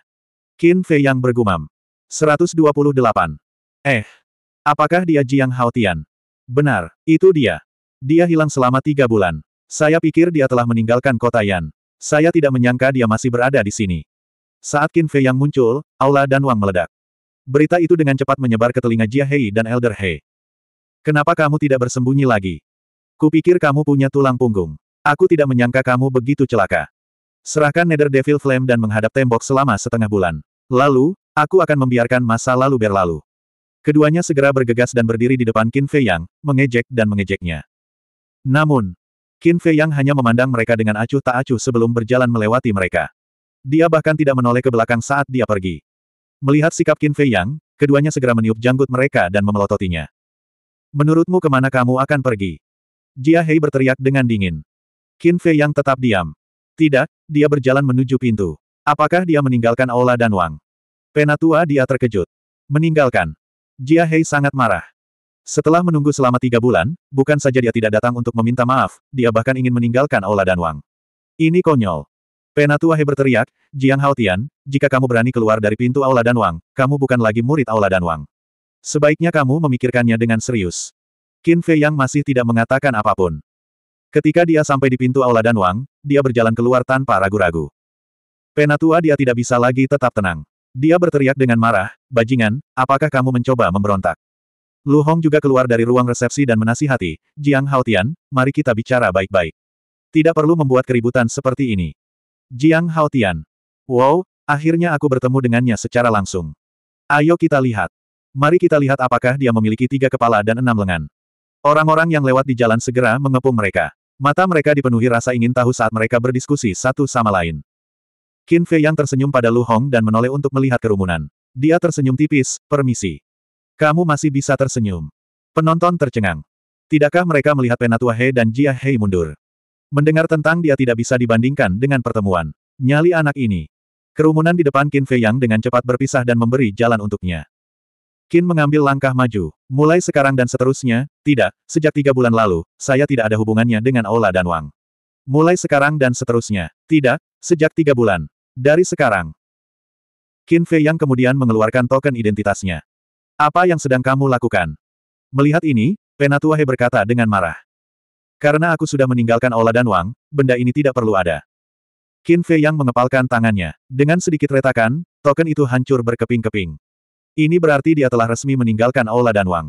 Qin Fei yang bergumam. 128. Eh. Apakah dia Jiang Haotian? Benar, itu dia. Dia hilang selama tiga bulan. Saya pikir dia telah meninggalkan kota Yan. Saya tidak menyangka dia masih berada di sini. Saat Qin Fei yang muncul, Aula dan Wang meledak. Berita itu dengan cepat menyebar ke telinga Jia Hei dan Elder Hei. Kenapa kamu tidak bersembunyi lagi? Kupikir kamu punya tulang punggung. Aku tidak menyangka kamu begitu celaka. Serahkan Nether Devil Flame dan menghadap tembok selama setengah bulan. Lalu, aku akan membiarkan masa lalu berlalu. Keduanya segera bergegas dan berdiri di depan Qin Fei Yang, mengejek dan mengejeknya. Namun, Qin Fei Yang hanya memandang mereka dengan acuh tak acuh sebelum berjalan melewati mereka. Dia bahkan tidak menoleh ke belakang saat dia pergi. Melihat sikap Qin Fei Yang, keduanya segera meniup janggut mereka dan memelototinya. Menurutmu kemana kamu akan pergi? Jia Hei berteriak dengan dingin. Qin Fei Yang tetap diam. Tidak, dia berjalan menuju pintu. Apakah dia meninggalkan Aula dan Wang? Penatua dia terkejut. Meninggalkan. Jia Hei sangat marah. Setelah menunggu selama tiga bulan, bukan saja dia tidak datang untuk meminta maaf, dia bahkan ingin meninggalkan Aula dan Wang. Ini konyol. Penatua Hei berteriak, Jiang Haotian, jika kamu berani keluar dari pintu Aula dan Wang, kamu bukan lagi murid Aula dan Wang. Sebaiknya kamu memikirkannya dengan serius. Qin Fei Yang masih tidak mengatakan apapun. Ketika dia sampai di pintu Aula Dan Wang, dia berjalan keluar tanpa ragu-ragu. Penatua dia tidak bisa lagi tetap tenang. Dia berteriak dengan marah, Bajingan, apakah kamu mencoba memberontak? Lu Hong juga keluar dari ruang resepsi dan menasihati, Jiang Haotian, mari kita bicara baik-baik. Tidak perlu membuat keributan seperti ini. Jiang Haotian. Wow, akhirnya aku bertemu dengannya secara langsung. Ayo kita lihat. Mari kita lihat apakah dia memiliki tiga kepala dan enam lengan. Orang-orang yang lewat di jalan segera mengepung mereka. Mata mereka dipenuhi rasa ingin tahu saat mereka berdiskusi satu sama lain. Qin Fei yang tersenyum pada Lu Hong dan menoleh untuk melihat kerumunan. Dia tersenyum tipis, permisi. Kamu masih bisa tersenyum. Penonton tercengang. Tidakkah mereka melihat Penatua He dan Jia Hei mundur? Mendengar tentang dia tidak bisa dibandingkan dengan pertemuan. Nyali anak ini. Kerumunan di depan Qin Fei Yang dengan cepat berpisah dan memberi jalan untuknya. Qin mengambil langkah maju. Mulai sekarang dan seterusnya, tidak, sejak tiga bulan lalu, saya tidak ada hubungannya dengan Ola dan Wang. Mulai sekarang dan seterusnya, tidak, sejak tiga bulan. Dari sekarang. Qin Fei yang kemudian mengeluarkan token identitasnya. Apa yang sedang kamu lakukan? Melihat ini, Penatua He berkata dengan marah. Karena aku sudah meninggalkan Ola dan Wang, benda ini tidak perlu ada. Qin Fei yang mengepalkan tangannya. Dengan sedikit retakan, token itu hancur berkeping-keping. Ini berarti dia telah resmi meninggalkan Aula Wang.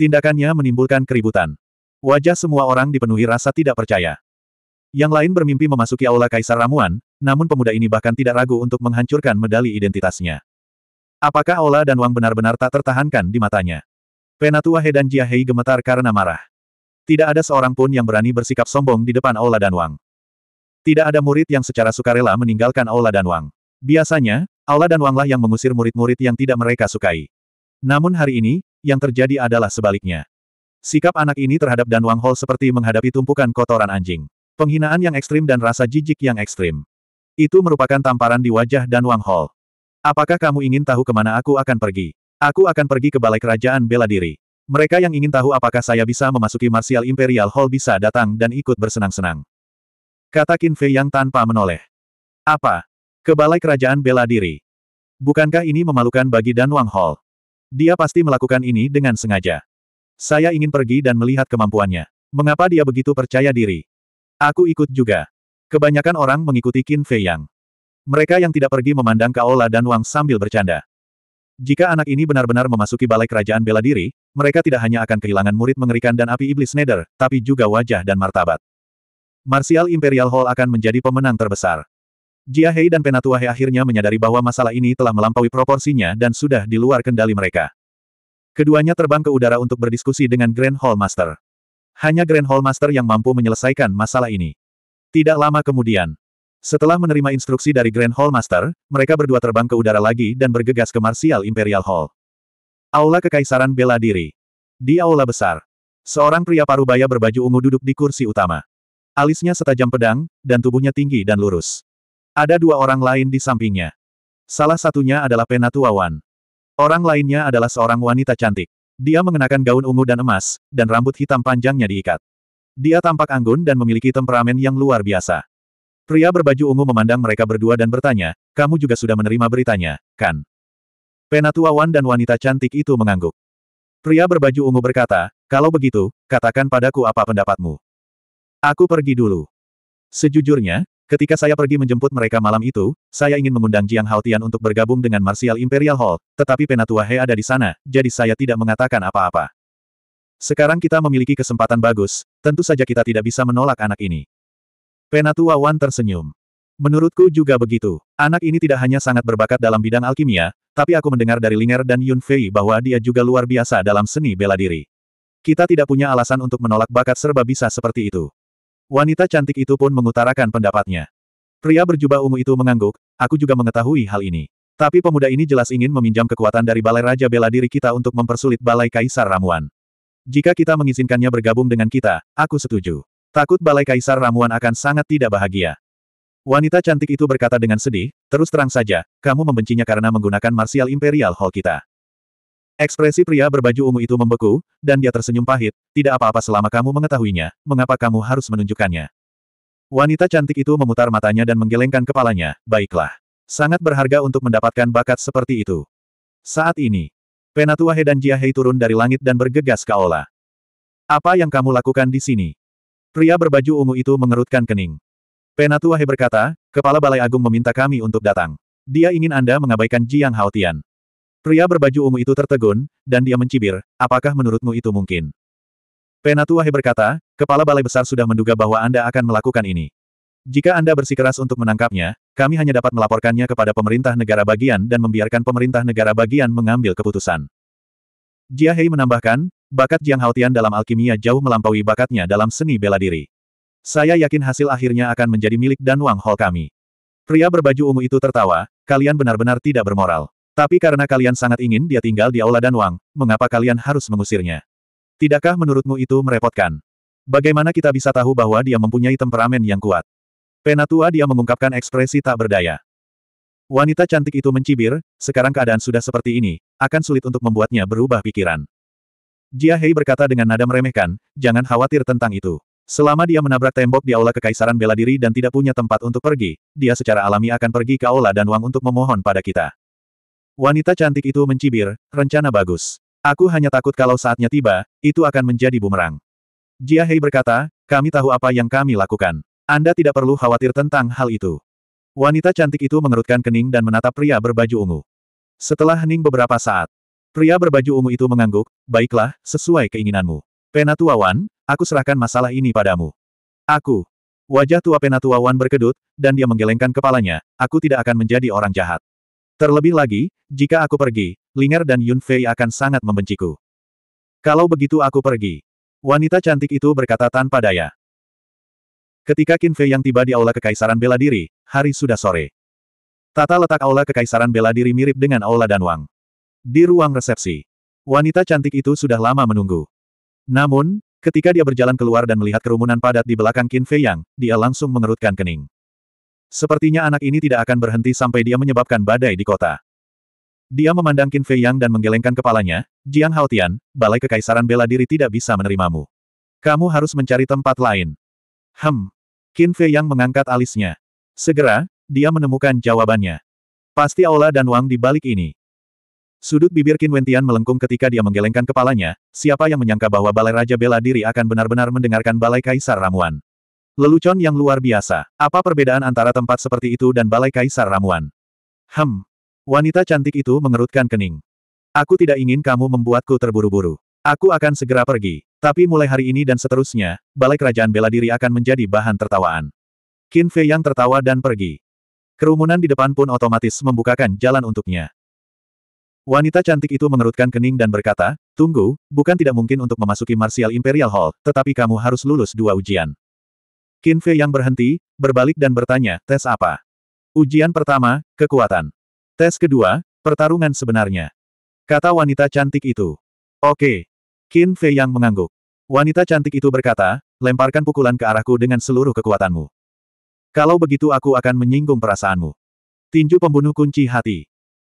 Tindakannya menimbulkan keributan. Wajah semua orang dipenuhi rasa tidak percaya. Yang lain bermimpi memasuki Aula Kaisar Ramuan, namun pemuda ini bahkan tidak ragu untuk menghancurkan medali identitasnya. Apakah Aula Wang benar-benar tak tertahankan di matanya? Penatua He dan Jiahei gemetar karena marah. Tidak ada seorang pun yang berani bersikap sombong di depan Aula Wang. Tidak ada murid yang secara sukarela meninggalkan Aula Wang. Biasanya, Aula dan Wanglah yang mengusir murid-murid yang tidak mereka sukai. Namun hari ini, yang terjadi adalah sebaliknya. Sikap anak ini terhadap Dan Wang Hol seperti menghadapi tumpukan kotoran anjing. Penghinaan yang ekstrim dan rasa jijik yang ekstrim. Itu merupakan tamparan di wajah Dan Wang Hol. Apakah kamu ingin tahu kemana aku akan pergi? Aku akan pergi ke Balai Kerajaan Bela Diri. Mereka yang ingin tahu apakah saya bisa memasuki Martial Imperial Hall bisa datang dan ikut bersenang-senang. Kata Qin Fei yang tanpa menoleh. Apa? Ke balai kerajaan bela diri. Bukankah ini memalukan bagi Dan Wang Hall? Dia pasti melakukan ini dengan sengaja. Saya ingin pergi dan melihat kemampuannya. Mengapa dia begitu percaya diri? Aku ikut juga. Kebanyakan orang mengikuti Qin Fei Yang. Mereka yang tidak pergi memandang Kaola dan Wang sambil bercanda. Jika anak ini benar-benar memasuki balai kerajaan bela diri, mereka tidak hanya akan kehilangan murid mengerikan dan api iblis neder, tapi juga wajah dan martabat. Martial Imperial Hall akan menjadi pemenang terbesar. Jia Hei dan Penatua Hei akhirnya menyadari bahwa masalah ini telah melampaui proporsinya dan sudah di luar kendali mereka. Keduanya terbang ke udara untuk berdiskusi dengan Grand Hall Master. Hanya Grand Hall Master yang mampu menyelesaikan masalah ini. Tidak lama kemudian, setelah menerima instruksi dari Grand Hall Master, mereka berdua terbang ke udara lagi dan bergegas ke Martial Imperial Hall. Aula Kekaisaran Bela Diri. Di aula besar, seorang pria parubaya berbaju ungu duduk di kursi utama. Alisnya setajam pedang, dan tubuhnya tinggi dan lurus. Ada dua orang lain di sampingnya. Salah satunya adalah Penatua Wan. Orang lainnya adalah seorang wanita cantik. Dia mengenakan gaun ungu dan emas, dan rambut hitam panjangnya diikat. Dia tampak anggun dan memiliki temperamen yang luar biasa. Pria berbaju ungu memandang mereka berdua dan bertanya, kamu juga sudah menerima beritanya, kan? Penatua Wan dan wanita cantik itu mengangguk. Pria berbaju ungu berkata, kalau begitu, katakan padaku apa pendapatmu. Aku pergi dulu. Sejujurnya, Ketika saya pergi menjemput mereka malam itu, saya ingin mengundang Jiang Haotian untuk bergabung dengan Martial Imperial Hall, tetapi Penatua He ada di sana, jadi saya tidak mengatakan apa-apa. Sekarang kita memiliki kesempatan bagus, tentu saja kita tidak bisa menolak anak ini. Penatua Wan tersenyum. Menurutku juga begitu. Anak ini tidak hanya sangat berbakat dalam bidang alkimia, tapi aku mendengar dari Linger dan Yun Fei bahwa dia juga luar biasa dalam seni bela diri. Kita tidak punya alasan untuk menolak bakat serba bisa seperti itu. Wanita cantik itu pun mengutarakan pendapatnya. Pria berjubah ungu itu mengangguk, aku juga mengetahui hal ini. Tapi pemuda ini jelas ingin meminjam kekuatan dari Balai Raja Bela Diri kita untuk mempersulit Balai Kaisar Ramuan. Jika kita mengizinkannya bergabung dengan kita, aku setuju. Takut Balai Kaisar Ramuan akan sangat tidak bahagia. Wanita cantik itu berkata dengan sedih, terus terang saja, kamu membencinya karena menggunakan Martial Imperial Hall kita. Ekspresi pria berbaju ungu itu membeku, dan dia tersenyum pahit, tidak apa-apa selama kamu mengetahuinya, mengapa kamu harus menunjukkannya. Wanita cantik itu memutar matanya dan menggelengkan kepalanya, baiklah. Sangat berharga untuk mendapatkan bakat seperti itu. Saat ini, Penatua He dan Jiahei turun dari langit dan bergegas ke Aula. Apa yang kamu lakukan di sini? Pria berbaju ungu itu mengerutkan kening. Penatua He berkata, Kepala Balai Agung meminta kami untuk datang. Dia ingin Anda mengabaikan Jiang Haotian. Pria berbaju ungu itu tertegun, dan dia mencibir, apakah menurutmu itu mungkin? Penatuahe berkata, kepala balai besar sudah menduga bahwa Anda akan melakukan ini. Jika Anda bersikeras untuk menangkapnya, kami hanya dapat melaporkannya kepada pemerintah negara bagian dan membiarkan pemerintah negara bagian mengambil keputusan. Jia Hei menambahkan, bakat Jiang Haotian dalam alkimia jauh melampaui bakatnya dalam seni bela diri. Saya yakin hasil akhirnya akan menjadi milik Dan Wang Hall kami. Pria berbaju ungu itu tertawa, kalian benar-benar tidak bermoral. Tapi karena kalian sangat ingin dia tinggal di Aula Danwang, mengapa kalian harus mengusirnya? Tidakkah menurutmu itu merepotkan? Bagaimana kita bisa tahu bahwa dia mempunyai temperamen yang kuat? Penatua dia mengungkapkan ekspresi tak berdaya. Wanita cantik itu mencibir, sekarang keadaan sudah seperti ini, akan sulit untuk membuatnya berubah pikiran. Jia Hei berkata dengan nada meremehkan, jangan khawatir tentang itu. Selama dia menabrak tembok di Aula Kekaisaran Bela Diri dan tidak punya tempat untuk pergi, dia secara alami akan pergi ke Aula dan Wang untuk memohon pada kita. Wanita cantik itu mencibir, rencana bagus. Aku hanya takut kalau saatnya tiba, itu akan menjadi bumerang. Jia Hei berkata, kami tahu apa yang kami lakukan. Anda tidak perlu khawatir tentang hal itu. Wanita cantik itu mengerutkan kening dan menatap pria berbaju ungu. Setelah hening beberapa saat, pria berbaju ungu itu mengangguk, baiklah, sesuai keinginanmu. Penatua Wan, aku serahkan masalah ini padamu. Aku. Wajah tua Penatua Wan berkedut, dan dia menggelengkan kepalanya, aku tidak akan menjadi orang jahat. Terlebih lagi, jika aku pergi, Linger dan Yun Fei akan sangat membenciku. Kalau begitu aku pergi. Wanita cantik itu berkata tanpa daya. Ketika Qin Fei yang tiba di Aula Kekaisaran Bela Diri, hari sudah sore. Tata letak Aula Kekaisaran Bela Diri mirip dengan Aula Danwang. Di ruang resepsi, wanita cantik itu sudah lama menunggu. Namun, ketika dia berjalan keluar dan melihat kerumunan padat di belakang Qin Fei Yang, dia langsung mengerutkan kening. Sepertinya anak ini tidak akan berhenti sampai dia menyebabkan badai di kota. Dia memandang Qin Fei Yang dan menggelengkan kepalanya, Jiang Haotian, Balai Kekaisaran Bela Diri tidak bisa menerimamu. Kamu harus mencari tempat lain. Hem. Qin Fei Yang mengangkat alisnya. Segera, dia menemukan jawabannya. Pasti Aula dan Wang di balik ini. Sudut bibir Qin Wentian melengkung ketika dia menggelengkan kepalanya, siapa yang menyangka bahwa Balai Raja Bela Diri akan benar-benar mendengarkan Balai Kaisar Ramuan. Lelucon yang luar biasa. Apa perbedaan antara tempat seperti itu dan balai kaisar ramuan? Hem. Wanita cantik itu mengerutkan kening. Aku tidak ingin kamu membuatku terburu-buru. Aku akan segera pergi. Tapi mulai hari ini dan seterusnya, balai kerajaan bela diri akan menjadi bahan tertawaan. Qin Fei yang tertawa dan pergi. Kerumunan di depan pun otomatis membukakan jalan untuknya. Wanita cantik itu mengerutkan kening dan berkata, Tunggu, bukan tidak mungkin untuk memasuki Martial Imperial Hall, tetapi kamu harus lulus dua ujian. Qin Fei yang berhenti, berbalik dan bertanya, tes apa? Ujian pertama, kekuatan. Tes kedua, pertarungan sebenarnya. Kata wanita cantik itu. Oke. Qin Fei yang mengangguk. Wanita cantik itu berkata, lemparkan pukulan ke arahku dengan seluruh kekuatanmu. Kalau begitu aku akan menyinggung perasaanmu. Tinju pembunuh kunci hati.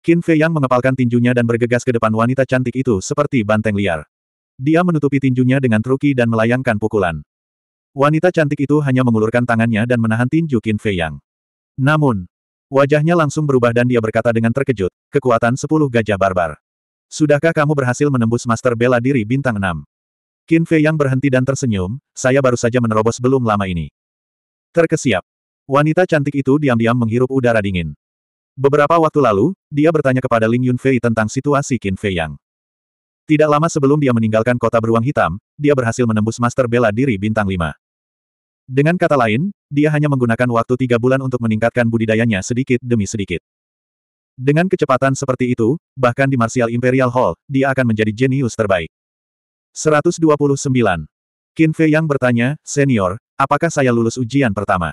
Qin Fei yang mengepalkan tinjunya dan bergegas ke depan wanita cantik itu seperti banteng liar. Dia menutupi tinjunya dengan truki dan melayangkan pukulan. Wanita cantik itu hanya mengulurkan tangannya dan menahan tinju Qin Fei Yang. Namun, wajahnya langsung berubah dan dia berkata dengan terkejut, kekuatan sepuluh gajah barbar. Sudahkah kamu berhasil menembus master bela diri bintang enam?" Qin Fei Yang berhenti dan tersenyum, saya baru saja menerobos belum lama ini. Terkesiap. Wanita cantik itu diam-diam menghirup udara dingin. Beberapa waktu lalu, dia bertanya kepada Ling Yunfei tentang situasi Qin Fei Yang. Tidak lama sebelum dia meninggalkan kota beruang hitam, dia berhasil menembus master bela diri bintang 5. Dengan kata lain, dia hanya menggunakan waktu tiga bulan untuk meningkatkan budidayanya sedikit demi sedikit. Dengan kecepatan seperti itu, bahkan di Martial Imperial Hall, dia akan menjadi jenius terbaik. 129. Qin Fei yang bertanya, Senior, apakah saya lulus ujian pertama?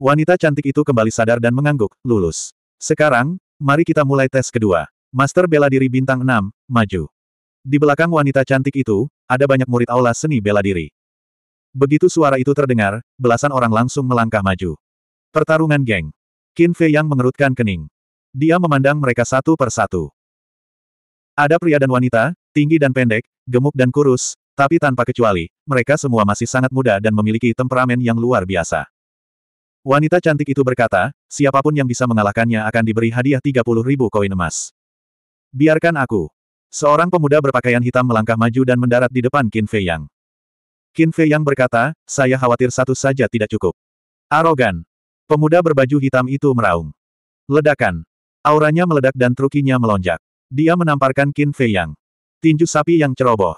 Wanita cantik itu kembali sadar dan mengangguk, lulus. Sekarang, mari kita mulai tes kedua. Master bela diri bintang 6, maju. Di belakang wanita cantik itu, ada banyak murid aula seni bela diri. Begitu suara itu terdengar, belasan orang langsung melangkah maju. Pertarungan geng. Qin Fei yang mengerutkan kening. Dia memandang mereka satu per satu. Ada pria dan wanita, tinggi dan pendek, gemuk dan kurus, tapi tanpa kecuali, mereka semua masih sangat muda dan memiliki temperamen yang luar biasa. Wanita cantik itu berkata, siapapun yang bisa mengalahkannya akan diberi hadiah 30 ribu koin emas. Biarkan aku. Seorang pemuda berpakaian hitam melangkah maju dan mendarat di depan Qin Fei Yang. Qin Fei Yang berkata, saya khawatir satu saja tidak cukup. Arogan. Pemuda berbaju hitam itu meraung. Ledakan. Auranya meledak dan trukinya melonjak. Dia menamparkan Qin Fei Yang. Tinju sapi yang ceroboh.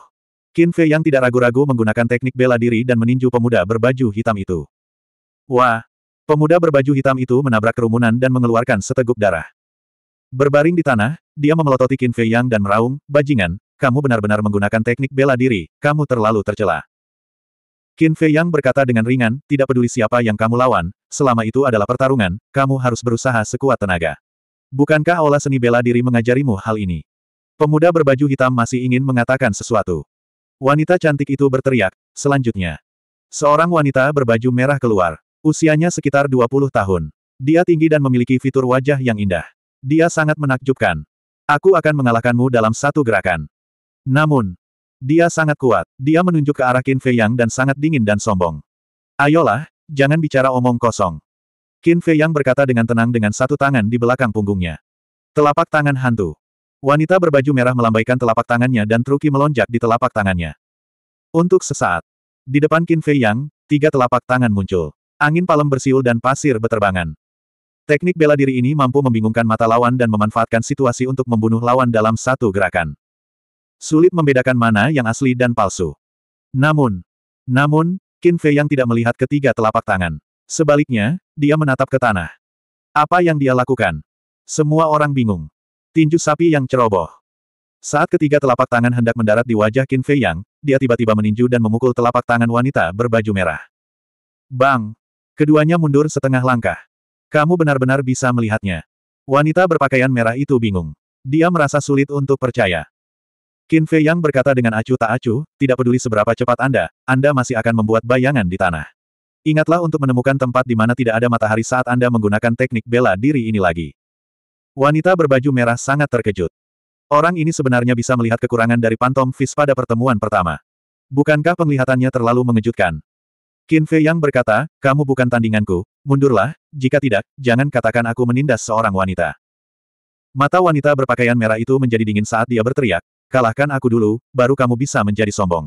Qin Fei Yang tidak ragu-ragu menggunakan teknik bela diri dan meninju pemuda berbaju hitam itu. Wah! Pemuda berbaju hitam itu menabrak kerumunan dan mengeluarkan seteguk darah. Berbaring di tanah, dia memelototi Qin Fei Yang dan meraung, bajingan, kamu benar-benar menggunakan teknik bela diri, kamu terlalu tercela. Qin Fei Yang berkata dengan ringan, tidak peduli siapa yang kamu lawan, selama itu adalah pertarungan, kamu harus berusaha sekuat tenaga. Bukankah olah seni bela diri mengajarimu hal ini? Pemuda berbaju hitam masih ingin mengatakan sesuatu. Wanita cantik itu berteriak, selanjutnya. Seorang wanita berbaju merah keluar. Usianya sekitar 20 tahun. Dia tinggi dan memiliki fitur wajah yang indah. Dia sangat menakjubkan. Aku akan mengalahkanmu dalam satu gerakan. Namun, dia sangat kuat. Dia menunjuk ke arah Qin Fei Yang dan sangat dingin dan sombong. Ayolah, jangan bicara omong kosong. Qin Fei Yang berkata dengan tenang dengan satu tangan di belakang punggungnya. Telapak tangan hantu. Wanita berbaju merah melambaikan telapak tangannya dan Truki melonjak di telapak tangannya. Untuk sesaat, di depan Qin Fei Yang, tiga telapak tangan muncul. Angin palem bersiul dan pasir beterbangan. Teknik bela diri ini mampu membingungkan mata lawan dan memanfaatkan situasi untuk membunuh lawan dalam satu gerakan. Sulit membedakan mana yang asli dan palsu. Namun, namun, Qin Fei yang tidak melihat ketiga telapak tangan. Sebaliknya, dia menatap ke tanah. Apa yang dia lakukan? Semua orang bingung. Tinju sapi yang ceroboh. Saat ketiga telapak tangan hendak mendarat di wajah Qin Fei Yang, dia tiba-tiba meninju dan memukul telapak tangan wanita berbaju merah. Bang! Keduanya mundur setengah langkah. Kamu benar-benar bisa melihatnya. Wanita berpakaian merah itu bingung. Dia merasa sulit untuk percaya. Qin Fei Yang berkata dengan acuh tak acuh, tidak peduli seberapa cepat Anda, Anda masih akan membuat bayangan di tanah. Ingatlah untuk menemukan tempat di mana tidak ada matahari saat Anda menggunakan teknik bela diri ini lagi. Wanita berbaju merah sangat terkejut. Orang ini sebenarnya bisa melihat kekurangan dari Pantom Fis pada pertemuan pertama. Bukankah penglihatannya terlalu mengejutkan? Qin Fei Yang berkata, kamu bukan tandinganku, Mundurlah, jika tidak, jangan katakan aku menindas seorang wanita. Mata wanita berpakaian merah itu menjadi dingin saat dia berteriak, kalahkan aku dulu, baru kamu bisa menjadi sombong.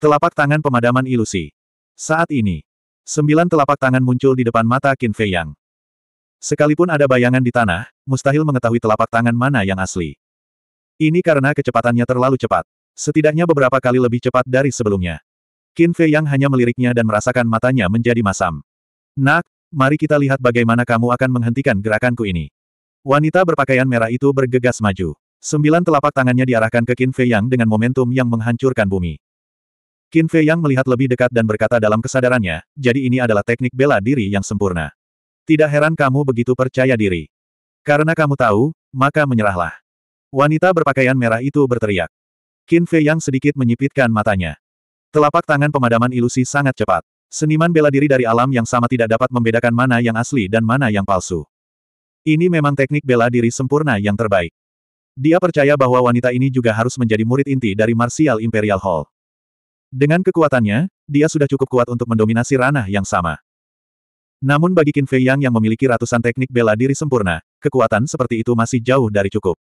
Telapak tangan pemadaman ilusi. Saat ini, sembilan telapak tangan muncul di depan mata Qin Fei Yang. Sekalipun ada bayangan di tanah, mustahil mengetahui telapak tangan mana yang asli. Ini karena kecepatannya terlalu cepat. Setidaknya beberapa kali lebih cepat dari sebelumnya. Qin Fei Yang hanya meliriknya dan merasakan matanya menjadi masam. Nak, mari kita lihat bagaimana kamu akan menghentikan gerakanku ini. Wanita berpakaian merah itu bergegas maju. Sembilan telapak tangannya diarahkan ke Qin Fei Yang dengan momentum yang menghancurkan bumi. Qin Fei Yang melihat lebih dekat dan berkata dalam kesadarannya, jadi ini adalah teknik bela diri yang sempurna. Tidak heran kamu begitu percaya diri. Karena kamu tahu, maka menyerahlah. Wanita berpakaian merah itu berteriak. Qin Fei Yang sedikit menyipitkan matanya. Telapak tangan pemadaman ilusi sangat cepat. Seniman bela diri dari alam yang sama tidak dapat membedakan mana yang asli dan mana yang palsu. Ini memang teknik bela diri sempurna yang terbaik. Dia percaya bahwa wanita ini juga harus menjadi murid inti dari Martial Imperial Hall. Dengan kekuatannya, dia sudah cukup kuat untuk mendominasi ranah yang sama. Namun bagi Qin Fei Yang yang memiliki ratusan teknik bela diri sempurna, kekuatan seperti itu masih jauh dari cukup.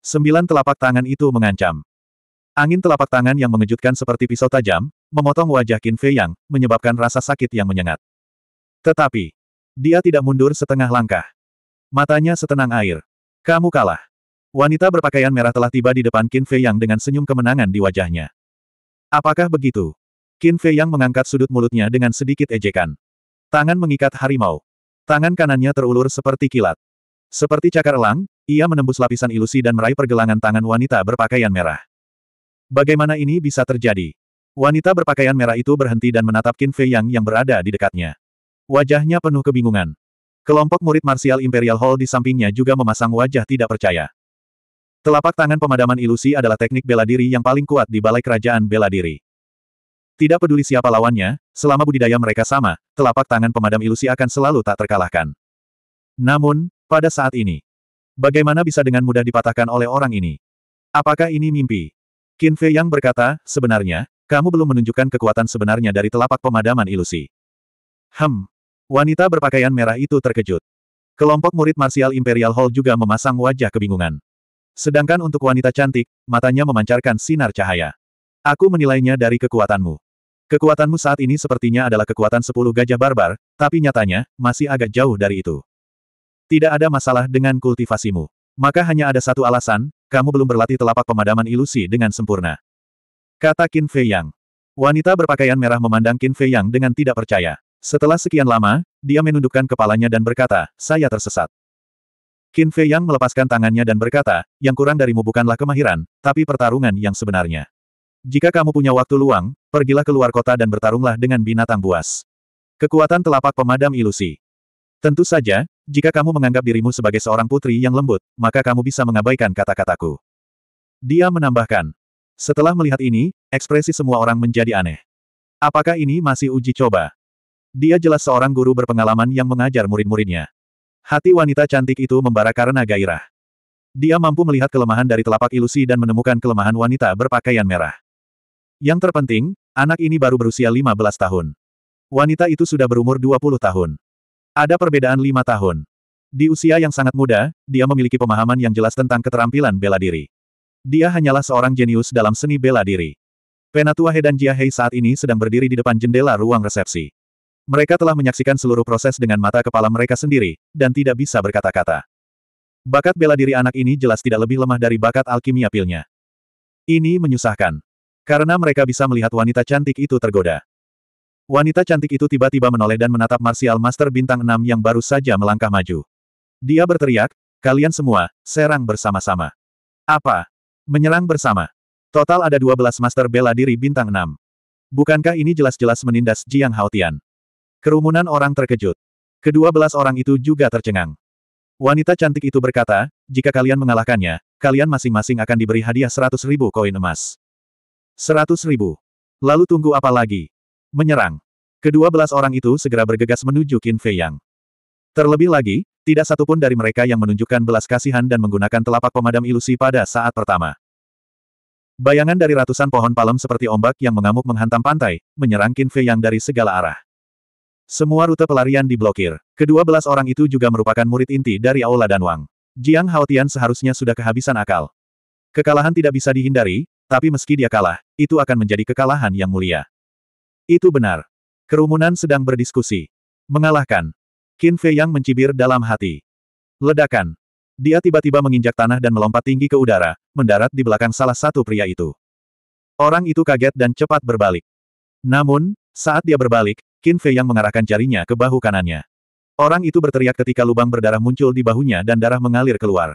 Sembilan telapak tangan itu mengancam. Angin telapak tangan yang mengejutkan seperti pisau tajam, memotong wajah Qin Fei Yang, menyebabkan rasa sakit yang menyengat. Tetapi, dia tidak mundur setengah langkah. Matanya setenang air. Kamu kalah. Wanita berpakaian merah telah tiba di depan Qin Fei Yang dengan senyum kemenangan di wajahnya. Apakah begitu? Qin Fei Yang mengangkat sudut mulutnya dengan sedikit ejekan. Tangan mengikat harimau. Tangan kanannya terulur seperti kilat. Seperti cakar elang, ia menembus lapisan ilusi dan meraih pergelangan tangan wanita berpakaian merah. Bagaimana ini bisa terjadi? Wanita berpakaian merah itu berhenti dan menatap Qin Fei Yang yang berada di dekatnya. Wajahnya penuh kebingungan. Kelompok murid Martial Imperial Hall di sampingnya juga memasang wajah tidak percaya. Telapak tangan pemadaman ilusi adalah teknik bela diri yang paling kuat di balai kerajaan bela diri. Tidak peduli siapa lawannya, selama budidaya mereka sama, telapak tangan pemadam ilusi akan selalu tak terkalahkan. Namun, pada saat ini, bagaimana bisa dengan mudah dipatahkan oleh orang ini? Apakah ini mimpi? Qin Fei Yang berkata, sebenarnya, kamu belum menunjukkan kekuatan sebenarnya dari telapak pemadaman ilusi. Hem. Wanita berpakaian merah itu terkejut. Kelompok murid Martial Imperial Hall juga memasang wajah kebingungan. Sedangkan untuk wanita cantik, matanya memancarkan sinar cahaya. Aku menilainya dari kekuatanmu. Kekuatanmu saat ini sepertinya adalah kekuatan sepuluh gajah barbar, tapi nyatanya, masih agak jauh dari itu. Tidak ada masalah dengan kultivasimu. Maka hanya ada satu alasan, kamu belum berlatih telapak pemadaman ilusi dengan sempurna. Kata Qin Fei Yang. Wanita berpakaian merah memandang Qin Fei Yang dengan tidak percaya. Setelah sekian lama, dia menundukkan kepalanya dan berkata, saya tersesat. Qin Fei Yang melepaskan tangannya dan berkata, yang kurang darimu bukanlah kemahiran, tapi pertarungan yang sebenarnya. Jika kamu punya waktu luang, pergilah keluar kota dan bertarunglah dengan binatang buas. Kekuatan telapak pemadam ilusi. Tentu saja, jika kamu menganggap dirimu sebagai seorang putri yang lembut, maka kamu bisa mengabaikan kata-kataku. Dia menambahkan, setelah melihat ini, ekspresi semua orang menjadi aneh. Apakah ini masih uji coba? Dia jelas seorang guru berpengalaman yang mengajar murid-muridnya. Hati wanita cantik itu membara karena gairah. Dia mampu melihat kelemahan dari telapak ilusi dan menemukan kelemahan wanita berpakaian merah. Yang terpenting, anak ini baru berusia 15 tahun. Wanita itu sudah berumur 20 tahun. Ada perbedaan 5 tahun. Di usia yang sangat muda, dia memiliki pemahaman yang jelas tentang keterampilan bela diri. Dia hanyalah seorang jenius dalam seni bela diri. Penatua He dan Jia Hei saat ini sedang berdiri di depan jendela ruang resepsi. Mereka telah menyaksikan seluruh proses dengan mata kepala mereka sendiri, dan tidak bisa berkata-kata. Bakat bela diri anak ini jelas tidak lebih lemah dari bakat alkimia pilnya. Ini menyusahkan. Karena mereka bisa melihat wanita cantik itu tergoda. Wanita cantik itu tiba-tiba menoleh dan menatap Martial Master Bintang 6 yang baru saja melangkah maju. Dia berteriak, kalian semua, serang bersama-sama. Apa? Menyelang bersama. Total ada 12 master bela diri bintang 6. Bukankah ini jelas-jelas menindas Jiang Haotian? Kerumunan orang terkejut. Kedua belas orang itu juga tercengang. Wanita cantik itu berkata, jika kalian mengalahkannya, kalian masing-masing akan diberi hadiah seratus ribu koin emas. Seratus ribu. Lalu tunggu apa lagi? Menyerang. Kedua belas orang itu segera bergegas menuju Qin Fei Yang. Terlebih lagi, tidak satupun dari mereka yang menunjukkan belas kasihan dan menggunakan telapak pemadam ilusi pada saat pertama. Bayangan dari ratusan pohon palem seperti ombak yang mengamuk menghantam pantai, menyerang Qin Fei yang dari segala arah. Semua rute pelarian diblokir. Kedua belas orang itu juga merupakan murid inti dari Aula dan Wang. Jiang Haotian seharusnya sudah kehabisan akal. Kekalahan tidak bisa dihindari, tapi meski dia kalah, itu akan menjadi kekalahan yang mulia. Itu benar. Kerumunan sedang berdiskusi. Mengalahkan, Qin Fei Yang mencibir dalam hati. Ledakan. Dia tiba-tiba menginjak tanah dan melompat tinggi ke udara, mendarat di belakang salah satu pria itu. Orang itu kaget dan cepat berbalik. Namun, saat dia berbalik, Qin Fei Yang mengarahkan jarinya ke bahu kanannya. Orang itu berteriak ketika lubang berdarah muncul di bahunya dan darah mengalir keluar.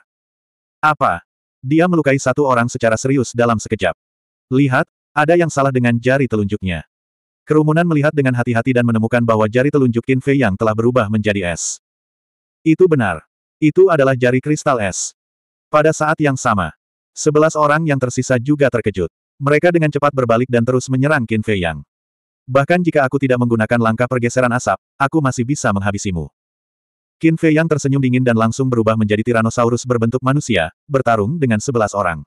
Apa? Dia melukai satu orang secara serius dalam sekejap. Lihat, ada yang salah dengan jari telunjuknya. Kerumunan melihat dengan hati-hati dan menemukan bahwa jari telunjuk Qin Fei yang telah berubah menjadi es. Itu benar. Itu adalah jari kristal es. Pada saat yang sama, sebelas orang yang tersisa juga terkejut. Mereka dengan cepat berbalik dan terus menyerang Qin Fei Yang. Bahkan jika aku tidak menggunakan langkah pergeseran asap, aku masih bisa menghabisimu. Qin Fei Yang tersenyum dingin dan langsung berubah menjadi Tyrannosaurus berbentuk manusia, bertarung dengan sebelas orang.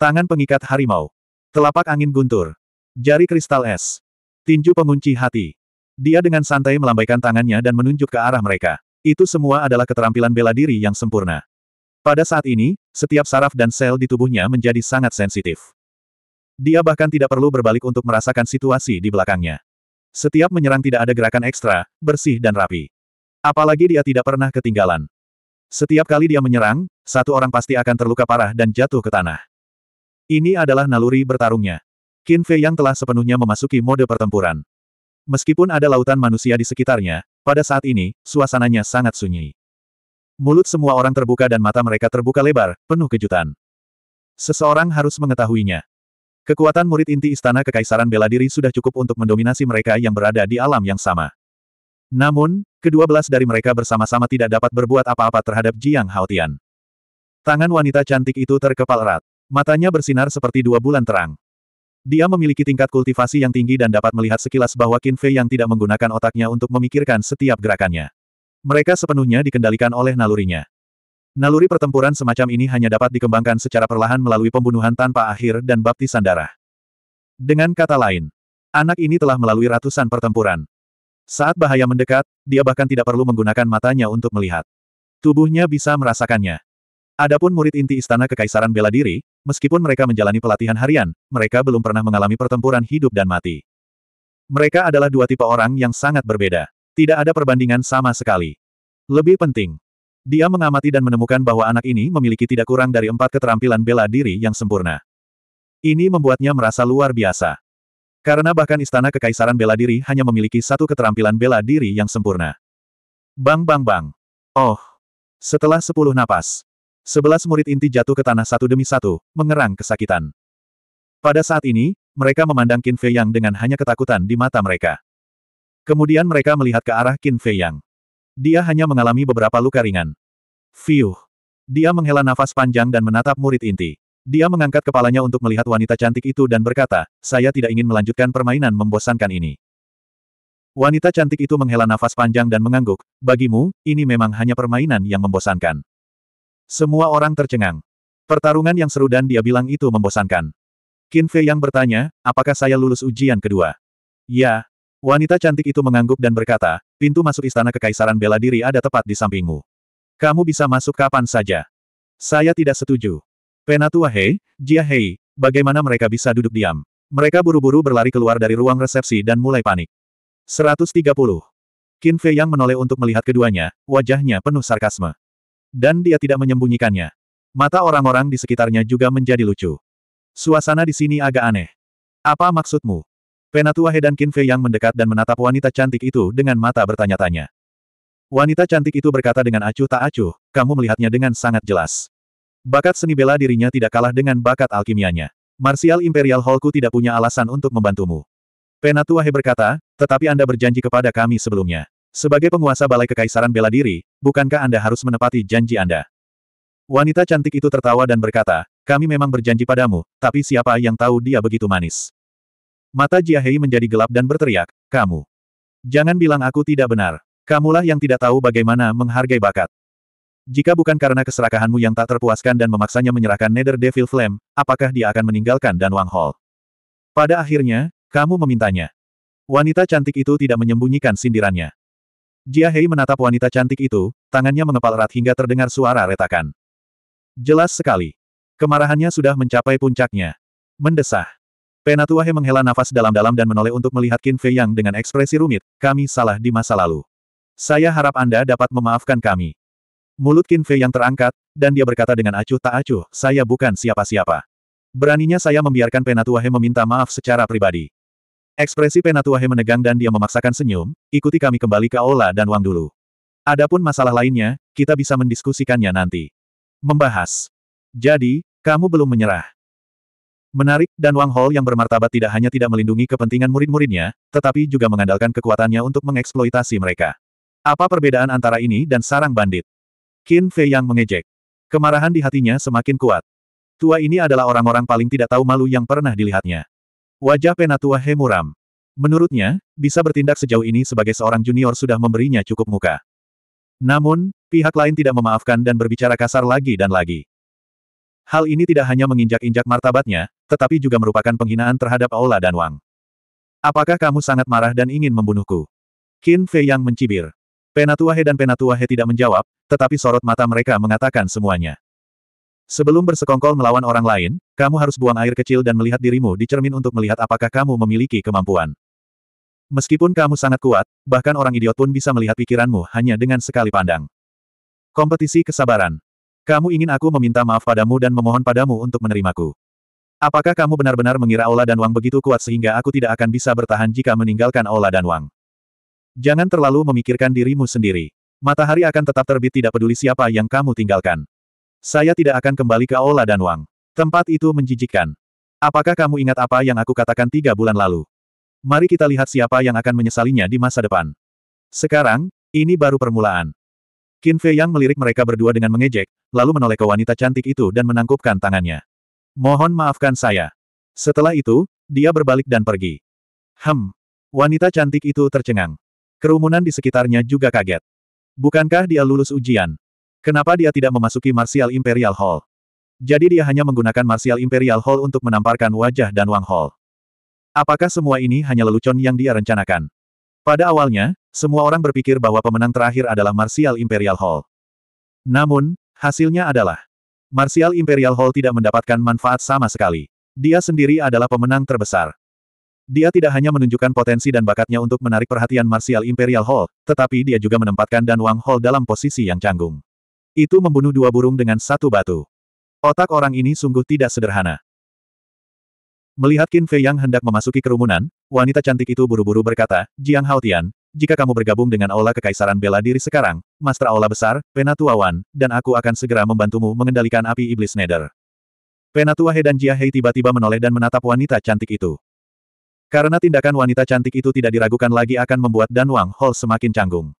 Tangan pengikat harimau. Telapak angin guntur. Jari kristal es. Tinju pengunci hati. Dia dengan santai melambaikan tangannya dan menunjuk ke arah mereka. Itu semua adalah keterampilan bela diri yang sempurna. Pada saat ini, setiap saraf dan sel di tubuhnya menjadi sangat sensitif. Dia bahkan tidak perlu berbalik untuk merasakan situasi di belakangnya. Setiap menyerang tidak ada gerakan ekstra, bersih dan rapi. Apalagi dia tidak pernah ketinggalan. Setiap kali dia menyerang, satu orang pasti akan terluka parah dan jatuh ke tanah. Ini adalah naluri bertarungnya. Qin Fei yang telah sepenuhnya memasuki mode pertempuran. Meskipun ada lautan manusia di sekitarnya, pada saat ini, suasananya sangat sunyi. Mulut semua orang terbuka dan mata mereka terbuka lebar, penuh kejutan. Seseorang harus mengetahuinya. Kekuatan murid inti istana kekaisaran bela diri sudah cukup untuk mendominasi mereka yang berada di alam yang sama. Namun, kedua belas dari mereka bersama-sama tidak dapat berbuat apa-apa terhadap Jiang Haotian. Tangan wanita cantik itu terkepal erat. Matanya bersinar seperti dua bulan terang. Dia memiliki tingkat kultivasi yang tinggi dan dapat melihat sekilas bahwa Qin Fei yang tidak menggunakan otaknya untuk memikirkan setiap gerakannya. Mereka sepenuhnya dikendalikan oleh nalurinya. Naluri pertempuran semacam ini hanya dapat dikembangkan secara perlahan melalui pembunuhan tanpa akhir dan baptisan darah. Dengan kata lain, anak ini telah melalui ratusan pertempuran. Saat bahaya mendekat, dia bahkan tidak perlu menggunakan matanya untuk melihat. Tubuhnya bisa merasakannya. Adapun murid inti Istana Kekaisaran Bela Diri, meskipun mereka menjalani pelatihan harian, mereka belum pernah mengalami pertempuran hidup dan mati. Mereka adalah dua tipe orang yang sangat berbeda. Tidak ada perbandingan sama sekali. Lebih penting, dia mengamati dan menemukan bahwa anak ini memiliki tidak kurang dari empat keterampilan bela diri yang sempurna. Ini membuatnya merasa luar biasa. Karena bahkan Istana Kekaisaran Bela Diri hanya memiliki satu keterampilan bela diri yang sempurna. Bang bang bang. Oh. Setelah sepuluh napas, Sebelas murid inti jatuh ke tanah satu demi satu, mengerang kesakitan. Pada saat ini, mereka memandang Qin Fei Yang dengan hanya ketakutan di mata mereka. Kemudian mereka melihat ke arah Qin Fei Yang. Dia hanya mengalami beberapa luka ringan. Fiuh. Dia menghela nafas panjang dan menatap murid inti. Dia mengangkat kepalanya untuk melihat wanita cantik itu dan berkata, saya tidak ingin melanjutkan permainan membosankan ini. Wanita cantik itu menghela nafas panjang dan mengangguk, bagimu, ini memang hanya permainan yang membosankan. Semua orang tercengang. Pertarungan yang seru dan dia bilang itu membosankan. Qin Fei yang bertanya, apakah saya lulus ujian kedua? Ya. Wanita cantik itu mengangguk dan berkata, pintu masuk istana kekaisaran bela diri ada tepat di sampingmu. Kamu bisa masuk kapan saja. Saya tidak setuju. Penatua Hei, Jia Hei, bagaimana mereka bisa duduk diam? Mereka buru-buru berlari keluar dari ruang resepsi dan mulai panik. 130. Qin Fei Yang menoleh untuk melihat keduanya, wajahnya penuh sarkasme. Dan dia tidak menyembunyikannya. Mata orang-orang di sekitarnya juga menjadi lucu. Suasana di sini agak aneh. Apa maksudmu? Penatua Hedan Kinfe yang mendekat dan menatap wanita cantik itu dengan mata bertanya-tanya. Wanita cantik itu berkata dengan acuh tak acuh, kamu melihatnya dengan sangat jelas. Bakat seni bela dirinya tidak kalah dengan bakat alkimianya. Martial Imperial Hallku tidak punya alasan untuk membantumu. Penatua He berkata, tetapi Anda berjanji kepada kami sebelumnya. Sebagai penguasa Balai Kekaisaran Bela Diri, bukankah Anda harus menepati janji Anda? Wanita cantik itu tertawa dan berkata, kami memang berjanji padamu, tapi siapa yang tahu dia begitu manis. Mata Jiahei menjadi gelap dan berteriak, kamu. Jangan bilang aku tidak benar. Kamulah yang tidak tahu bagaimana menghargai bakat. Jika bukan karena keserakahanmu yang tak terpuaskan dan memaksanya menyerahkan Nether Devil Flame, apakah dia akan meninggalkan Dan Wang Hall? Pada akhirnya, kamu memintanya. Wanita cantik itu tidak menyembunyikan sindirannya. Jia Hei menatap wanita cantik itu, tangannya mengepal erat hingga terdengar suara retakan. Jelas sekali. Kemarahannya sudah mencapai puncaknya. Mendesah. Penatua He menghela nafas dalam-dalam dan menoleh untuk melihat Qin Fei Yang dengan ekspresi rumit, kami salah di masa lalu. Saya harap Anda dapat memaafkan kami. Mulut Qin Fei Yang terangkat, dan dia berkata dengan acuh tak acuh, saya bukan siapa-siapa. Beraninya saya membiarkan Penatua He meminta maaf secara pribadi. Ekspresi Penatuahe menegang dan dia memaksakan senyum, ikuti kami kembali ke Aula dan Wang dulu. Adapun masalah lainnya, kita bisa mendiskusikannya nanti. Membahas. Jadi, kamu belum menyerah. Menarik, dan Wang Hall yang bermartabat tidak hanya tidak melindungi kepentingan murid-muridnya, tetapi juga mengandalkan kekuatannya untuk mengeksploitasi mereka. Apa perbedaan antara ini dan sarang bandit? Qin Fei yang mengejek. Kemarahan di hatinya semakin kuat. Tua ini adalah orang-orang paling tidak tahu malu yang pernah dilihatnya. Wajah Penatua Hemuram. Menurutnya, bisa bertindak sejauh ini sebagai seorang junior sudah memberinya cukup muka. Namun, pihak lain tidak memaafkan dan berbicara kasar lagi dan lagi. Hal ini tidak hanya menginjak-injak martabatnya, tetapi juga merupakan penghinaan terhadap Aula dan Wang. Apakah kamu sangat marah dan ingin membunuhku? Qin Fei yang mencibir. Penatua He dan Penatua He tidak menjawab, tetapi sorot mata mereka mengatakan semuanya. Sebelum bersekongkol melawan orang lain, kamu harus buang air kecil dan melihat dirimu di cermin untuk melihat apakah kamu memiliki kemampuan. Meskipun kamu sangat kuat, bahkan orang idiot pun bisa melihat pikiranmu hanya dengan sekali pandang. Kompetisi kesabaran. Kamu ingin aku meminta maaf padamu dan memohon padamu untuk menerimaku. Apakah kamu benar-benar mengira Ola dan Wang begitu kuat sehingga aku tidak akan bisa bertahan jika meninggalkan Ola dan Wang? Jangan terlalu memikirkan dirimu sendiri. Matahari akan tetap terbit tidak peduli siapa yang kamu tinggalkan. Saya tidak akan kembali ke Aula dan Wang. Tempat itu menjijikkan. Apakah kamu ingat apa yang aku katakan tiga bulan lalu? Mari kita lihat siapa yang akan menyesalinya di masa depan. Sekarang, ini baru permulaan. Qin Fei Yang melirik mereka berdua dengan mengejek, lalu menoleh ke wanita cantik itu dan menangkupkan tangannya. Mohon maafkan saya. Setelah itu, dia berbalik dan pergi. Hem. Wanita cantik itu tercengang. Kerumunan di sekitarnya juga kaget. Bukankah dia lulus ujian? Kenapa dia tidak memasuki Martial Imperial Hall? Jadi dia hanya menggunakan Martial Imperial Hall untuk menamparkan wajah dan Wang Hall. Apakah semua ini hanya lelucon yang dia rencanakan? Pada awalnya, semua orang berpikir bahwa pemenang terakhir adalah Martial Imperial Hall. Namun, hasilnya adalah Martial Imperial Hall tidak mendapatkan manfaat sama sekali. Dia sendiri adalah pemenang terbesar. Dia tidak hanya menunjukkan potensi dan bakatnya untuk menarik perhatian Martial Imperial Hall, tetapi dia juga menempatkan Dan Wang Hall dalam posisi yang canggung. Itu membunuh dua burung dengan satu batu. Otak orang ini sungguh tidak sederhana. Melihat Qin Fei yang hendak memasuki kerumunan, wanita cantik itu buru-buru berkata, Jiang Haotian, jika kamu bergabung dengan Aula Kekaisaran Bela Diri sekarang, Master Aula Besar, Penatua Wan, dan aku akan segera membantumu mengendalikan api iblis Nether. Penatua He dan Jia Hei tiba-tiba menoleh dan menatap wanita cantik itu. Karena tindakan wanita cantik itu tidak diragukan lagi akan membuat Dan Wang Hall semakin canggung.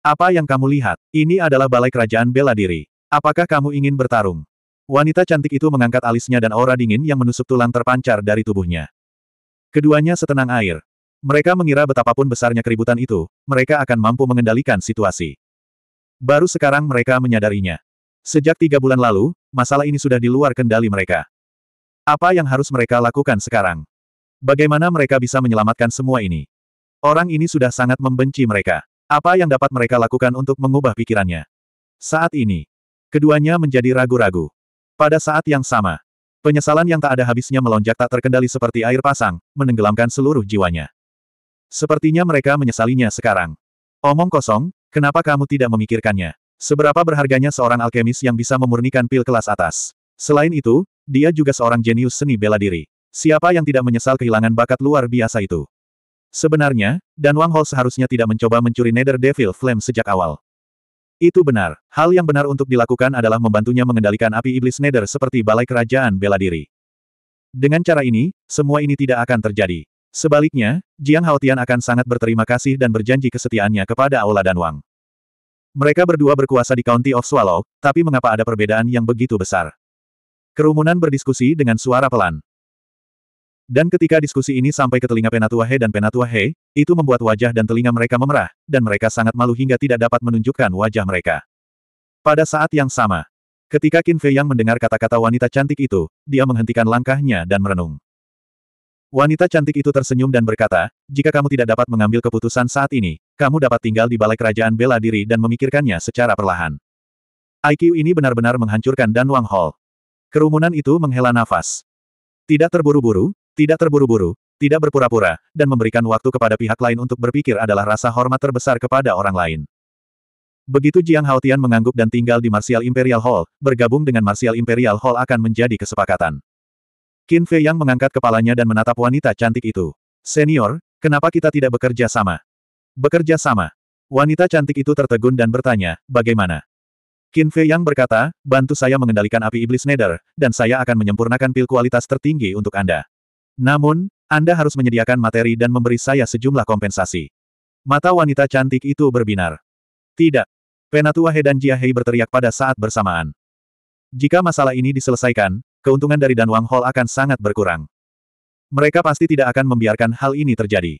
Apa yang kamu lihat? Ini adalah balai kerajaan bela diri. Apakah kamu ingin bertarung? Wanita cantik itu mengangkat alisnya dan aura dingin yang menusuk tulang terpancar dari tubuhnya. Keduanya setenang air. Mereka mengira betapapun besarnya keributan itu, mereka akan mampu mengendalikan situasi. Baru sekarang mereka menyadarinya. Sejak tiga bulan lalu, masalah ini sudah di luar kendali mereka. Apa yang harus mereka lakukan sekarang? Bagaimana mereka bisa menyelamatkan semua ini? Orang ini sudah sangat membenci mereka. Apa yang dapat mereka lakukan untuk mengubah pikirannya? Saat ini, keduanya menjadi ragu-ragu. Pada saat yang sama, penyesalan yang tak ada habisnya melonjak tak terkendali seperti air pasang, menenggelamkan seluruh jiwanya. Sepertinya mereka menyesalinya sekarang. Omong kosong, kenapa kamu tidak memikirkannya? Seberapa berharganya seorang alkemis yang bisa memurnikan pil kelas atas? Selain itu, dia juga seorang jenius seni bela diri. Siapa yang tidak menyesal kehilangan bakat luar biasa itu? Sebenarnya, Dan Wang Hall seharusnya tidak mencoba mencuri Nether Devil Flame sejak awal. Itu benar. Hal yang benar untuk dilakukan adalah membantunya mengendalikan api iblis Nether seperti balai kerajaan bela diri. Dengan cara ini, semua ini tidak akan terjadi. Sebaliknya, Jiang Haotian akan sangat berterima kasih dan berjanji kesetiaannya kepada Aula dan Wang. Mereka berdua berkuasa di County of Swallow, tapi mengapa ada perbedaan yang begitu besar? Kerumunan berdiskusi dengan suara pelan. Dan ketika diskusi ini sampai ke telinga Penatua He dan Penatua He, itu membuat wajah dan telinga mereka memerah, dan mereka sangat malu hingga tidak dapat menunjukkan wajah mereka. Pada saat yang sama, ketika Qin Fei Yang mendengar kata-kata wanita cantik itu, dia menghentikan langkahnya dan merenung. Wanita cantik itu tersenyum dan berkata, jika kamu tidak dapat mengambil keputusan saat ini, kamu dapat tinggal di balai kerajaan bela diri dan memikirkannya secara perlahan. IQ ini benar-benar menghancurkan Dan Wang Hall. Kerumunan itu menghela nafas. Tidak terburu-buru, tidak terburu-buru, tidak berpura-pura, dan memberikan waktu kepada pihak lain untuk berpikir adalah rasa hormat terbesar kepada orang lain. Begitu Jiang Hao Tian mengangguk dan tinggal di Martial Imperial Hall, bergabung dengan Martial Imperial Hall akan menjadi kesepakatan. Qin Fei Yang mengangkat kepalanya dan menatap wanita cantik itu. Senior, kenapa kita tidak bekerja sama? Bekerja sama. Wanita cantik itu tertegun dan bertanya, bagaimana? Qin Fei Yang berkata, bantu saya mengendalikan api iblis Nether, dan saya akan menyempurnakan pil kualitas tertinggi untuk Anda. Namun, Anda harus menyediakan materi dan memberi saya sejumlah kompensasi. Mata wanita cantik itu berbinar. Tidak. Penatua He dan Jiahei berteriak pada saat bersamaan. Jika masalah ini diselesaikan, keuntungan dari Dan Wang Hall akan sangat berkurang. Mereka pasti tidak akan membiarkan hal ini terjadi.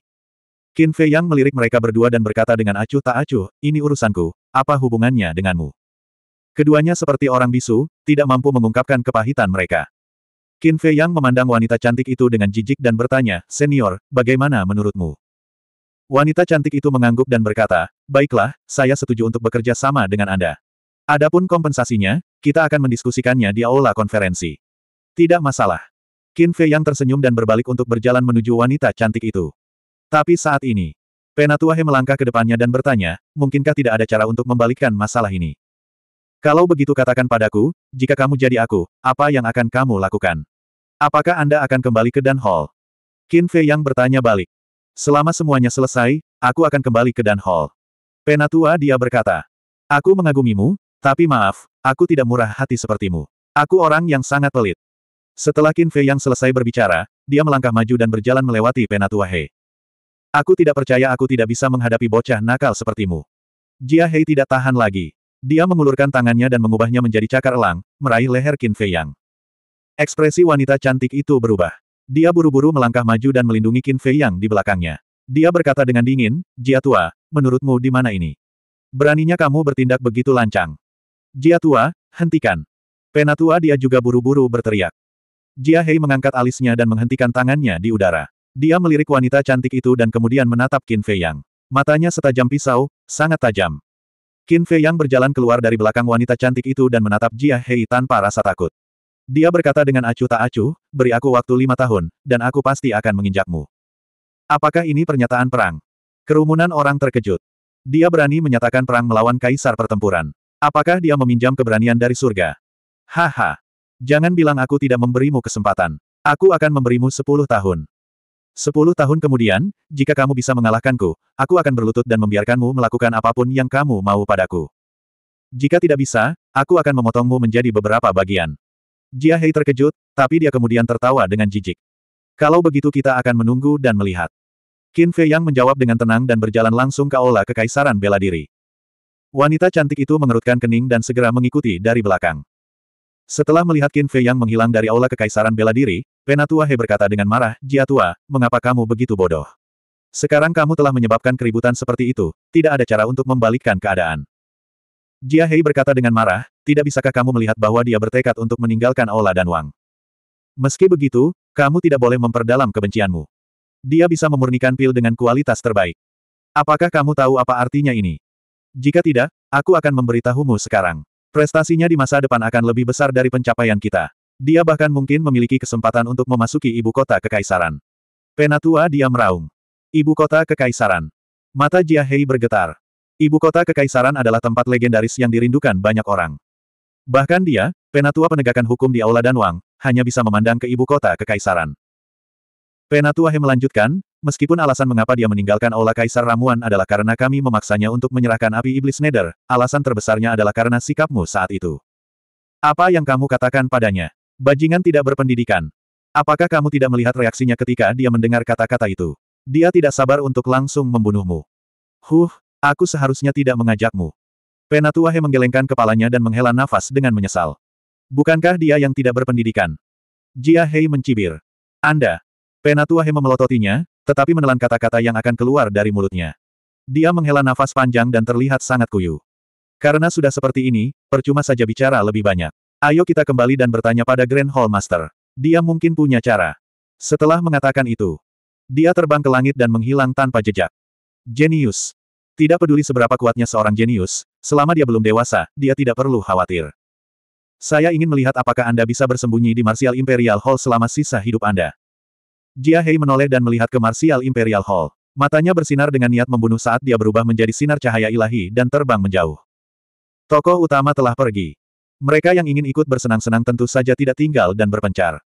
Qin Fei Yang melirik mereka berdua dan berkata dengan acuh tak acuh, ini urusanku, apa hubungannya denganmu? Keduanya seperti orang bisu, tidak mampu mengungkapkan kepahitan mereka. Qin Fei Yang memandang wanita cantik itu dengan jijik dan bertanya, Senior, bagaimana menurutmu? Wanita cantik itu mengangguk dan berkata, Baiklah, saya setuju untuk bekerja sama dengan Anda. Adapun kompensasinya, kita akan mendiskusikannya di aula konferensi. Tidak masalah. Qin Fei Yang tersenyum dan berbalik untuk berjalan menuju wanita cantik itu. Tapi saat ini, Penatuahe melangkah ke depannya dan bertanya, mungkinkah tidak ada cara untuk membalikkan masalah ini? Kalau begitu katakan padaku, jika kamu jadi aku, apa yang akan kamu lakukan? Apakah Anda akan kembali ke Dan Hall? Qin Fei yang bertanya balik. Selama semuanya selesai, aku akan kembali ke Dan Hall. Penatua dia berkata. Aku mengagumimu, tapi maaf, aku tidak murah hati sepertimu. Aku orang yang sangat pelit. Setelah Qin Fei yang selesai berbicara, dia melangkah maju dan berjalan melewati Penatua He. Aku tidak percaya aku tidak bisa menghadapi bocah nakal sepertimu. Jia Hei tidak tahan lagi. Dia mengulurkan tangannya dan mengubahnya menjadi cakar elang, meraih leher Qin Fei Yang. Ekspresi wanita cantik itu berubah. Dia buru-buru melangkah maju dan melindungi Qin Fei Yang di belakangnya. Dia berkata dengan dingin, Jia Tua, menurutmu di mana ini? Beraninya kamu bertindak begitu lancang. Jia Tua, hentikan. Penatua dia juga buru-buru berteriak. Jia Hei mengangkat alisnya dan menghentikan tangannya di udara. Dia melirik wanita cantik itu dan kemudian menatap Qin Fei Yang. Matanya setajam pisau, sangat tajam. Qin Fei Yang berjalan keluar dari belakang wanita cantik itu dan menatap Jia Hei tanpa rasa takut. Dia berkata dengan acuh tak acuh, beri aku waktu lima tahun, dan aku pasti akan menginjakmu. Apakah ini pernyataan perang? Kerumunan orang terkejut. Dia berani menyatakan perang melawan kaisar pertempuran. Apakah dia meminjam keberanian dari surga? Haha. Jangan bilang aku tidak memberimu kesempatan. Aku akan memberimu sepuluh tahun. Sepuluh tahun kemudian, jika kamu bisa mengalahkanku, aku akan berlutut dan membiarkanmu melakukan apapun yang kamu mau padaku. Jika tidak bisa, aku akan memotongmu menjadi beberapa bagian. Jia Hei terkejut, tapi dia kemudian tertawa dengan jijik. Kalau begitu kita akan menunggu dan melihat. Qin Fei Yang menjawab dengan tenang dan berjalan langsung ke aula kekaisaran bela diri. Wanita cantik itu mengerutkan kening dan segera mengikuti dari belakang. Setelah melihat Qin Fei yang menghilang dari aula kekaisaran bela diri, Penatua He berkata dengan marah, Jia Tua, mengapa kamu begitu bodoh? Sekarang kamu telah menyebabkan keributan seperti itu, tidak ada cara untuk membalikkan keadaan. Jia Hei berkata dengan marah, tidak bisakah kamu melihat bahwa dia bertekad untuk meninggalkan Aula dan Wang? Meski begitu, kamu tidak boleh memperdalam kebencianmu. Dia bisa memurnikan pil dengan kualitas terbaik. Apakah kamu tahu apa artinya ini? Jika tidak, aku akan memberitahumu sekarang. Prestasinya di masa depan akan lebih besar dari pencapaian kita. Dia bahkan mungkin memiliki kesempatan untuk memasuki ibu kota kekaisaran. Penatua dia meraung. Ibu kota kekaisaran. Mata Jia Hei bergetar. Ibu kota kekaisaran adalah tempat legendaris yang dirindukan banyak orang. Bahkan dia, penatua penegakan hukum di Aula Danwang, hanya bisa memandang ke ibu kota kekaisaran. Penatuahe melanjutkan, meskipun alasan mengapa dia meninggalkan Aula Kaisar Ramuan adalah karena kami memaksanya untuk menyerahkan api iblis Nether, alasan terbesarnya adalah karena sikapmu saat itu. Apa yang kamu katakan padanya? Bajingan tidak berpendidikan. Apakah kamu tidak melihat reaksinya ketika dia mendengar kata-kata itu? Dia tidak sabar untuk langsung membunuhmu. Huh, aku seharusnya tidak mengajakmu. Penatuahe menggelengkan kepalanya dan menghela nafas dengan menyesal. Bukankah dia yang tidak berpendidikan? Jia Hei mencibir. Anda, Penatua memelototinya, memelototinya, tetapi menelan kata-kata yang akan keluar dari mulutnya. Dia menghela nafas panjang dan terlihat sangat kuyu. Karena sudah seperti ini, percuma saja bicara lebih banyak. Ayo kita kembali dan bertanya pada Grand Hall Master. Dia mungkin punya cara. Setelah mengatakan itu, dia terbang ke langit dan menghilang tanpa jejak. Jenius. Tidak peduli seberapa kuatnya seorang jenius, selama dia belum dewasa, dia tidak perlu khawatir. Saya ingin melihat apakah Anda bisa bersembunyi di Martial Imperial Hall selama sisa hidup Anda. Jia Hei menoleh dan melihat ke Martial Imperial Hall. Matanya bersinar dengan niat membunuh saat dia berubah menjadi sinar cahaya ilahi dan terbang menjauh. Tokoh utama telah pergi. Mereka yang ingin ikut bersenang-senang tentu saja tidak tinggal dan berpencar.